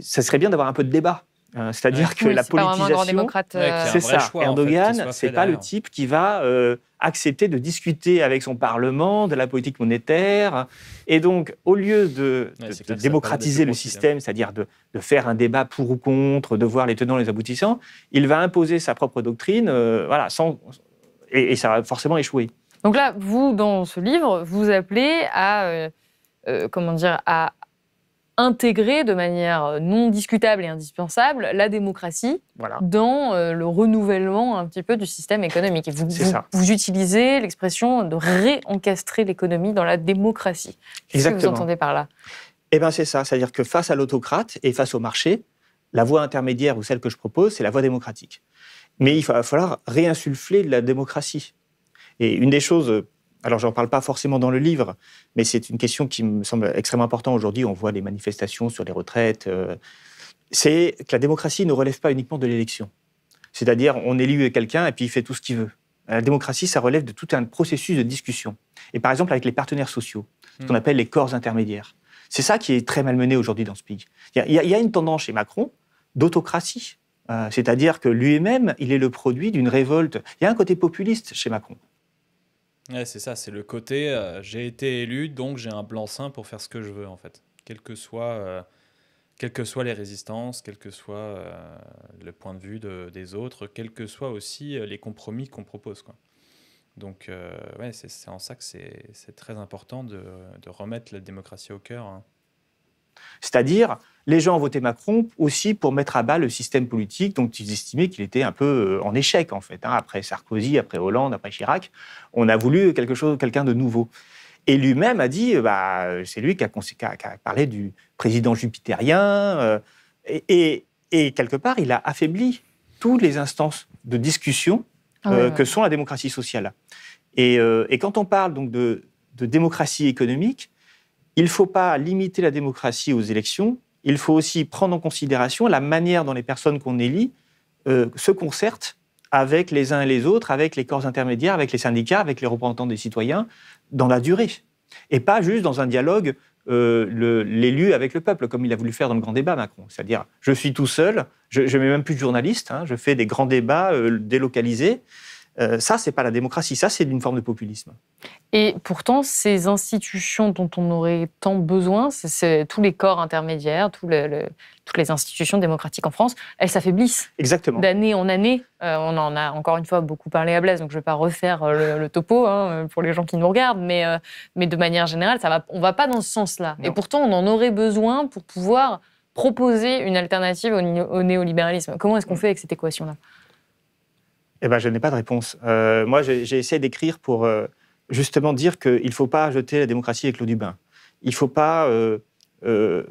ça serait bien d'avoir un peu de débat. Euh, c'est-à-dire que la politisation, c'est ça. Erdogan, c'est pas le type qui va euh, accepter de discuter avec son parlement de la politique monétaire. Et donc, au lieu de, démocratiser le hein. système, c'est-à-dire de, faire un débat pour ou contre, de voir les tenants, et les aboutissants, il va imposer sa propre doctrine, euh, voilà, sans, et, ça va forcément échouer. Donc là, vous, dans ce livre, vous appelez à comment dire, à intégrer de manière euh, non discutable et indispensable la démocratie voilà. dans euh, le renouvellement un petit peu du système économique. Et vous, utilisez l'expression de réencastrer l'économie dans la démocratie. Qu'est-ce que vous entendez par là Eh bien, c'est ça. C'est-à-dire que face à l'autocrate et face au marché, la voie intermédiaire ou celle que je propose, c'est la voie démocratique. Mais il va falloir réinsuffler la démocratie. Et une des choses alors, je n'en parle pas forcément dans le livre, mais c'est une question qui me semble extrêmement importante aujourd'hui. On voit les manifestations sur les retraites. Euh, c'est que la démocratie ne relève pas uniquement de l'élection. C'est-à-dire, on élue quelqu'un et puis il fait tout ce qu'il veut. La démocratie, ça relève de tout un processus de discussion. Et par exemple, avec les partenaires sociaux, ce qu'on hmm. appelle les corps intermédiaires. C'est ça qui est très malmené aujourd'hui dans ce pays. Il y, a une tendance chez Macron d'autocratie. Euh, c'est-à-dire que lui-même, il est le produit d'une révolte. Il y a un côté populiste chez Macron. Ouais, c'est ça, c'est le côté euh, j'ai été élu, donc j'ai un blanc-seing pour faire ce que je veux, en fait. Quelles que soient, euh, que les résistances, quel que soit euh, le point de vue des autres, quels que soient aussi les compromis qu'on propose. Quoi. Donc, ouais, c'est en ça que c'est très important de, remettre la démocratie au cœur. Hein. C'est-à-dire, les gens ont voté Macron aussi pour mettre à bas le système politique dont ils estimaient qu'il était un peu euh, en échec, en fait. Hein. Après Sarkozy, après Hollande, après Chirac, on a voulu quelque chose, quelqu'un de nouveau. Et lui-même a dit, euh, bah, c'est lui qui a, parlé du président jupitérien. Euh, et, quelque part, il a affaibli toutes les instances de discussion ah que sont la démocratie sociale. Et, quand on parle donc de démocratie économique, il ne faut pas limiter la démocratie aux élections, il faut aussi prendre en considération la manière dont les personnes qu'on élit euh, se concertent avec les uns et les autres, avec les corps intermédiaires, avec les syndicats, avec les représentants des citoyens, dans la durée. Et pas juste dans un dialogue euh, l'élu avec le peuple, comme il a voulu faire dans le grand débat Macron. C'est-à-dire, je suis tout seul, je ne mets même plus de journaliste, hein, je fais des grands débats euh, délocalisés, euh, ça, c'est pas la démocratie, ça, c'est une forme de populisme. Et pourtant, ces institutions dont on aurait tant besoin, c'est tous les corps intermédiaires, le, toutes les institutions démocratiques en France, elles s'affaiblissent. Exactement. D'année en année, euh, on en a encore une fois beaucoup parlé à Blaise, donc je ne vais pas refaire euh, le, topo hein, pour les gens qui nous regardent, mais, mais de manière générale, ça va, on ne va pas dans ce sens-là. Et pourtant, on en aurait besoin pour pouvoir proposer une alternative au néolibéralisme. Comment est-ce qu'on mm. fait avec cette équation-là eh ben, je n'ai pas de réponse. Euh, moi, j'ai essayé d'écrire pour euh, justement dire qu'il ne faut pas jeter la démocratie avec l'eau du bain. Il faut pas. Euh,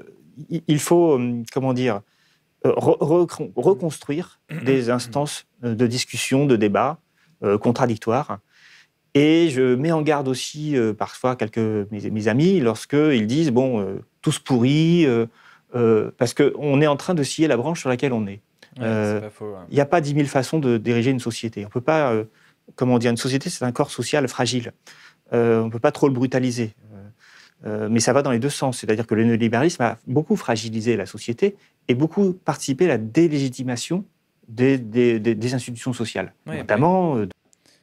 il faut, comment dire, reconstruire des instances de discussion, de débat contradictoires. Et je mets en garde aussi parfois quelques mes, mes amis lorsqu'ils disent bon, tous pourris, parce qu'on est en train de scier la branche sur laquelle on est. Euh, il n'y a pas dix mille façons de diriger une société. On peut pas, euh, comment dire, une société, c'est un corps social fragile. Euh, on ne peut pas trop le brutaliser. mais ça va dans les deux sens. C'est-à-dire que le néolibéralisme a beaucoup fragilisé la société et beaucoup participé à la délégitimation des, institutions sociales, notamment.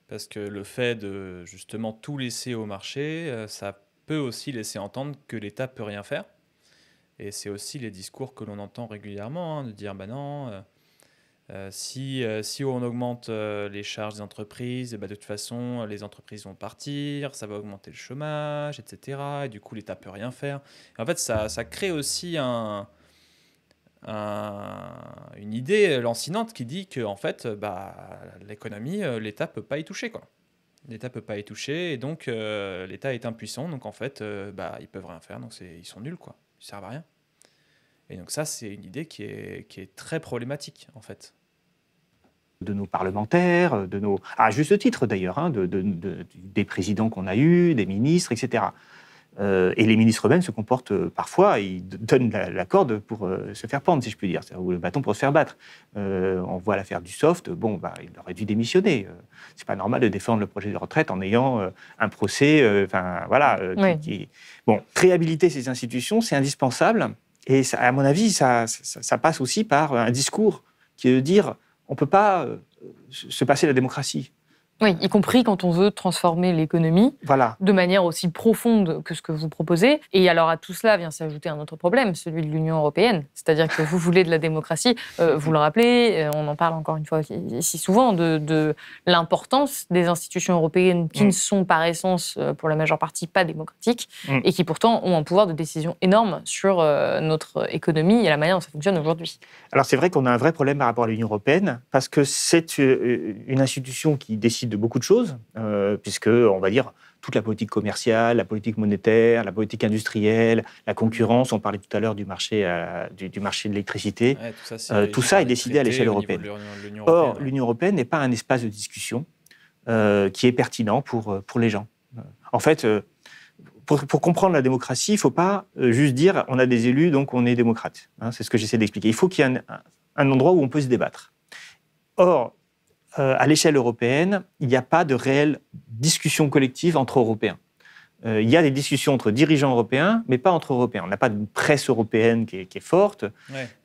Parce que le fait de justement tout laisser au marché, ça peut aussi laisser entendre que l'État peut rien faire. Et c'est aussi les discours que l'on entend régulièrement, hein, de dire ben non, euh, si, euh, si on augmente euh, les charges des entreprises, eh ben, de toute façon, les entreprises vont partir, ça va augmenter le chômage, etc. Et du coup, l'État peut rien faire. en fait, ça, crée aussi une idée lancinante qui dit que en fait, bah, l'économie, l'État peut pas y toucher. Quoi. L'État peut pas y toucher, et donc l'État est impuissant, donc en fait, bah, ils peuvent rien faire, donc c'est, ils sont nuls, quoi. ils servent à rien. Et donc ça, c'est une idée qui est, qui est très problématique, en fait de nos parlementaires, de nos, à juste titre d'ailleurs, hein, des présidents qu'on a eus, des ministres, etc. Euh, et les ministres eux-mêmes se comportent euh, parfois, ils donnent la, corde pour euh, se faire pendre, si je puis dire, ou le bâton pour se faire battre. on voit l'affaire du soft, bon, bah, il aurait dû démissionner. c'est pas normal de défendre le projet de retraite en ayant un procès, enfin voilà. Qui, Bon, réhabiliter ces institutions, c'est indispensable. Et à mon avis, ça, passe aussi par un discours qui est dire on ne peut pas euh, se passer de la démocratie. Oui, y compris quand on veut transformer l'économie de manière aussi profonde que ce que vous proposez. Et alors à tout cela vient s'ajouter un autre problème, celui de l'Union européenne. C'est-à-dire que vous voulez de la démocratie, euh, vous le rappelez, euh, on en parle encore une fois si souvent, de, l'importance des institutions européennes qui mm. ne sont par essence, euh, pour la majeure partie, pas démocratiques mm. et qui pourtant ont un pouvoir de décision énorme sur notre économie et la manière dont ça fonctionne aujourd'hui. Alors c'est vrai qu'on a un vrai problème par rapport à l'Union européenne parce que c'est une institution qui décide beaucoup de choses, euh, puisque, on va dire, toute la politique commerciale, la politique monétaire, la politique industrielle, la concurrence, on parlait tout à l'heure du marché, euh, du, marché de l'électricité, tout ça, euh, est, décidé à l'échelle européenne. Or, l'Union européenne n'est pas un espace de discussion qui est pertinent pour, pour les gens. En fait, pour, comprendre la démocratie, il ne faut pas juste dire on a des élus, donc on est démocrate. Hein. c'est ce que j'essaie d'expliquer. Il faut qu'il y ait un, un, endroit où on peut se débattre. Or, euh, à l'échelle européenne, il n'y a pas de réelle discussion collective entre Européens. Euh, il y a des discussions entre dirigeants européens, mais pas entre Européens. On n'a pas de presse européenne qui est, forte.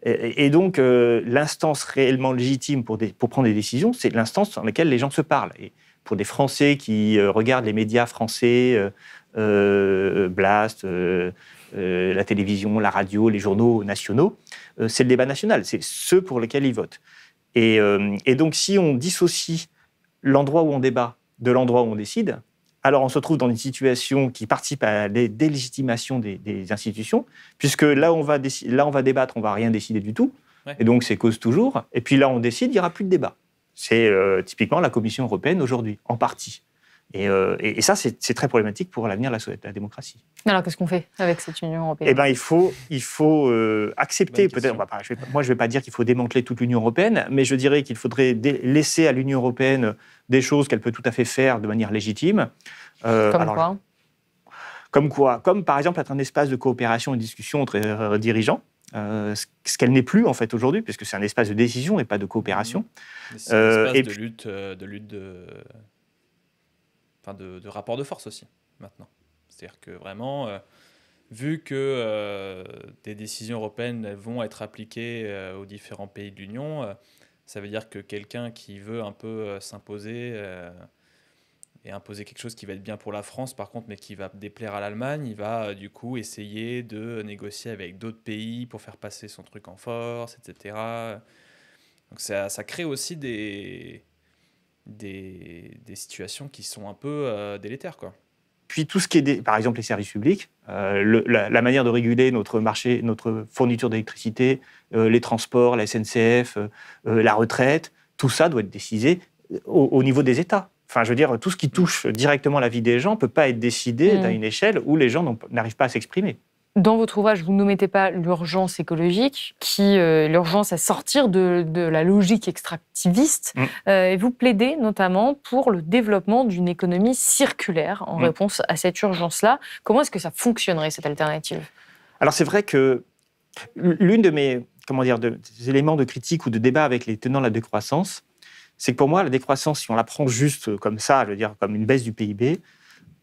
Et, donc, euh, l'instance réellement légitime pour, pour prendre des décisions, c'est l'instance dans laquelle les gens se parlent. Et pour des Français qui regardent les médias français, Blast, la télévision, la radio, les journaux nationaux, c'est le débat national. C'est ceux pour lesquels ils votent. Euh, et, donc, si on dissocie l'endroit où on débat de l'endroit où on décide, alors on se trouve dans une situation qui participe à la délégitimation des, institutions, puisque là on, va là on va débattre, on va rien décider du tout, et donc c'est cause toujours, et puis là on décide, il n'y aura plus de débat. C'est euh, typiquement la Commission européenne aujourd'hui, en partie. Euh, et, ça, c'est très problématique pour l'avenir de la, démocratie. Alors, qu'est-ce qu'on fait avec cette Union européenne Eh bien, il faut, il faut euh, accepter, peut-être, moi je ne vais pas dire qu'il faut démanteler toute l'Union européenne, mais je dirais qu'il faudrait laisser à l'Union européenne des choses qu'elle peut tout à fait faire de manière légitime. Euh, comme quoi Comme quoi Comme par exemple être un espace de coopération et de discussion entre dirigeants. ce qu'elle n'est plus en fait aujourd'hui, puisque c'est un espace de décision et pas de coopération. un espace et de lutte, de lutte de, enfin de, rapport de force aussi maintenant. C'est-à-dire que vraiment, euh, vu que euh, des décisions européennes vont être appliquées euh, aux différents pays de l'Union, ça veut dire que quelqu'un qui veut un peu s'imposer et imposer quelque chose qui va être bien pour la France, par contre, mais qui va déplaire à l'Allemagne, il va du coup essayer de négocier avec d'autres pays pour faire passer son truc en force, etc. Donc ça crée aussi des, des, situations qui sont un peu euh, délétères. Quoi. Puis tout ce qui est, par exemple, les services publics, euh, la, manière de réguler notre marché, notre fourniture d'électricité, euh, les transports, la SNCF, la retraite, tout ça doit être décidé au, niveau des États. Enfin, je veux dire, tout ce qui touche directement la vie des gens ne peut pas être décidé mmh. à une échelle où les gens n'arrivent pas à s'exprimer. Dans votre ouvrage, vous ne mettez pas l'urgence écologique, qui euh, l'urgence à sortir de, la logique extractiviste, mm. euh, et vous plaidez notamment pour le développement d'une économie circulaire en mm. réponse à cette urgence-là. Comment est-ce que ça fonctionnerait cette alternative Alors c'est vrai que l'une de mes comment dire éléments de critique ou de débat avec les tenants de la décroissance, c'est que pour moi la décroissance, si on la prend juste comme ça, je veux dire comme une baisse du PIB,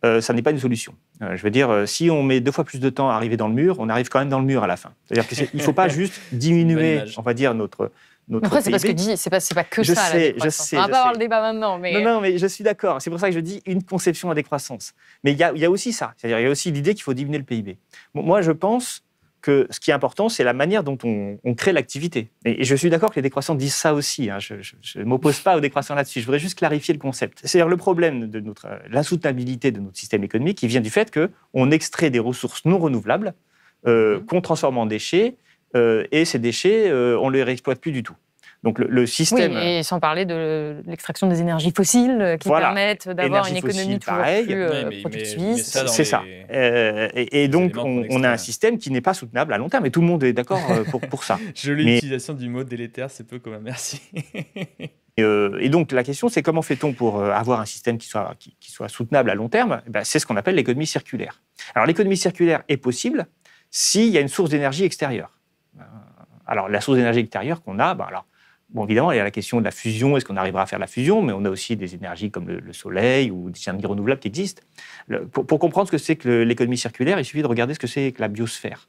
euh, ça n'est pas une solution. Euh, je veux dire, euh, si on met deux fois plus de temps à arriver dans le mur, on arrive quand même dans le mur à la fin. C'est-à-dire qu'il ne faut pas juste diminuer, on va dire, notre, notre Après, c'est parce que c'est pas, que je ça. Sais, la je sais, on va pas avoir le débat maintenant, mais non, non, euh, mais je suis d'accord. C'est pour ça que je dis une conception à décroissance. Mais il y, a, aussi ça. C'est-à-dire, il y a aussi l'idée qu'il faut diminuer le PIB. Bon, moi, je pense ce qui est important, c'est la manière dont on, crée l'activité. Et, je suis d'accord que les décroissants disent ça aussi. Hein. Je ne m'oppose pas aux décroissants là-dessus. Je voudrais juste clarifier le concept. C'est-à-dire le problème de notre l'insoutenabilité de notre système économique qui vient du fait que on extrait des ressources non renouvelables euh, mhm. qu'on transforme en déchets euh, et ces déchets, euh, on ne les réexploite plus du tout. Donc le, système. Oui, et sans parler de l'extraction des énergies fossiles euh, qui permettent d'avoir une économie fossile, toujours pareil. plus euh, productiviste. C'est ça. Euh, et, donc on, a un système qui n'est pas soutenable à long terme. Et tout le monde est d'accord pour, ça. Jolie l'utilisation du mot délétère, c'est peu comme un merci. et donc la question, c'est comment fait-on pour avoir un système qui soit, qui, soit soutenable à long terme eh ben, C'est ce qu'on appelle l'économie circulaire. Alors l'économie circulaire est possible s'il y a une source d'énergie extérieure. Alors la source d'énergie extérieure qu'on a, ben, alors, Bon, évidemment, il y a la question de la fusion, est-ce qu'on arrivera à faire la fusion, mais on a aussi des énergies comme le, soleil ou des énergies renouvelables qui existent. pour, pour, comprendre ce que c'est que l'économie circulaire, il suffit de regarder ce que c'est que la biosphère.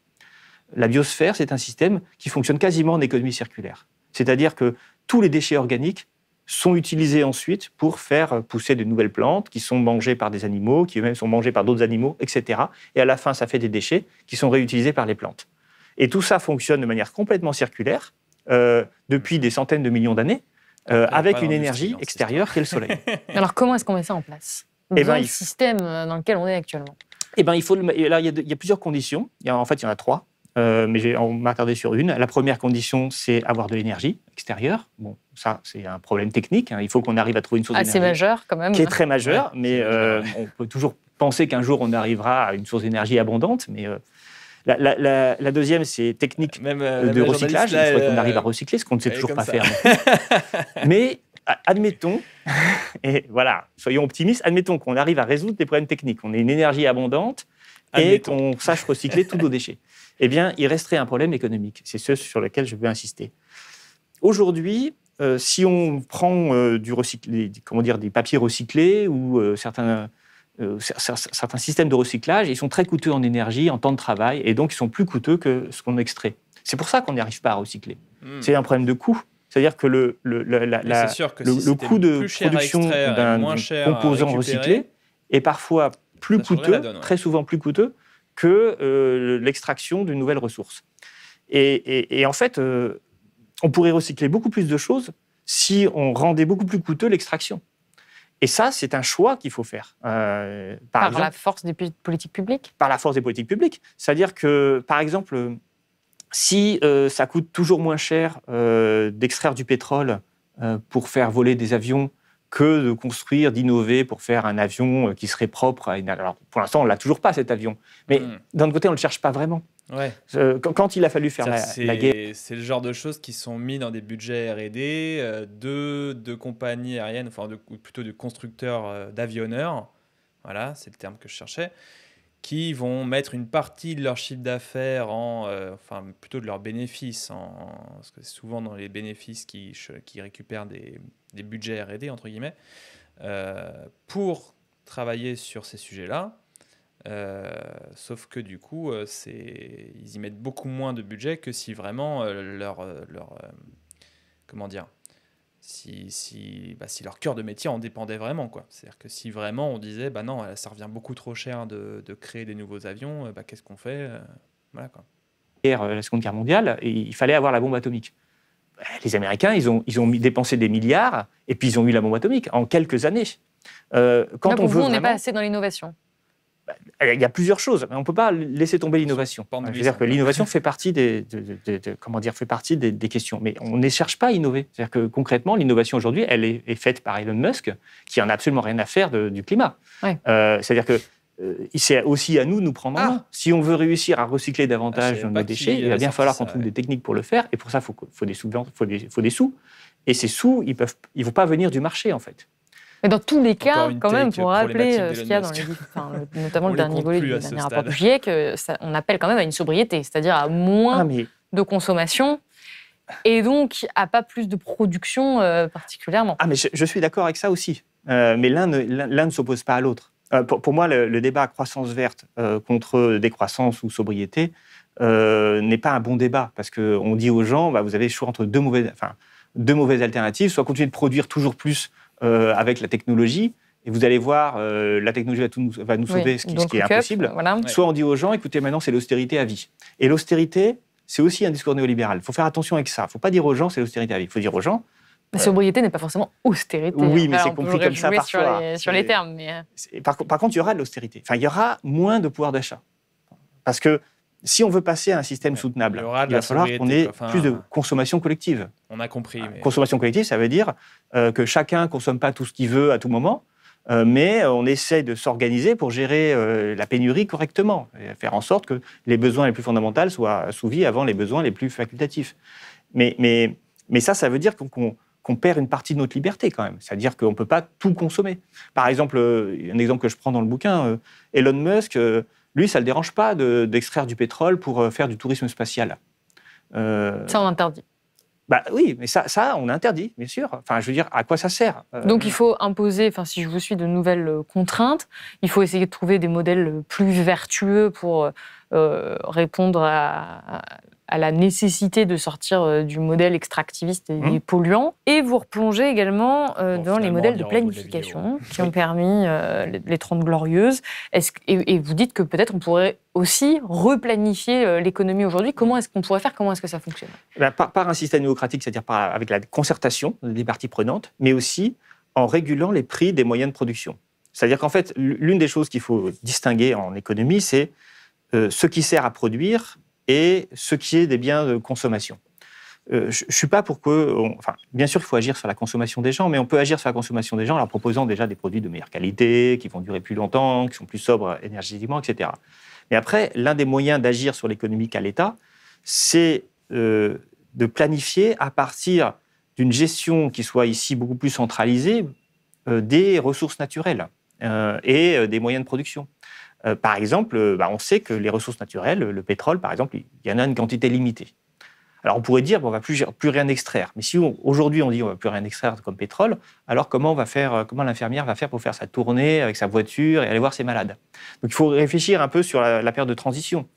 La biosphère, c'est un système qui fonctionne quasiment en économie circulaire. C'est-à-dire que tous les déchets organiques sont utilisés ensuite pour faire pousser de nouvelles plantes qui sont mangées par des animaux, qui eux-mêmes sont mangés par d'autres animaux, etc. Et à la fin, ça fait des déchets qui sont réutilisés par les plantes. Et tout ça fonctionne de manière complètement circulaire, euh, depuis des centaines de millions d'années, euh, ah, avec une énergie extérieure est le soleil. Alors comment est-ce qu'on met ça en place dans eh ben, le système euh, dans lequel on est actuellement eh ben, il faut il y, a plusieurs conditions. en fait, il y en a trois. mais on m'a sur une. La première condition, c'est avoir de l'énergie extérieure. Bon, ça, c'est un problème technique. Hein. Il faut qu'on arrive à trouver une source ah, d'énergie. Assez majeur, quand même. Qui est très majeure, mais on peut toujours penser qu'un jour, on arrivera à une source d'énergie abondante, mais la, deuxième, c'est technique même, euh, de recyclage. On il qu'on arrive à euh, recycler, ce qu'on ne sait toujours pas faire. Mais admettons, et voilà, soyons optimistes, admettons qu'on arrive à résoudre des problèmes techniques. On ait une énergie abondante et qu'on sache recycler tous nos déchets. Eh bien, il resterait un problème économique. C'est ce sur lequel je veux insister. Aujourd'hui, euh, si on prend du recyclé, comment dire, des papiers recyclés ou certains euh, certains systèmes de recyclage, ils sont très coûteux en énergie, en temps de travail, et donc ils sont plus coûteux que ce qu'on extrait. C'est pour ça qu'on n'y arrive pas à recycler. Hmm. C'est un problème de coût. C'est-à-dire que le, le, coût de production d'un composant recyclé est parfois plus coûteux, très souvent plus coûteux, que euh, l'extraction d'une nouvelle ressource. Et, en fait, euh, on pourrait recycler beaucoup plus de choses si on rendait beaucoup plus coûteux l'extraction. Et ça, c'est un choix qu'il faut faire. Euh, par, la force des politiques publiques Par la force des politiques publiques. C'est-à-dire que, par exemple, euh, si euh, ça coûte toujours moins cher d'extraire du pétrole pour faire voler des avions que de construire, d'innover pour faire un avion qui serait propre. Alors, pour l'instant, on ne l'a toujours pas, cet avion. Mais hmm. d'un autre côté, on ne le cherche pas vraiment. Ouais. Euh, quand il a fallu faire la, guerre. C'est le genre de choses qui sont mises dans des budgets RD euh, de, de, compagnies aériennes, enfin de, ou plutôt de constructeurs euh, d'avionneurs, voilà, c'est le terme que je cherchais, qui vont mettre une partie de leur chiffre d'affaires, en, enfin plutôt de leurs bénéfices, en, parce que c'est souvent dans les bénéfices qui, qui récupèrent des, des budgets RD, entre guillemets, pour travailler sur ces sujets-là euh, sauf que du coup, euh, ils y mettent beaucoup moins de budget que si vraiment euh, leur, leur comment dire si, si, bah, si leur cœur de métier en dépendait vraiment. quoi. C'est-à-dire que si vraiment on disait, bah non, ça revient beaucoup trop cher de, de créer des nouveaux avions, bah, qu'est-ce qu'on fait Voilà quoi. La Seconde Guerre mondiale, et il fallait avoir la bombe atomique. Bah, les Américains, ils ont, ils ont dépensé des milliards et puis ils ont eu la bombe atomique en quelques années. Euh, quand on vous, on n'est pas assez dans l'innovation. Bah, il y a plusieurs choses. On ne peut pas laisser tomber l'innovation. C'est-à-dire que l'innovation fait partie, des, comment dire, fait partie des, questions. Mais on ne cherche pas à innover. C'est-à-dire que concrètement, l'innovation aujourd'hui, elle est, faite par Elon Musk, qui n'a a absolument rien à faire du climat. Euh, c'est-à-dire que c'est euh, aussi à nous de nous prendre en ah. main. Si on veut réussir à recycler ah, davantage nos déchets, il va bien falloir qu'on trouve des techniques pour le faire. Et pour ça, il faut, des, faut des sous. Et ces sous, ils ne ils vont pas venir du marché, en fait. Mais dans tous les cas, quand même, pour rappeler euh, ce qu'il y a dans les enfin, notamment le dernier volet du dernier rapport du GIEC, on appelle quand même à une sobriété, c'est-à-dire à moins ah, de consommation et donc à pas plus de production euh, particulièrement. Ah, mais je, suis d'accord avec ça aussi. Euh, mais l'un ne s'oppose pas à l'autre. pour, moi, le, débat croissance verte contre décroissance ou sobriété n'est pas un bon débat parce qu'on dit aux gens, bah, vous avez le choix entre deux mauvaises, enfin, deux mauvaises alternatives, soit continuer de produire toujours plus euh, avec la technologie. Et vous allez voir, euh, la technologie va, nous, va nous sauver, ce qui, est impossible. Soit on dit aux gens, écoutez, maintenant c'est l'austérité à vie. Et l'austérité, c'est aussi un discours néolibéral. Il faut faire attention avec ça. Il ne faut pas dire aux gens, c'est l'austérité à vie. Il faut dire aux gens, la euh, sobriété n'est pas forcément austérité. Oui, mais c'est compliqué comme ça parfois. Sur les, sur les termes. Par, contre, il y aura de l'austérité. Enfin, il y aura moins de pouvoir d'achat. Parce que si on veut passer à un système soutenable, il, va falloir qu'on ait plus de consommation collective. On a compris. Ah, consommation collective, ça veut dire euh, que chacun ne consomme pas tout ce qu'il veut à tout moment, euh, mais euh, on essaie de s'organiser pour gérer la pénurie correctement, et faire en sorte que les besoins les plus fondamentaux soient assouvis avant les besoins les plus facultatifs. Mais, ça, ça veut dire qu'on perd une partie de notre liberté quand même. C'est-à-dire qu'on ne peut pas tout consommer. Par exemple, un exemple que je prends dans le bouquin, Elon Musk, lui, ça ne le dérange pas d'extraire du pétrole pour faire du tourisme spatial. ça, on interdit. Bah oui, mais ça, ça, on interdit, bien sûr. Enfin, je veux dire, à quoi ça sert euh, Donc il faut imposer, enfin, si je vous suis, de nouvelles euh, contraintes. Il faut essayer de trouver des modèles plus vertueux pour euh, euh, répondre à, la nécessité de sortir euh, du modèle extractiviste et mmh. polluant, et vous replongez également euh, dans les modèles de planification hein. qui ont permis les Trente glorieuses. est et, vous dites que peut-être on pourrait aussi replanifier l'économie aujourd'hui. Comment est-ce qu'on pourrait faire Comment est-ce que ça fonctionne eh ben, par, un système démocratique, c'est-à-dire avec la concertation des parties prenantes, mais aussi en régulant les prix des moyens de production. C'est-à-dire qu'en fait, l'une des choses qu'il faut distinguer en économie, c'est euh, ce qui sert à produire et ce qui est des biens de consommation. Euh, je suis pas pour que. enfin, bien sûr, il faut agir sur la consommation des gens, mais on peut agir sur la consommation des gens en leur proposant déjà des produits de meilleure qualité, qui vont durer plus longtemps, qui sont plus sobres énergétiquement, etc. Mais après, l'un des moyens d'agir sur l'économie qu'a l'État, c'est euh, de planifier à partir d'une gestion qui soit ici beaucoup plus centralisée des ressources naturelles et des moyens de production. Euh, par exemple, euh, bah, on sait que les ressources naturelles, le pétrole par exemple, il y en a une quantité limitée. Alors on pourrait dire qu'on ne va plus, plus rien extraire. Mais si aujourd'hui on dit on ne va plus rien extraire comme pétrole, alors comment, euh, comment l'infirmière va faire pour faire sa tournée avec sa voiture et aller voir ses malades Donc il faut réfléchir un peu sur la, période de transition.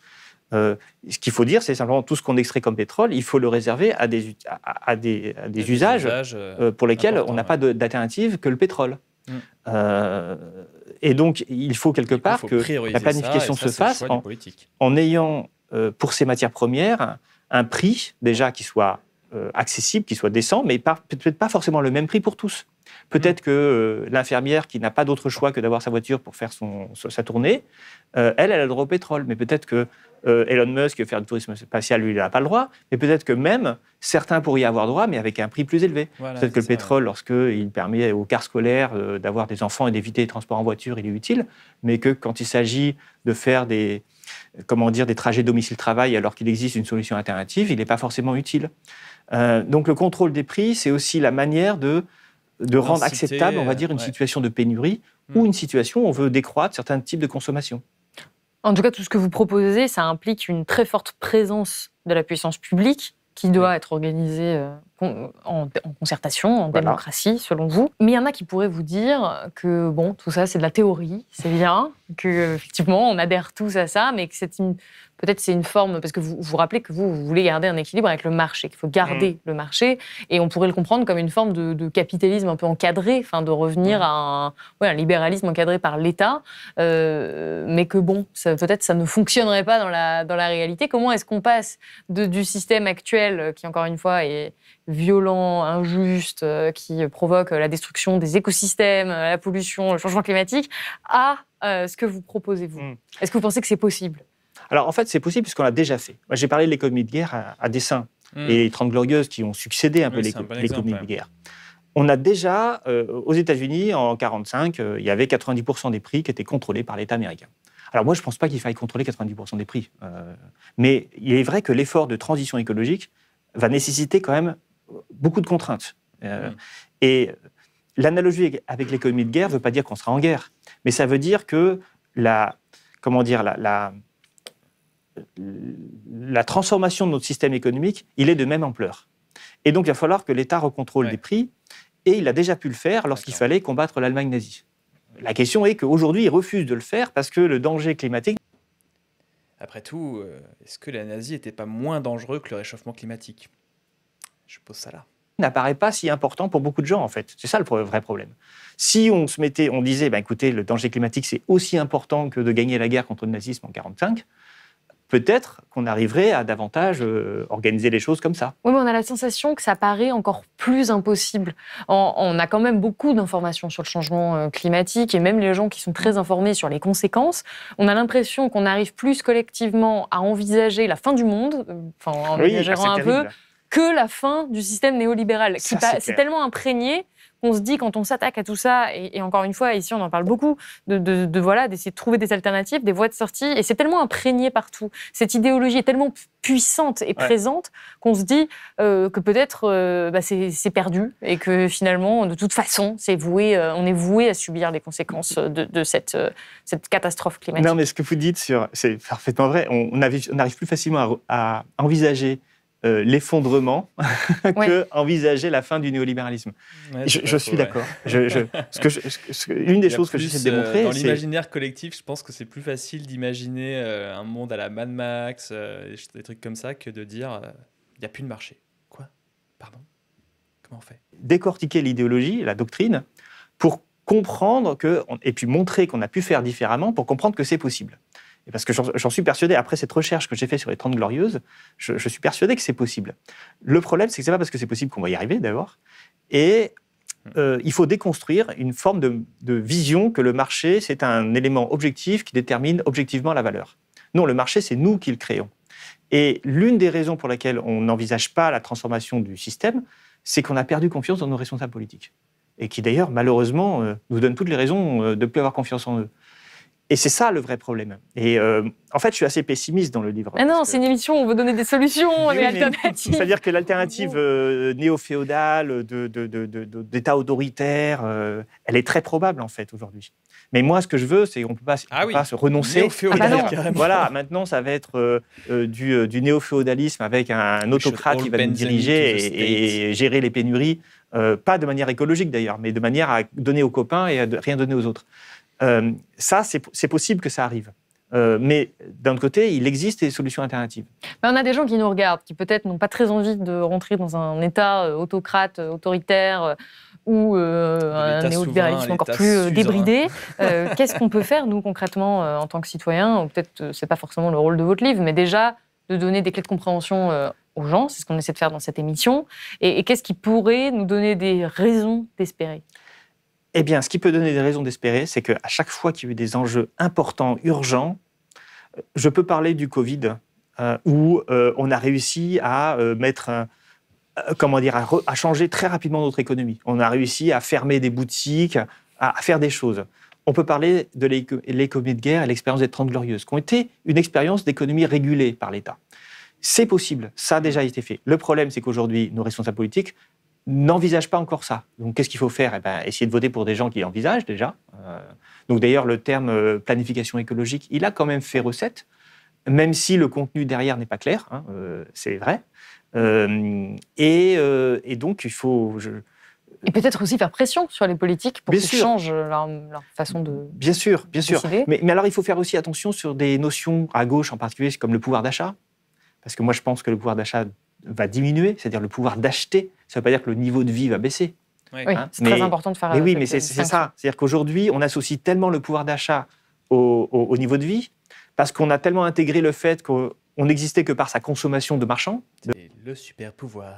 ce qu'il faut dire, c'est simplement tout ce qu'on extrait comme pétrole, il faut le réserver à des, usages, pour lesquels on n'a pas d'alternative que le pétrole. Mm et donc, il faut quelque part que la planification se fasse en, ayant euh, pour ces matières premières un, prix déjà qui soit euh, accessible, qui soit décent, mais peut-être pas forcément le même prix pour tous. Peut-être mm. que euh, l'infirmière qui n'a pas d'autre choix que d'avoir sa voiture pour faire sa tournée, elle, elle a le droit au pétrole, mais peut-être que euh, Elon Musk, faire du tourisme spatial, lui, il n'a pas le droit. Mais peut-être que même certains pourraient y avoir droit, mais avec un prix plus élevé. peut-être que le pétrole, lorsqu'il permet aux cars scolaires euh, d'avoir des enfants et d'éviter les transports en voiture, il est utile. Mais que quand il s'agit de faire des, comment dire, des trajets domicile-travail alors qu'il existe une solution alternative, il n'est pas forcément utile. Euh, donc le contrôle des prix, c'est aussi la manière de, rendre acceptable, on va dire, une situation de pénurie mm. ou une situation où on veut décroître certains types de consommation. En tout cas, tout ce que vous proposez, ça implique une très forte présence de la puissance publique qui doit être organisée euh, en, concertation, en démocratie, selon vous. Mais il y en a qui pourraient vous dire que, bon, tout ça, c'est de la théorie, c'est bien, que effectivement on adhère tous à ça, mais que peut-être c'est une forme, parce que vous vous rappelez que vous, vous voulez garder un équilibre avec le marché, qu'il faut garder mm. le marché, et on pourrait le comprendre comme une forme de, capitalisme un peu encadré, enfin de revenir mm. à un, libéralisme encadré par l'État, euh, mais que bon, peut-être ça ne fonctionnerait pas dans la, dans la réalité. Comment est-ce qu'on passe du système actuel, qui encore une fois est violent, injuste, euh, qui provoque euh, la destruction des écosystèmes, euh, la pollution, le changement climatique, à ce que vous proposez, vous hmm. Est-ce que vous pensez que c'est possible alors en fait, c'est possible puisqu'on l'a déjà fait. J'ai parlé de l'économie de guerre à, dessein hmm. et les 30 glorieuses qui ont succédé un peu peu l'économie de guerre. On a déjà, aux États-Unis, en 1945, il y avait 90% des prix qui étaient contrôlés par l'État américain. Alors moi, je ne pense pas qu'il faille contrôler 90% des prix. mais il est vrai que l'effort de transition écologique va nécessiter quand même beaucoup de contraintes. Euh, mm. Et l'analogie avec l'économie de guerre ne veut pas dire qu'on sera en guerre, mais ça veut dire que la, comment dire, la, transformation de notre système économique, il est de même ampleur. Et donc, il va falloir que l'État recontrôle les prix, et il a déjà pu le faire lorsqu'il fallait combattre l'Allemagne nazie. La question est qu'aujourd'hui, il refuse de le faire parce que le danger climatique. Après tout, euh, est-ce que la nazie n'était pas moins dangereux que le réchauffement climatique je pose ça là n'apparaît pas si important pour beaucoup de gens, en fait. C'est ça le vrai problème. Si on se mettait, on disait, ben écoutez, le danger climatique, c'est aussi important que de gagner la guerre contre le nazisme en 1945, peut-être qu'on arriverait à davantage euh, organiser les choses comme ça. Oui, mais on a la sensation que ça paraît encore plus impossible. On, a quand même beaucoup d'informations sur le changement euh, climatique et même les gens qui sont très informés sur les conséquences. On a l'impression qu'on arrive plus collectivement à envisager la fin du monde, euh, enfin, en oui, ah, un peu que la fin du système néolibéral. c'est, tellement imprégné qu'on se dit quand on s'attaque à tout ça, et, encore une fois, ici on en parle beaucoup, de, voilà, d'essayer de trouver des alternatives, des voies de sortie, et c'est tellement imprégné partout, cette idéologie est tellement puissante et présente qu'on se dit euh, que peut-être euh, bah, c'est, perdu, et que finalement, de toute façon, c'est voué, euh, on est voué à subir les conséquences de, cette, catastrophe climatique. Non, mais ce que vous dites, c'est parfaitement vrai, on, n'arrive plus facilement à envisager euh, l'effondrement que envisager la fin du néolibéralisme. je, suis d'accord. une des choses que j'essaie de démontrer. Euh, dans l'imaginaire collectif, je pense que c'est plus facile d'imaginer euh, un monde à la Mad Max, des trucs comme ça, que de dire il n'y a plus de marché. Quoi Pardon Comment on fait Décortiquer l'idéologie, la doctrine, pour comprendre que, et puis montrer qu'on a pu faire différemment pour comprendre que c'est possible parce que j'en suis persuadé, après cette recherche que j'ai faite sur les 30 Glorieuses, je, suis persuadé que c'est possible. Le problème, c'est que n'est pas parce que c'est possible qu'on va y arriver, d'abord. Et euh, il faut déconstruire une forme de, vision que le marché, c'est un élément objectif qui détermine objectivement la valeur. Non, le marché, c'est nous qui le créons. Et l'une des raisons pour laquelle on n'envisage pas la transformation du système, c'est qu'on a perdu confiance dans nos responsables politiques. Et qui d'ailleurs, malheureusement, euh, nous donnent toutes les raisons euh, de ne plus avoir confiance en eux. Et c'est ça le vrai problème. Et euh, en fait, je suis assez pessimiste dans le livre. non, c'est une émission où on veut donner des solutions, des alternatives. C'est-à-dire que l'alternative euh, néo-féodale, d'État autoritaire, euh, elle est très probable en fait aujourd'hui. Mais moi, ce que je veux, c'est qu'on ne peut ah pas, se renoncer. Ah bah voilà, maintenant, ça va être du, néo-féodalisme avec un autocrate qui va nous diriger et, gérer les pénuries. pas de manière écologique d'ailleurs, mais de manière à donner aux copains et à de rien donner aux autres. Euh, ça, c'est possible que ça arrive. Euh, mais d'un autre côté, il existe des solutions alternatives. on a des gens qui nous regardent, qui peut-être n'ont pas très envie de rentrer dans un État euh, autocrate, autoritaire ou euh, un néolibéralisme encore plus débridé. Qu'est-ce qu'on peut faire, nous, concrètement, en tant que citoyens Peut-être, ce n'est pas forcément le rôle de votre livre, mais déjà, de donner des clés de compréhension aux gens, c'est ce qu'on essaie de faire dans cette émission. et qu'est-ce qui pourrait nous donner des raisons d'espérer eh bien, ce qui peut donner des raisons d'espérer, c'est qu'à chaque fois qu'il y a eu des enjeux importants, urgents, euh, je peux parler du Covid, euh, où euh, on a réussi à mettre, comment dire, à, changer très rapidement notre économie. On a réussi à fermer des boutiques, à, faire des choses. On peut parler de l'économie de guerre et l'expérience des Trente Glorieuses, qui ont été une expérience d'économie régulée par l'État. C'est possible, ça a déjà été fait. Le problème, c'est qu'aujourd'hui, nos responsables politiques n'envisage pas encore ça. Donc, qu'est-ce qu'il faut faire eh ben, Essayer de voter pour des gens qui envisagent déjà. Euh, donc, d'ailleurs, le terme euh, planification écologique, il a quand même fait recette, même si le contenu derrière n'est pas clair, hein, euh, c'est vrai. et, donc, il faut. Je... et peut-être aussi faire pression sur les politiques pour qu'ils changent leur, façon de. Bien sûr, bien sûr. Mais, mais alors, il faut faire aussi attention sur des notions à gauche, en particulier comme le pouvoir d'achat, parce que moi, je pense que le pouvoir d'achat va diminuer, c'est-à-dire le pouvoir d'acheter. Ça ne veut pas dire que le niveau de vie va baisser. Oui, hein c'est très important de faire. Mais oui, mais c'est ça. C'est-à-dire qu'aujourd'hui, on associe tellement le pouvoir d'achat au, niveau de vie parce qu'on a tellement intégré le fait qu'on n'existait que par sa consommation de marchand. Le super pouvoir,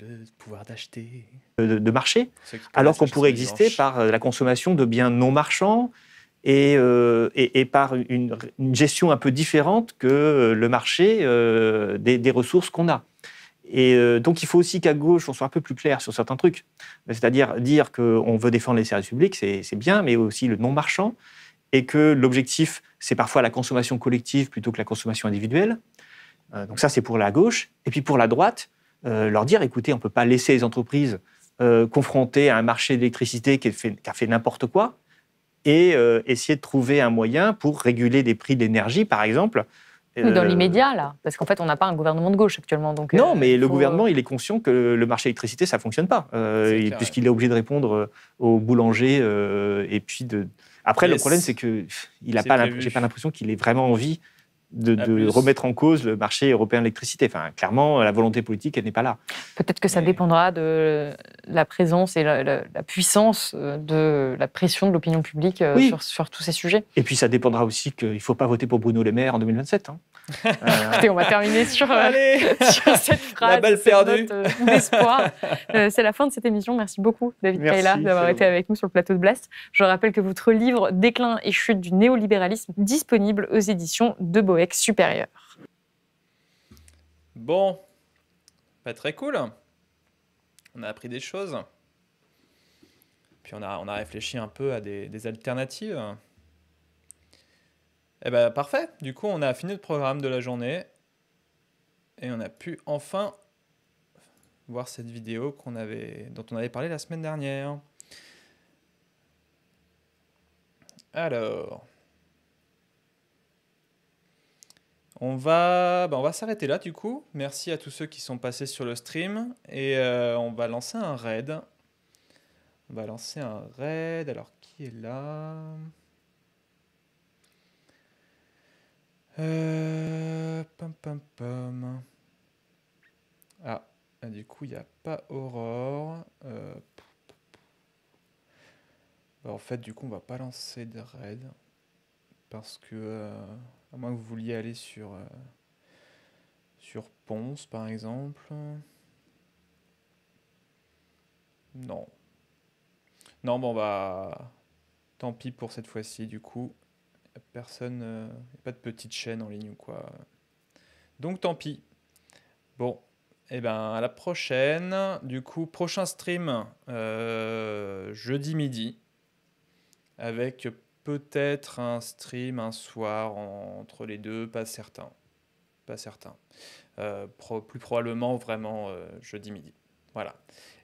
le pouvoir d'acheter. De, de, marché, alors qu'on pourrait exister par euh, la consommation de biens non marchands, euh, et, par une, gestion un peu différente que euh, le marché euh, des, ressources qu'on a. Et donc, il faut aussi qu'à gauche, on soit un peu plus clair sur certains trucs. C'est-à-dire dire qu'on veut défendre les services publics, c'est bien, mais aussi le non-marchand, et que l'objectif, c'est parfois la consommation collective plutôt que la consommation individuelle. donc ça, c'est pour la gauche. Et puis pour la droite, leur dire, écoutez, on ne peut pas laisser les entreprises confrontées à un marché d'électricité qui, a fait n'importe quoi et euh, essayer de trouver un moyen pour réguler des prix d'énergie, par exemple. dans euh, l'immédiat, là, parce qu'en fait, on n'a pas un gouvernement de gauche actuellement. Donc, non, euh, mais le gouvernement, il est conscient que le marché électricité, ça ne fonctionne pas, puisqu'il est obligé de répondre aux boulangers. et puis de... Après, le problème, c'est que j'ai pas l'impression qu'il ait vraiment envie de, remettre en cause le marché européen de l'électricité. Enfin, clairement, la volonté politique, elle n'est pas là. Peut-être que ça dépendra de la présence et la, puissance euh, de la pression de l'opinion publique euh, sur, tous ces sujets. Et puis, ça dépendra aussi qu'il ne faut pas voter pour Bruno Le Maire en 2027. Hein. Écoutez, on va terminer sur, euh, cette phrase, la balle d'espoir. C'est la fin de cette émission. Merci beaucoup, David Kayla, d'avoir été avec nous sur le plateau de Blast. Je rappelle que votre livre Déclin et chute du néolibéralisme, disponible aux éditions de Bonne supérieur. Bon, pas très cool. On a appris des choses. Puis on a, on a réfléchi un peu à des, alternatives. Eh ben parfait, du coup on a fini le programme de la journée et on a pu enfin voir cette vidéo qu'on avait, dont on avait parlé la semaine dernière. Alors, On va, bah, va s'arrêter là du coup. Merci à tous ceux qui sont passés sur le stream. Et euh, on va lancer un raid. On va lancer un raid. Alors, qui est là euh, Pam Ah, du coup, il n'y a pas Aurore. Euh, bah, en fait, du coup, on va pas lancer de raid. Parce que. Euh, à moins que vous vouliez aller sur, euh, sur Ponce, par exemple. Non. Non, bon, bah. Tant pis pour cette fois-ci, du coup. Personne. Euh, a pas de petite chaîne en ligne ou quoi. Donc, tant pis. Bon. et eh ben, à la prochaine. Du coup, prochain stream euh, jeudi midi avec peut-être un stream un soir entre les deux, pas certain. Pas certain. Euh, plus probablement vraiment euh, jeudi midi. Voilà.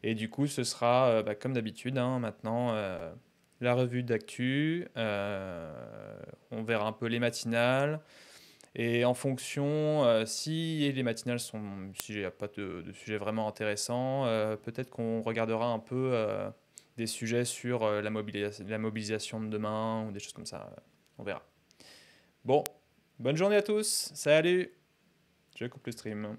Et du coup, ce sera euh, bah, comme d'habitude hein, maintenant la revue d'actu. on verra un peu les matinales. Et en fonction, si les matinales sont, si il n'y a pas de, de, sujet vraiment intéressant, peut-être qu'on regardera un peu des sujets sur euh, la, mobilisation, de demain ou des choses comme ça. On verra. Bon, bonne journée à tous. Salut. Je coupe le stream.